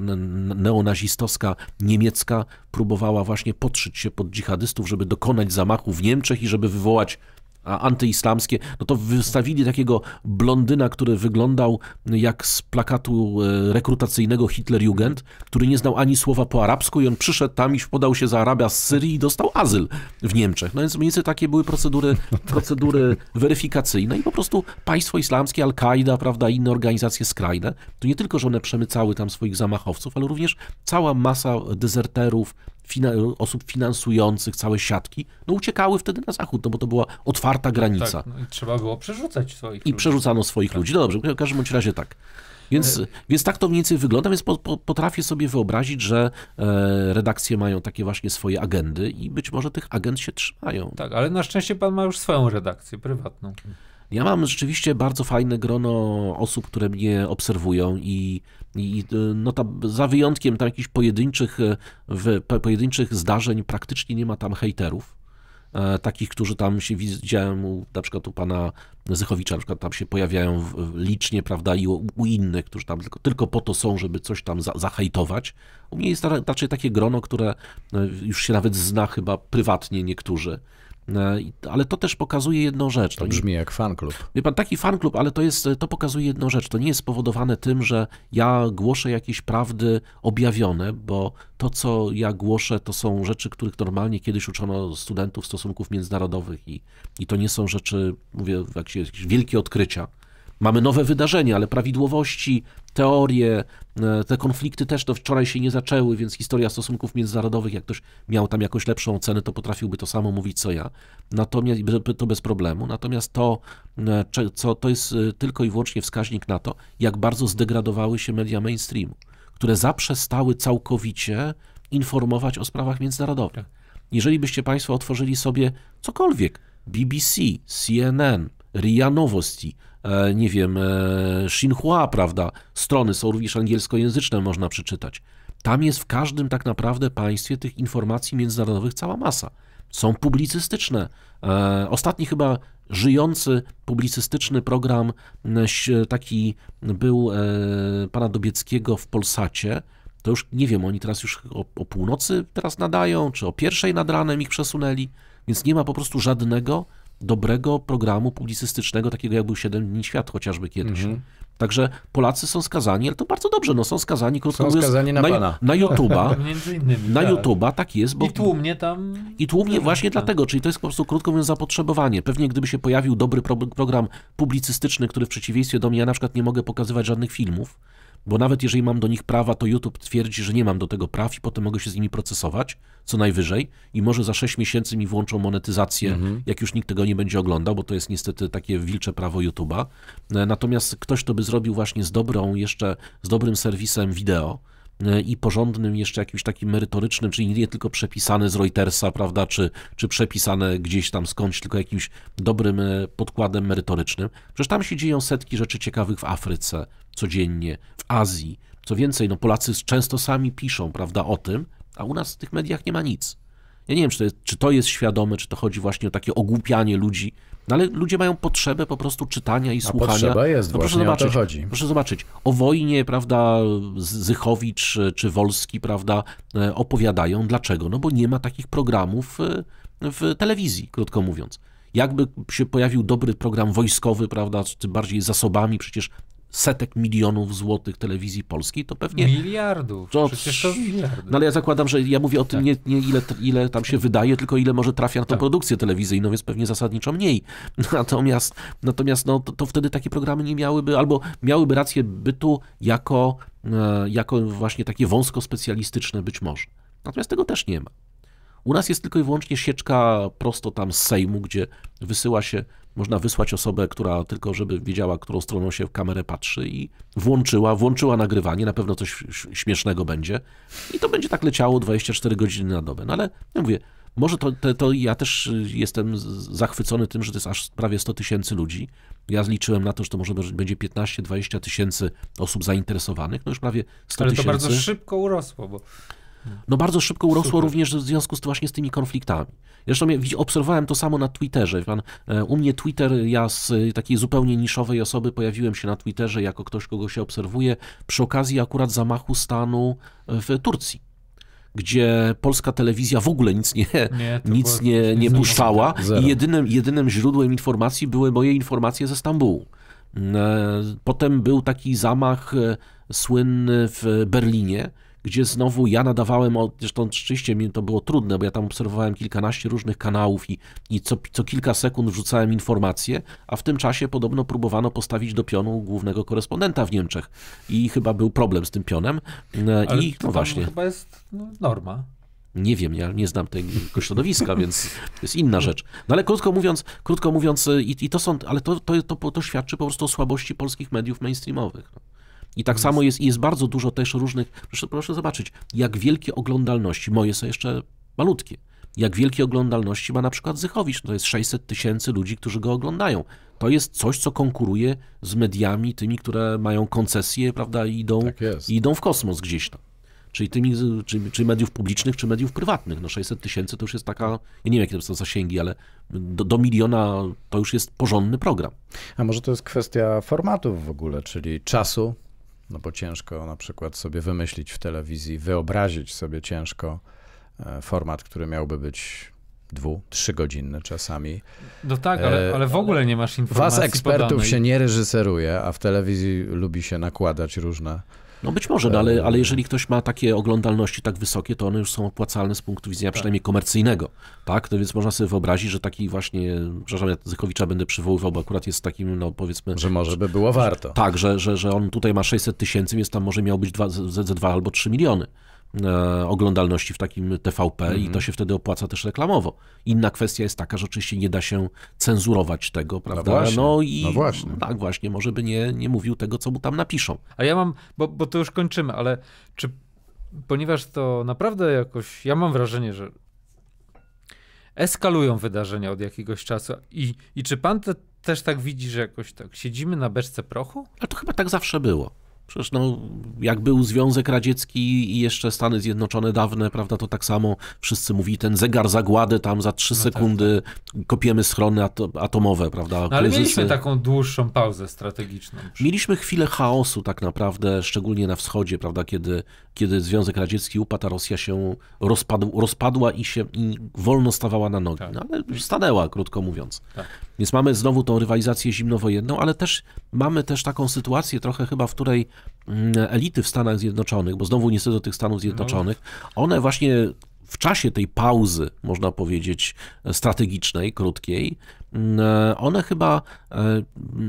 neonazistowska, niemiecka, próbowała właśnie podszyć się pod dżihadystów, żeby dokonać zamachu w Niemczech i żeby wywołać antyislamskie, no to wystawili takiego blondyna, który wyglądał jak z plakatu e, rekrutacyjnego Hitlerjugend, który nie znał ani słowa po arabsku i on przyszedł tam i podał się za Arabia z Syrii i dostał azyl w Niemczech. No więc mniej więcej takie były procedury, no tak. procedury weryfikacyjne i po prostu państwo islamskie, Al-Kaida, prawda, inne organizacje skrajne, to nie tylko, że one przemycały tam swoich zamachowców, ale również cała masa dezerterów, fina- osób finansujących całe siatki, no uciekały wtedy na zachód, no bo to była otwarta tak, granica. Tak, no i trzeba było przerzucać swoich I ludzi. przerzucano swoich tak. ludzi. No dobrze, w każdym bądź razie tak. Więc, e- więc tak to mniej więcej wygląda, więc po, po, potrafię sobie wyobrazić, że e, redakcje mają takie właśnie swoje agendy i być może tych agent się trzymają. Tak, ale na szczęście pan ma już swoją redakcję prywatną. Ja mam rzeczywiście bardzo fajne grono osób, które mnie obserwują i i y, no tam, za wyjątkiem tam jakichś pojedynczych, y, w, pojedynczych zdarzeń praktycznie nie ma tam hejterów. E, takich, którzy tam się widziałem, u, na przykład u pana Zychowicza, na przykład tam się pojawiają w, licznie, prawda, i u, u, innych, którzy tam tylko, tylko po to są, żeby coś tam za, zahejtować. U mnie jest raczej takie grono, które e, już się nawet zna chyba prywatnie niektórzy. E, ale to też pokazuje jedną rzecz. To brzmi jak fanklub. Wie pan, taki fanklub, ale to, jest, to pokazuje jedną rzecz. To nie jest spowodowane tym, że ja głoszę jakieś prawdy objawione, bo to, co ja głoszę, to są rzeczy, których normalnie kiedyś uczono studentów stosunków międzynarodowych i, i to nie są rzeczy, mówię, jakieś wielkie odkrycia Mamy nowe wydarzenia, ale prawidłowości, teorie, e, te konflikty też do wczoraj się nie zaczęły, więc historia stosunków międzynarodowych, jak ktoś miał tam jakąś lepszą ocenę, to potrafiłby to samo mówić co ja. Natomiast to bez problemu. Natomiast to, e, co to jest e, tylko i wyłącznie wskaźnik na to, jak bardzo zdegradowały się media mainstreamu, które zaprzestały całkowicie informować o sprawach międzynarodowych. Jeżeli byście Państwo otworzyli sobie cokolwiek, BBC, CNN, RIA Nowosti, E, nie wiem, e, Xinhua, prawda, strony są również angielskojęzyczne, można przeczytać. Tam jest w każdym tak naprawdę państwie tych informacji międzynarodowych cała masa. Są publicystyczne. E, ostatni chyba żyjący publicystyczny program taki był pana Dobieckiego w Polsacie. To już nie wiem, oni teraz już o, o północy teraz nadają, czy o pierwszej nad ranem ich przesunęli, więc nie ma po prostu żadnego dobrego programu publicystycznego, takiego jak był 7 dni świat chociażby kiedyś. Mm -hmm. Także Polacy są skazani, ale to bardzo dobrze, no są skazani, krótko są mówiąc, skazani na, na, na YouTube'a. Między innymi. Na tak. YouTube'a, tak jest. Bo, I tłumnie tam. I tłumnie właśnie tam. dlatego, czyli to jest po prostu, krótko mówiąc, zapotrzebowanie. Pewnie gdyby się pojawił dobry pro program publicystyczny, który w przeciwieństwie do mnie, ja na przykład nie mogę pokazywać żadnych filmów, bo nawet jeżeli mam do nich prawa, to YouTube twierdzi, że nie mam do tego praw i potem mogę się z nimi procesować, co najwyżej, i może za 6 miesięcy mi włączą monetyzację, mhm. jak już nikt tego nie będzie oglądał, bo to jest niestety takie wilcze prawo YouTube'a. E, natomiast ktoś to by zrobił właśnie z dobrą, jeszcze z dobrym serwisem wideo, e, i porządnym, jeszcze jakimś takim merytorycznym, czyli nie tylko przepisane z Reutersa, prawda, czy, czy przepisane gdzieś tam skądś, tylko jakimś dobrym e, podkładem merytorycznym. Przecież tam się dzieją setki rzeczy ciekawych w Afryce codziennie, w Azji. Co więcej, no Polacy często sami piszą, prawda, o tym, a u nas w tych mediach nie ma nic. Ja nie wiem, czy to, jest, czy to jest świadome, czy to chodzi właśnie o takie ogłupianie ludzi, no ale ludzie mają potrzebę po prostu czytania i a słuchania. Potrzeba jest, no proszę zobaczyć, o to chodzi. Proszę zobaczyć, o wojnie, prawda, Zychowicz e, czy Wolski, prawda, e, opowiadają. Dlaczego? No bo nie ma takich programów e, w telewizji, krótko mówiąc. Jakby się pojawił dobry program wojskowy, prawda, czy bardziej zasobami, przecież setek milionów złotych telewizji polskiej, to pewnie... Miliardów, to... przecież to miliardy. No ale ja zakładam, że ja mówię o tym tak. nie, nie ile, ile tam się wydaje, tylko ile może trafia na tą tak. produkcję telewizyjną, więc pewnie zasadniczo mniej. Natomiast, natomiast no, to, to wtedy takie programy nie miałyby, albo miałyby rację bytu jako, e, jako właśnie takie wąsko specjalistyczne być może. Natomiast tego też nie ma. U nas jest tylko i wyłącznie sieczka prosto tam z Sejmu, gdzie wysyła się można wysłać osobę, która tylko żeby wiedziała, którą stroną się w kamerę patrzy i włączyła, włączyła nagrywanie, na pewno coś śmiesznego będzie i to będzie tak leciało 24 godziny na dobę. No ale ja mówię, może to, to, to, ja też y, jestem zachwycony tym, że to jest aż prawie 100 tysięcy ludzi. Ja zliczyłem na to, że to może będzie 15-20 tysięcy osób zainteresowanych, no już prawie 100 tysięcy. Ale to bardzo szybko urosło, bo... No bardzo szybko urosło Super. również w związku z, właśnie z tymi konfliktami. Zresztą obserwowałem to samo na Twitterze. Pan, e, u mnie Twitter, ja z e, takiej zupełnie niszowej osoby pojawiłem się na Twitterze jako ktoś, kogo się obserwuje, przy okazji akurat zamachu stanu e, w Turcji gdzie polska telewizja w ogóle nic nie, nie nic nie, nie puszczała i jedynym, jedynym źródłem informacji były moje informacje ze Stambułu. Potem był taki zamach słynny w Berlinie, gdzie znowu ja nadawałem, zresztą rzeczywiście mi to było trudne, bo ja tam obserwowałem kilkanaście różnych kanałów i, i co, co kilka sekund wrzucałem informacje, a w tym czasie podobno próbowano postawić do pionu głównego korespondenta w Niemczech i chyba był problem z tym pionem e, Ale i no właśnie. chyba jest no, norma. Nie wiem, ja nie znam tego środowiska, więc to jest inna rzecz. No ale krótko mówiąc, krótko mówiąc, i, i to są, ale to, to, to, to świadczy po prostu o słabości polskich mediów mainstreamowych. I tak jest. Mhm. samo jest, i jest bardzo dużo też różnych, proszę, proszę zobaczyć, jak wielkie oglądalności, moje są jeszcze malutkie, jak wielkie oglądalności ma na przykład Zychowicz, to jest 600 tysięcy ludzi, którzy go oglądają. To jest coś, co konkuruje z mediami, tymi, które mają koncesje, prawda, i idą, tak idą w kosmos gdzieś tam czyli tymi, czy, czy, mediów publicznych, czy mediów prywatnych. No 600 tysięcy to już jest taka, ja nie wiem jakie to są zasięgi, ale do, do, miliona to już jest porządny program. A może to jest kwestia formatów w ogóle, czyli czasu, no bo ciężko na przykład sobie wymyślić w telewizji, wyobrazić sobie ciężko e, format, który miałby być dwu, trzygodzinny czasami. No tak, ale, e, ale w ogóle nie masz informacji Was ekspertów podanej. się nie reżyseruje, a w telewizji lubi się nakładać różne no być może, no, ale, ale jeżeli ktoś ma takie oglądalności tak wysokie, to one już są opłacalne z punktu widzenia tak. przynajmniej komercyjnego, tak? To więc można sobie wyobrazić, że taki właśnie, przepraszam, ja Zykowicza będę przywoływał, bo akurat jest takim, no powiedzmy... Że może by było warto. Tak, że, że, że on tutaj ma 600 tysięcy, więc tam może miał być 2, ze 2 albo 3 miliony. E, oglądalności w takim TVP i to mhm. się wtedy opłaca też reklamowo. Inna kwestia jest taka, że oczywiście nie da się cenzurować tego, no prawda? No, właśnie, no i no właśnie. tak właśnie, może by nie, nie mówił tego, co mu tam napiszą. A ja mam, bo, bo to już kończymy, ale czy, ponieważ to naprawdę jakoś, ja mam wrażenie, że eskalują wydarzenia od jakiegoś czasu i, i czy pan te, też tak widzi, że jakoś tak siedzimy na beczce prochu? Ale to chyba tak zawsze było. Przecież no, jak był Związek Radziecki i jeszcze Stany Zjednoczone dawne, prawda, to tak samo wszyscy mówili, ten zegar zagłady tam za trzy no tak, sekundy tak. kopiemy schrony atomowe, prawda. No, ale kryzysy. mieliśmy taką dłuższą pauzę strategiczną. Mieliśmy chwilę chaosu tak naprawdę, szczególnie na wschodzie, prawda, kiedy, kiedy Związek Radziecki upadł, a Rosja się rozpadł, rozpadła i się i wolno stawała na nogi. Tak. No, ale stanęła, krótko mówiąc. Tak. Więc mamy znowu tą rywalizację zimnowojenną, ale też mamy też taką sytuację trochę chyba, w której mm, elity w Stanach Zjednoczonych, bo znowu niestety do tych Stanów no. Zjednoczonych, one właśnie w czasie tej pauzy, można powiedzieć, strategicznej, krótkiej, mm, one chyba e,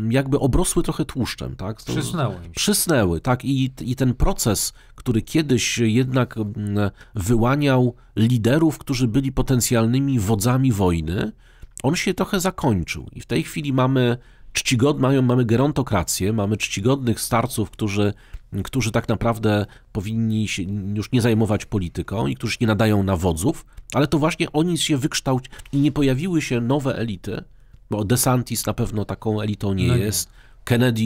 jakby obrosły trochę tłuszczem, tak? Przysnęły. Przysnęły, tak. I, I ten proces, który kiedyś jednak mm, wyłaniał liderów, którzy byli potencjalnymi wodzami wojny, on się trochę zakończył i w tej chwili mamy czcigod, mają, mamy gerontokrację, mamy czcigodnych starców, którzy, którzy tak naprawdę powinni się już nie zajmować polityką i którzy nie nadają na wodzów, ale to właśnie oni się wykształcili i nie pojawiły się nowe elity, bo DeSantis na pewno taką elitą nie no jest, Kennedy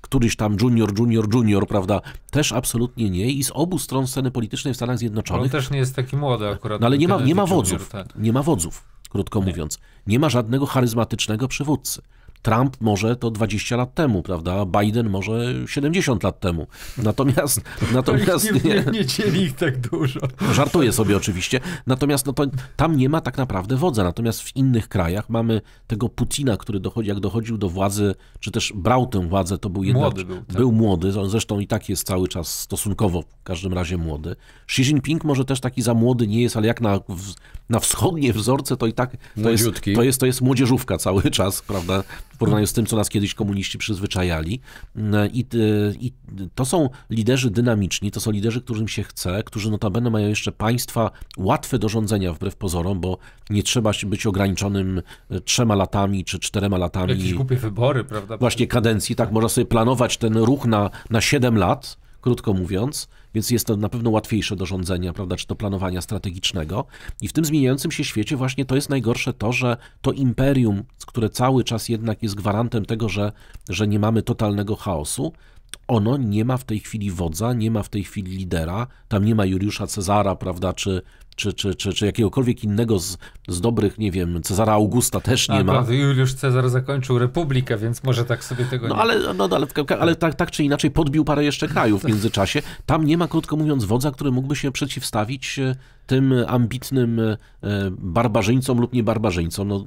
któryś tam junior, junior, junior, prawda? Też absolutnie nie. I z obu stron sceny politycznej w Stanach Zjednoczonych. On też nie jest taki młody akurat. No, ale nie ma, nie ma wodzów. Junior, tak. Nie ma wodzów krótko mówiąc. Nie ma żadnego charyzmatycznego przywódcy. Trump może to 20 lat temu, prawda? Biden może 70 lat temu. Natomiast... natomiast nie, nie, nie dzieli ich tak dużo. Żartuję sobie oczywiście. Natomiast no to, tam nie ma tak naprawdę wodza. Natomiast w innych krajach mamy tego Putina, który dochodzi, jak dochodził do władzy, czy też brał tę władzę, to był jednak... Młody był. Tak. Był młody, zresztą i tak jest cały czas stosunkowo w każdym razie młody. Xi Jinping może też taki za młody nie jest, ale jak na, na wschodnie wzorce, to i tak to jest, to jest, to jest młodzieżówka cały czas, prawda? porównaniu z tym, co nas kiedyś komuniści przyzwyczajali. Mm, I, I, to są liderzy dynamiczni, to są liderzy, którym się chce, którzy notabene mają jeszcze państwa łatwe do rządzenia wbrew pozorom, bo nie trzeba być ograniczonym e, trzema latami czy czterema latami. Jakieś głupie wybory, prawda? Właśnie kadencji, tak, można sobie planować ten ruch na, na 7 lat, krótko mówiąc więc jest to na pewno łatwiejsze do rządzenia, prawda, czy do planowania strategicznego. I w tym zmieniającym się świecie właśnie to jest najgorsze to, że to imperium, które cały czas jednak jest gwarantem tego, że, że nie mamy totalnego chaosu, ono nie ma w tej chwili wodza, nie ma w tej chwili lidera, tam nie ma Juliusza Cezara, prawda, czy, czy, czy, czy, czy jakiegokolwiek innego z, z dobrych, nie wiem, Cezara Augusta też nie tak, ma. Akurat Juliusz Cezar zakończył republikę, więc może tak sobie tego no, nie... Ale, no, ale, ale tak, tak czy inaczej podbił parę jeszcze krajów w międzyczasie. Tam nie ma, krótko mówiąc, wodza, który mógłby się przeciwstawić e, tym ambitnym e, barbarzyńcom lub niebarbarzyńcom. No,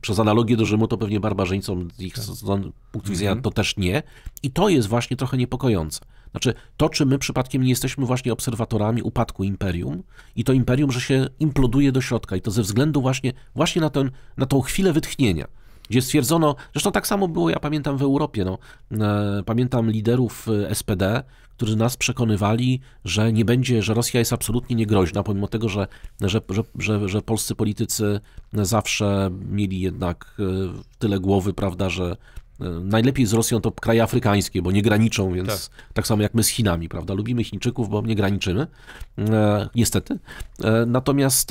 przez analogię do Rzymu to pewnie barbarzyńcom z ich tak. z, punktu widzenia mhm. to też nie. I to jest właśnie trochę niepokojące. Znaczy, to czy my przypadkiem nie jesteśmy właśnie obserwatorami upadku imperium i to imperium, że się imploduje do środka i to ze względu właśnie, właśnie na, ten, na tą chwilę wytchnienia, gdzie stwierdzono, zresztą tak samo było, ja pamiętam w Europie, no, e, pamiętam liderów e, SPD, którzy nas przekonywali, że nie będzie, że Rosja jest absolutnie niegroźna, pomimo tego, że, że, że, że, polscy politycy zawsze mieli jednak e, tyle głowy, prawda, że, E, najlepiej z Rosją to kraje afrykańskie, bo nie graniczą, więc tak. tak, samo jak my z Chinami, prawda? Lubimy Chińczyków, bo nie graniczymy, e, niestety. E, natomiast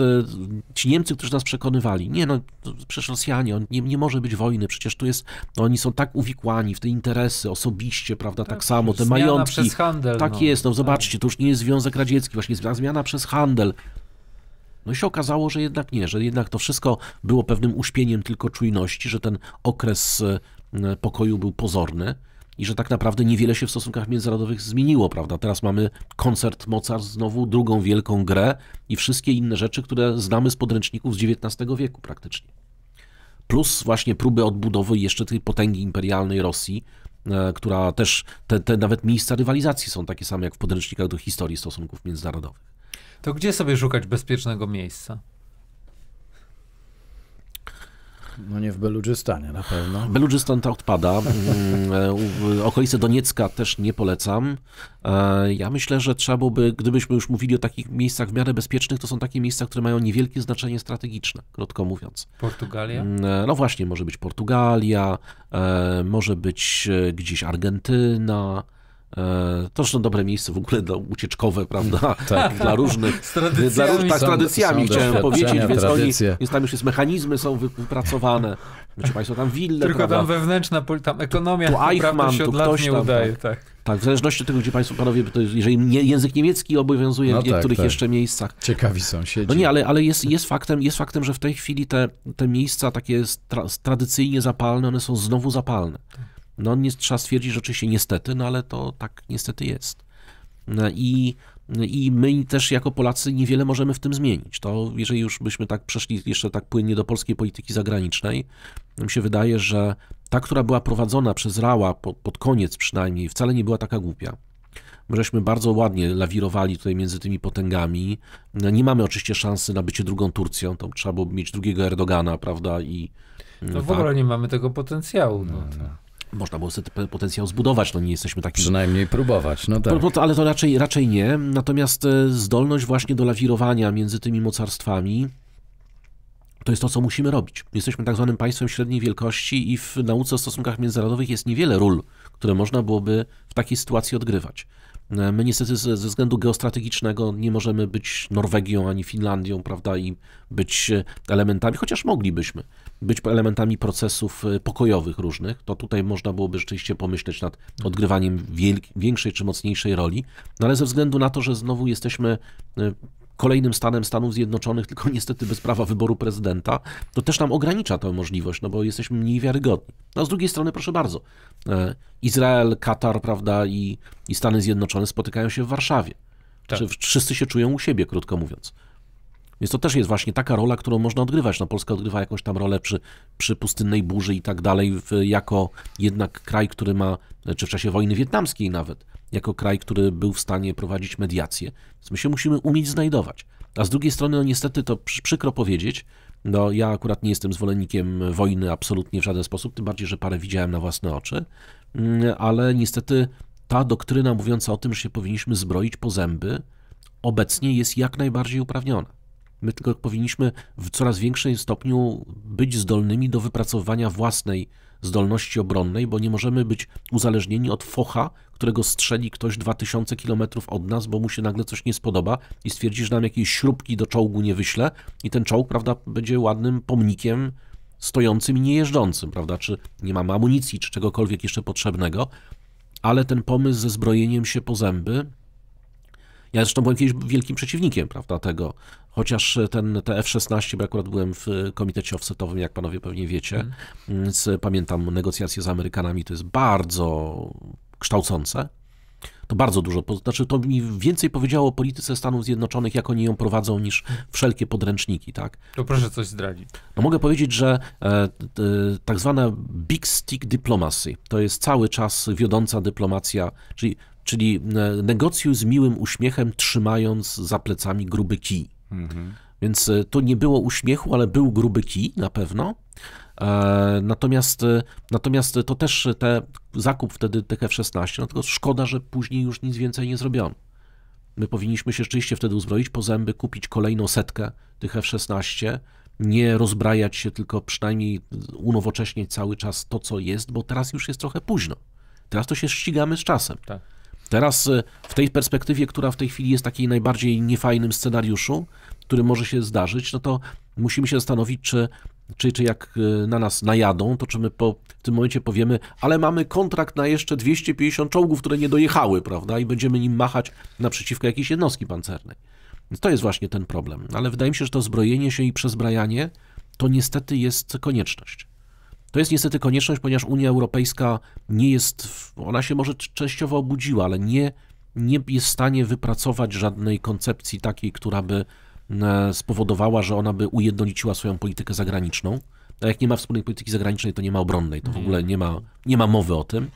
ci Niemcy, którzy nas przekonywali, nie no, przecież Rosjanie, on, nie, nie może być wojny, przecież tu jest, no, oni są tak uwikłani w te interesy osobiście, prawda? Tak, tak samo, te majątki. Przez handel, tak no, jest, no tak. zobaczcie, to już nie jest Związek Radziecki, właśnie zmiana przez handel. No i się okazało, że jednak nie, że jednak to wszystko było pewnym uśpieniem tylko czujności, że ten okres E, pokoju był pozorny i że tak naprawdę niewiele się w stosunkach międzynarodowych zmieniło, prawda? Teraz mamy koncert Mozart, znowu drugą wielką grę i wszystkie inne rzeczy, które znamy z podręczników z XIX wieku praktycznie. Plus właśnie próby odbudowy jeszcze tej potęgi imperialnej Rosji, e, która też, te, te nawet miejsca rywalizacji są takie same jak w podręcznikach do historii stosunków międzynarodowych. To gdzie sobie szukać bezpiecznego miejsca? No nie w Beludżystanie na pewno. Beludżystan to odpada. Mm, e, okolice Doniecka też nie polecam. E, ja myślę, że trzeba byłoby, gdybyśmy już mówili o takich miejscach w miarę bezpiecznych, to są takie miejsca, które mają niewielkie znaczenie strategiczne, krótko mówiąc. Portugalia? Mm, e, no właśnie, może być Portugalia, może być gdzieś Argentyna. E, Toż dobre miejsce w ogóle dla ucieczkowe, prawda? Tak. tak. Dla różnych. Z tradycjami, dla, tak, tradycjami chciałem powiedzieć, więc oni, tam już jest mechanizmy są wypracowane. Wiecie Państwo, tam wille, Tylko prawda? tam wewnętrzna, tam ekonomia, tu Eichmann, się tu ktoś nie tam, udaje, tak. tak. tak. w zależności od tego, gdzie Państwo, panowie, to jest, jeżeli nie, język niemiecki obowiązuje no w tak, niektórych tak, jeszcze miejscach. Ciekawi sąsiedzi. No nie, ale, ale jest, jest, faktem, jest faktem, że w tej chwili te, te miejsca takie tra tradycyjnie zapalne, one są znowu zapalne. Tak. No nie, trzeba stwierdzić, że oczywiście niestety, no ale to tak niestety jest. I, I my też jako Polacy niewiele możemy w tym zmienić. To jeżeli już byśmy tak przeszli jeszcze tak płynnie do polskiej polityki zagranicznej, mi się wydaje, że ta, która była prowadzona przez Rała po, pod koniec przynajmniej, wcale nie była taka głupia. My żeśmy bardzo ładnie lawirowali tutaj między tymi potęgami. No, nie mamy oczywiście szansy na bycie drugą Turcją, to trzeba było mieć drugiego Erdogana, prawda? I, no, no w tak. ogóle nie mamy tego potencjału. No, no, można było sobie ten potencjał zbudować, no nie jesteśmy takim... Przynajmniej próbować, no tak. ale to raczej, raczej nie, natomiast e, zdolność właśnie do lawirowania między tymi mocarstwami to jest to, co musimy robić. Jesteśmy tak zwanym państwem średniej wielkości i w nauce o stosunkach międzynarodowych jest niewiele ról, które można byłoby w takiej sytuacji odgrywać. E, my niestety ze, ze względu geostrategicznego nie możemy być Norwegią ani Finlandią, prawda, i być e, elementami, chociaż moglibyśmy być elementami procesów y, pokojowych różnych, to tutaj można byłoby rzeczywiście pomyśleć nad odgrywaniem większej czy mocniejszej roli, no ale ze względu na to, że znowu jesteśmy y, kolejnym stanem Stanów Zjednoczonych, tylko niestety bez prawa wyboru prezydenta, to też nam ogranicza tę możliwość, no bo jesteśmy mniej wiarygodni. No, a z drugiej strony, proszę bardzo, y, Izrael, Katar, prawda, i, i Stany Zjednoczone spotykają się w Warszawie. Tak. Czy wszyscy się czują u siebie, krótko mówiąc. Więc to też jest właśnie taka rola, którą można odgrywać. No, Polska odgrywa jakąś tam rolę przy, przy pustynnej burzy i tak dalej, w, jako jednak kraj, który ma, czy w czasie wojny wietnamskiej nawet, jako kraj, który był w stanie prowadzić mediację. Więc my się musimy umieć znajdować. A z drugiej strony, no niestety, to przykro powiedzieć, no ja akurat nie jestem zwolennikiem wojny absolutnie w żaden sposób, tym bardziej, że parę widziałem na własne oczy, mm, ale niestety ta doktryna mówiąca o tym, że się powinniśmy zbroić po zęby, obecnie jest jak najbardziej uprawniona. My tylko powinniśmy w coraz większym stopniu być zdolnymi do wypracowywania własnej zdolności obronnej, bo nie możemy być uzależnieni od focha, którego strzeli ktoś 2000 km od nas, bo mu się nagle coś nie spodoba i stwierdzi, że nam jakieś śrubki do czołgu nie wyśle i ten czołg, prawda, będzie ładnym pomnikiem stojącym i niejeżdżącym, prawda, czy nie mamy amunicji, czy czegokolwiek jeszcze potrzebnego, ale ten pomysł ze zbrojeniem się po zęby ja zresztą byłem kiedyś wielkim przeciwnikiem, prawda, tego. Chociaż ten, te F-16, bo akurat byłem w komitecie offsetowym, jak panowie pewnie wiecie, mm. więc pamiętam negocjacje z Amerykanami, to jest bardzo kształcące. To bardzo dużo, znaczy to mi więcej powiedziało o polityce Stanów Zjednoczonych, jak oni ją prowadzą, niż wszelkie podręczniki, tak? To proszę coś zdradzić. No mogę powiedzieć, że e, e tak zwana big stick diplomacy, to jest cały czas wiodąca dyplomacja, czyli Czyli e, negocjuj z miłym uśmiechem, trzymając za plecami gruby kij. Mhm. Więc e, to nie było uśmiechu, ale był gruby kij na pewno. E, natomiast, natomiast to też te, zakup wtedy f 16 no tylko szkoda, że później już nic więcej nie zrobiono. My powinniśmy się rzeczywiście wtedy uzbroić po zęby, kupić kolejną setkę tych F-16, nie rozbrajać się, tylko przynajmniej unowocześnić cały czas to, co jest, bo teraz już jest trochę późno. Teraz to się ścigamy z czasem. Tak. Teraz y, w tej perspektywie, która w tej chwili jest takiej najbardziej niefajnym scenariuszu, który może się zdarzyć, no to musimy się zastanowić, czy, czy, czy jak y, na nas najadą, to czy my po, w tym momencie powiemy, ale mamy kontrakt na jeszcze 250 czołgów, które nie dojechały, prawda, i będziemy nim machać naprzeciwko jakiejś jednostki pancernej. to jest właśnie ten problem. Ale wydaje mi się, że to zbrojenie się i przezbrajanie to niestety jest konieczność. To jest niestety konieczność, ponieważ Unia Europejska nie jest, ona się może częściowo obudziła, ale nie, nie jest w stanie wypracować żadnej koncepcji takiej, która by e, spowodowała, że ona by ujednoliciła swoją politykę zagraniczną. A tak jak nie ma wspólnej polityki zagranicznej, to nie ma obronnej, to w mhm. ogóle nie ma, nie ma mowy o tym.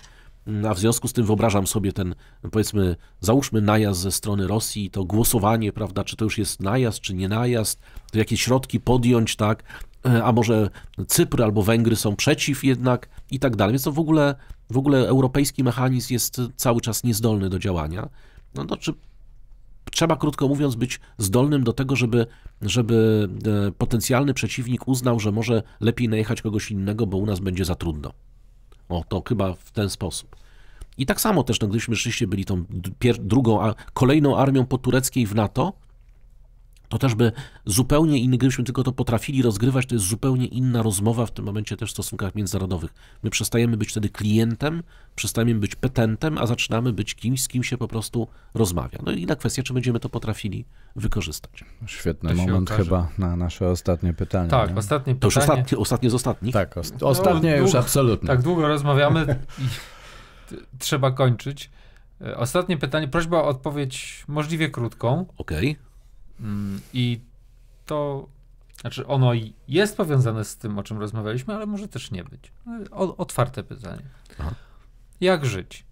A w związku z tym wyobrażam sobie ten, powiedzmy, załóżmy najazd ze strony Rosji, to głosowanie, prawda, czy to już jest najazd, czy nie najazd, to jakie środki podjąć, tak, E, a może Cypr albo Węgry są przeciw jednak i tak dalej. Więc to w ogóle, w ogóle europejski mechanizm jest cały czas niezdolny do działania. No to czy trzeba, krótko mówiąc, być zdolnym do tego, żeby, żeby e, potencjalny przeciwnik uznał, że może lepiej najechać kogoś innego, bo u nas będzie za trudno. O, to chyba w ten sposób. I tak samo też, no, gdybyśmy rzeczywiście byli tą drugą, a kolejną armią po tureckiej w NATO, to też by zupełnie inny, gdybyśmy tylko to potrafili rozgrywać, to jest zupełnie inna rozmowa w tym momencie też w stosunkach międzynarodowych. My przestajemy być wtedy klientem, przestajemy być petentem, a zaczynamy być kimś, z kim się po prostu rozmawia. No i na kwestię, czy będziemy to potrafili wykorzystać. Świetny moment chyba na nasze ostatnie pytanie. Tak, nie? ostatnie pytanie. To już ostatnie, ostatnie z ostatnich? Tak, ost no, ostatnie no, już długo, absolutnie. Tak, długo rozmawiamy i trzeba kończyć. E, ostatnie pytanie, prośba o odpowiedź możliwie krótką. Okej. Okay. Mm, I to znaczy, ono jest powiązane z tym, o czym rozmawialiśmy, ale może też nie być. O, otwarte pytanie. Aha. Jak żyć?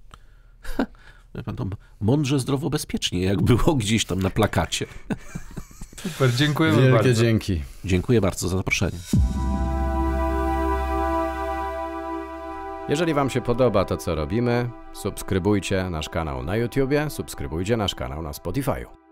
mądrze, zdrowo, bezpiecznie, jak było gdzieś tam na plakacie. Super, dziękujemy Wielkie bardzo. dzięki. Dziękuję bardzo za zaproszenie. Jeżeli Wam się podoba to, co robimy, subskrybujcie nasz kanał na YouTubie, subskrybujcie nasz kanał na Spotify'u.